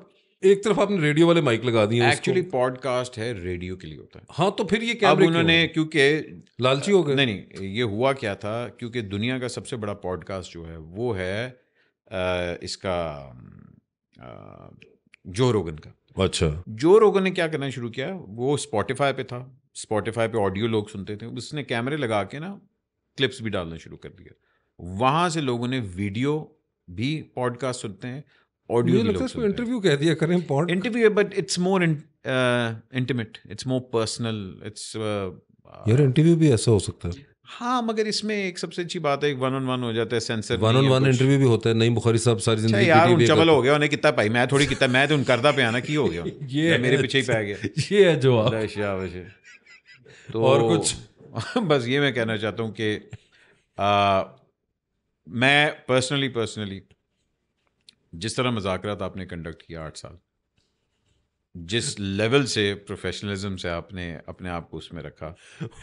एक तरफ आपने रेडियो वाले माइक लगा दिए एक्चुअली पॉडकास्ट है रेडियो के लिए होता है हाँ तो फिर ये क्या उन्होंने क्योंकि लालची हो गए नहीं नहीं ये हुआ क्या था क्योंकि दुनिया का सबसे बड़ा पॉडकास्ट जो है वो है आ, इसका आ, जो रोगन का अच्छा जो रोगन ने क्या करना शुरू किया वो स्पॉटिफाई पे था स्पॉटिफाई पे ऑडियो लोग सुनते थे उसने कैमरे लगा के ना क्लिप्स भी डालना शुरू कर दिया वहाँ से लोगों ने वीडियो भी पॉडकास्ट सुनते हैं ऑडियो इंटरव्यू कह दिया करें interview but it's more intimate it's more personal it's यार इंटरव्यू भी ऐसा हो सकता है हाँ मगर इसमें एक सबसे अच्छी बात है एक वन ऑन वन हो जाता है सेंसर वन ऑन वन इंटरव्यू भी होता है नहीं बुखारी साहब सारी अच्छा जिंदगी यार उन चबल हो गया उन्हें कितना पाई मैं थोड़ी कितना मैं तो उन करता पे आना की हो गया ये मेरे पीछे ही अच्छा, पै गया ये है जवाब तो और कुछ बस ये मैं कहना चाहता हूँ कि मैं पर्सनली पर्सनली जिस तरह मजाक आपने कंडक्ट किया आठ साल जिस लेवल से प्रोफेशनलिज्म से आपने अपने आप को उसमें रखा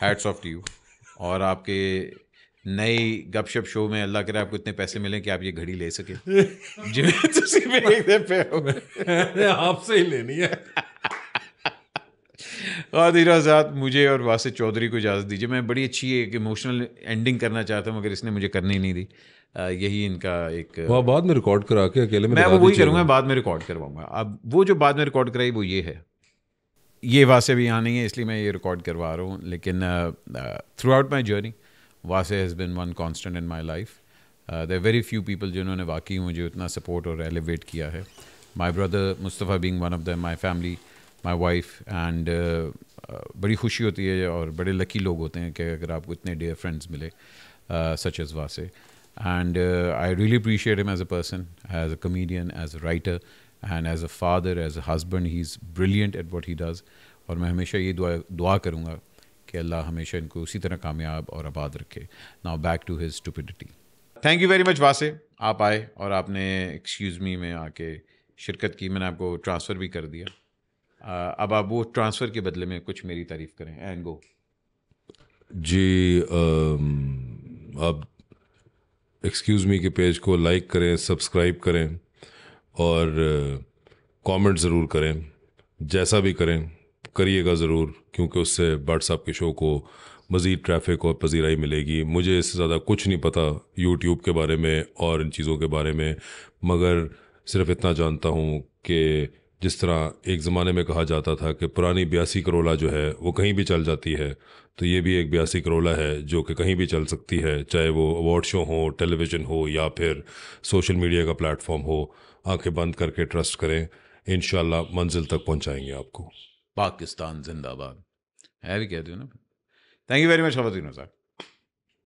हैट्स ऑफ यू और आपके नई गपशप शो में अल्लाह करे आपको इतने पैसे मिले कि आप ये घड़ी ले सके जिम्मे आपसे ही लेनी है आदिर आज़ाद मुझे और वासिद चौधरी को इजाज़त दीजिए मैं बड़ी अच्छी एक इमोशनल एंडिंग करना चाहता हूँ मगर इसने मुझे करने ही नहीं दी आ, यही इनका एक वह बाद में रिकॉर्ड करा के अकेले में मैं वो वही करूँगा बाद में रिकॉर्ड करवाऊँगा अब वो जो बाद में रिकॉर्ड कराई वो ये है ये वासे भी यहाँ नहीं है इसलिए मैं ये रिकॉर्ड करवा रहा हूँ लेकिन throughout my journey Wasay has been one constant in my life there very few people जिन्होंने वाकई मुझे उतना सपोर्ट और एलिवेट किया है my brother Mustafa being one of the my family my wife and बड़ी खुशी होती है और बड़े लकी लोग होते हैं कि अगर आपको इतने डेयर फ्रेंड्स मिले सच uh, as Wasay and I really appreciate him as a person as a comedian as a writer and as a father as a husband he is brilliant at what he does और मैं हमेशा ये दुआ दुआ करूँगा कि अल्लाह हमेशा इनको उसी तरह कामयाब और आबाद रखे now back to his stupidity thank you very much Wasay आप आए और आपने एक्सक्यूज़ मी में आके शिरकत की मैंने आपको ट्रांसफ़र भी कर दिया अब आप वो ट्रांसफ़र के बदले में कुछ मेरी तारीफ़ करें एंड गो जी आप एक्सक्यूज़ मी के पेज को लाइक करें सब्सक्राइब करें और कमेंट ज़रूर करें जैसा भी करें करिएगा ज़रूर क्योंकि उससे व्हाट्सअप के शो को मज़ीद ट्रैफिक और पजीराई मिलेगी मुझे इससे ज़्यादा कुछ नहीं पता यूट्यूब के बारे में और इन चीज़ों के बारे में मगर सिर्फ इतना जानता हूँ कि जिस तरह एक ज़माने में कहा जाता था कि पुरानी बयासी करोला जो है वो कहीं भी चल जाती है तो ये भी एक बयासी करोला है जो कि कहीं भी चल सकती है चाहे वो अवार्ड शो हो टेलीविज़न हो या फिर सोशल मीडिया का प्लेटफॉर्म हो आंखें बंद करके ट्रस्ट करें इन मंजिल तक पहुँचाएंगे आपको पाकिस्तान जिंदाबाद है भी कहते हो ना थैंक यू वेरी मच खबर साहब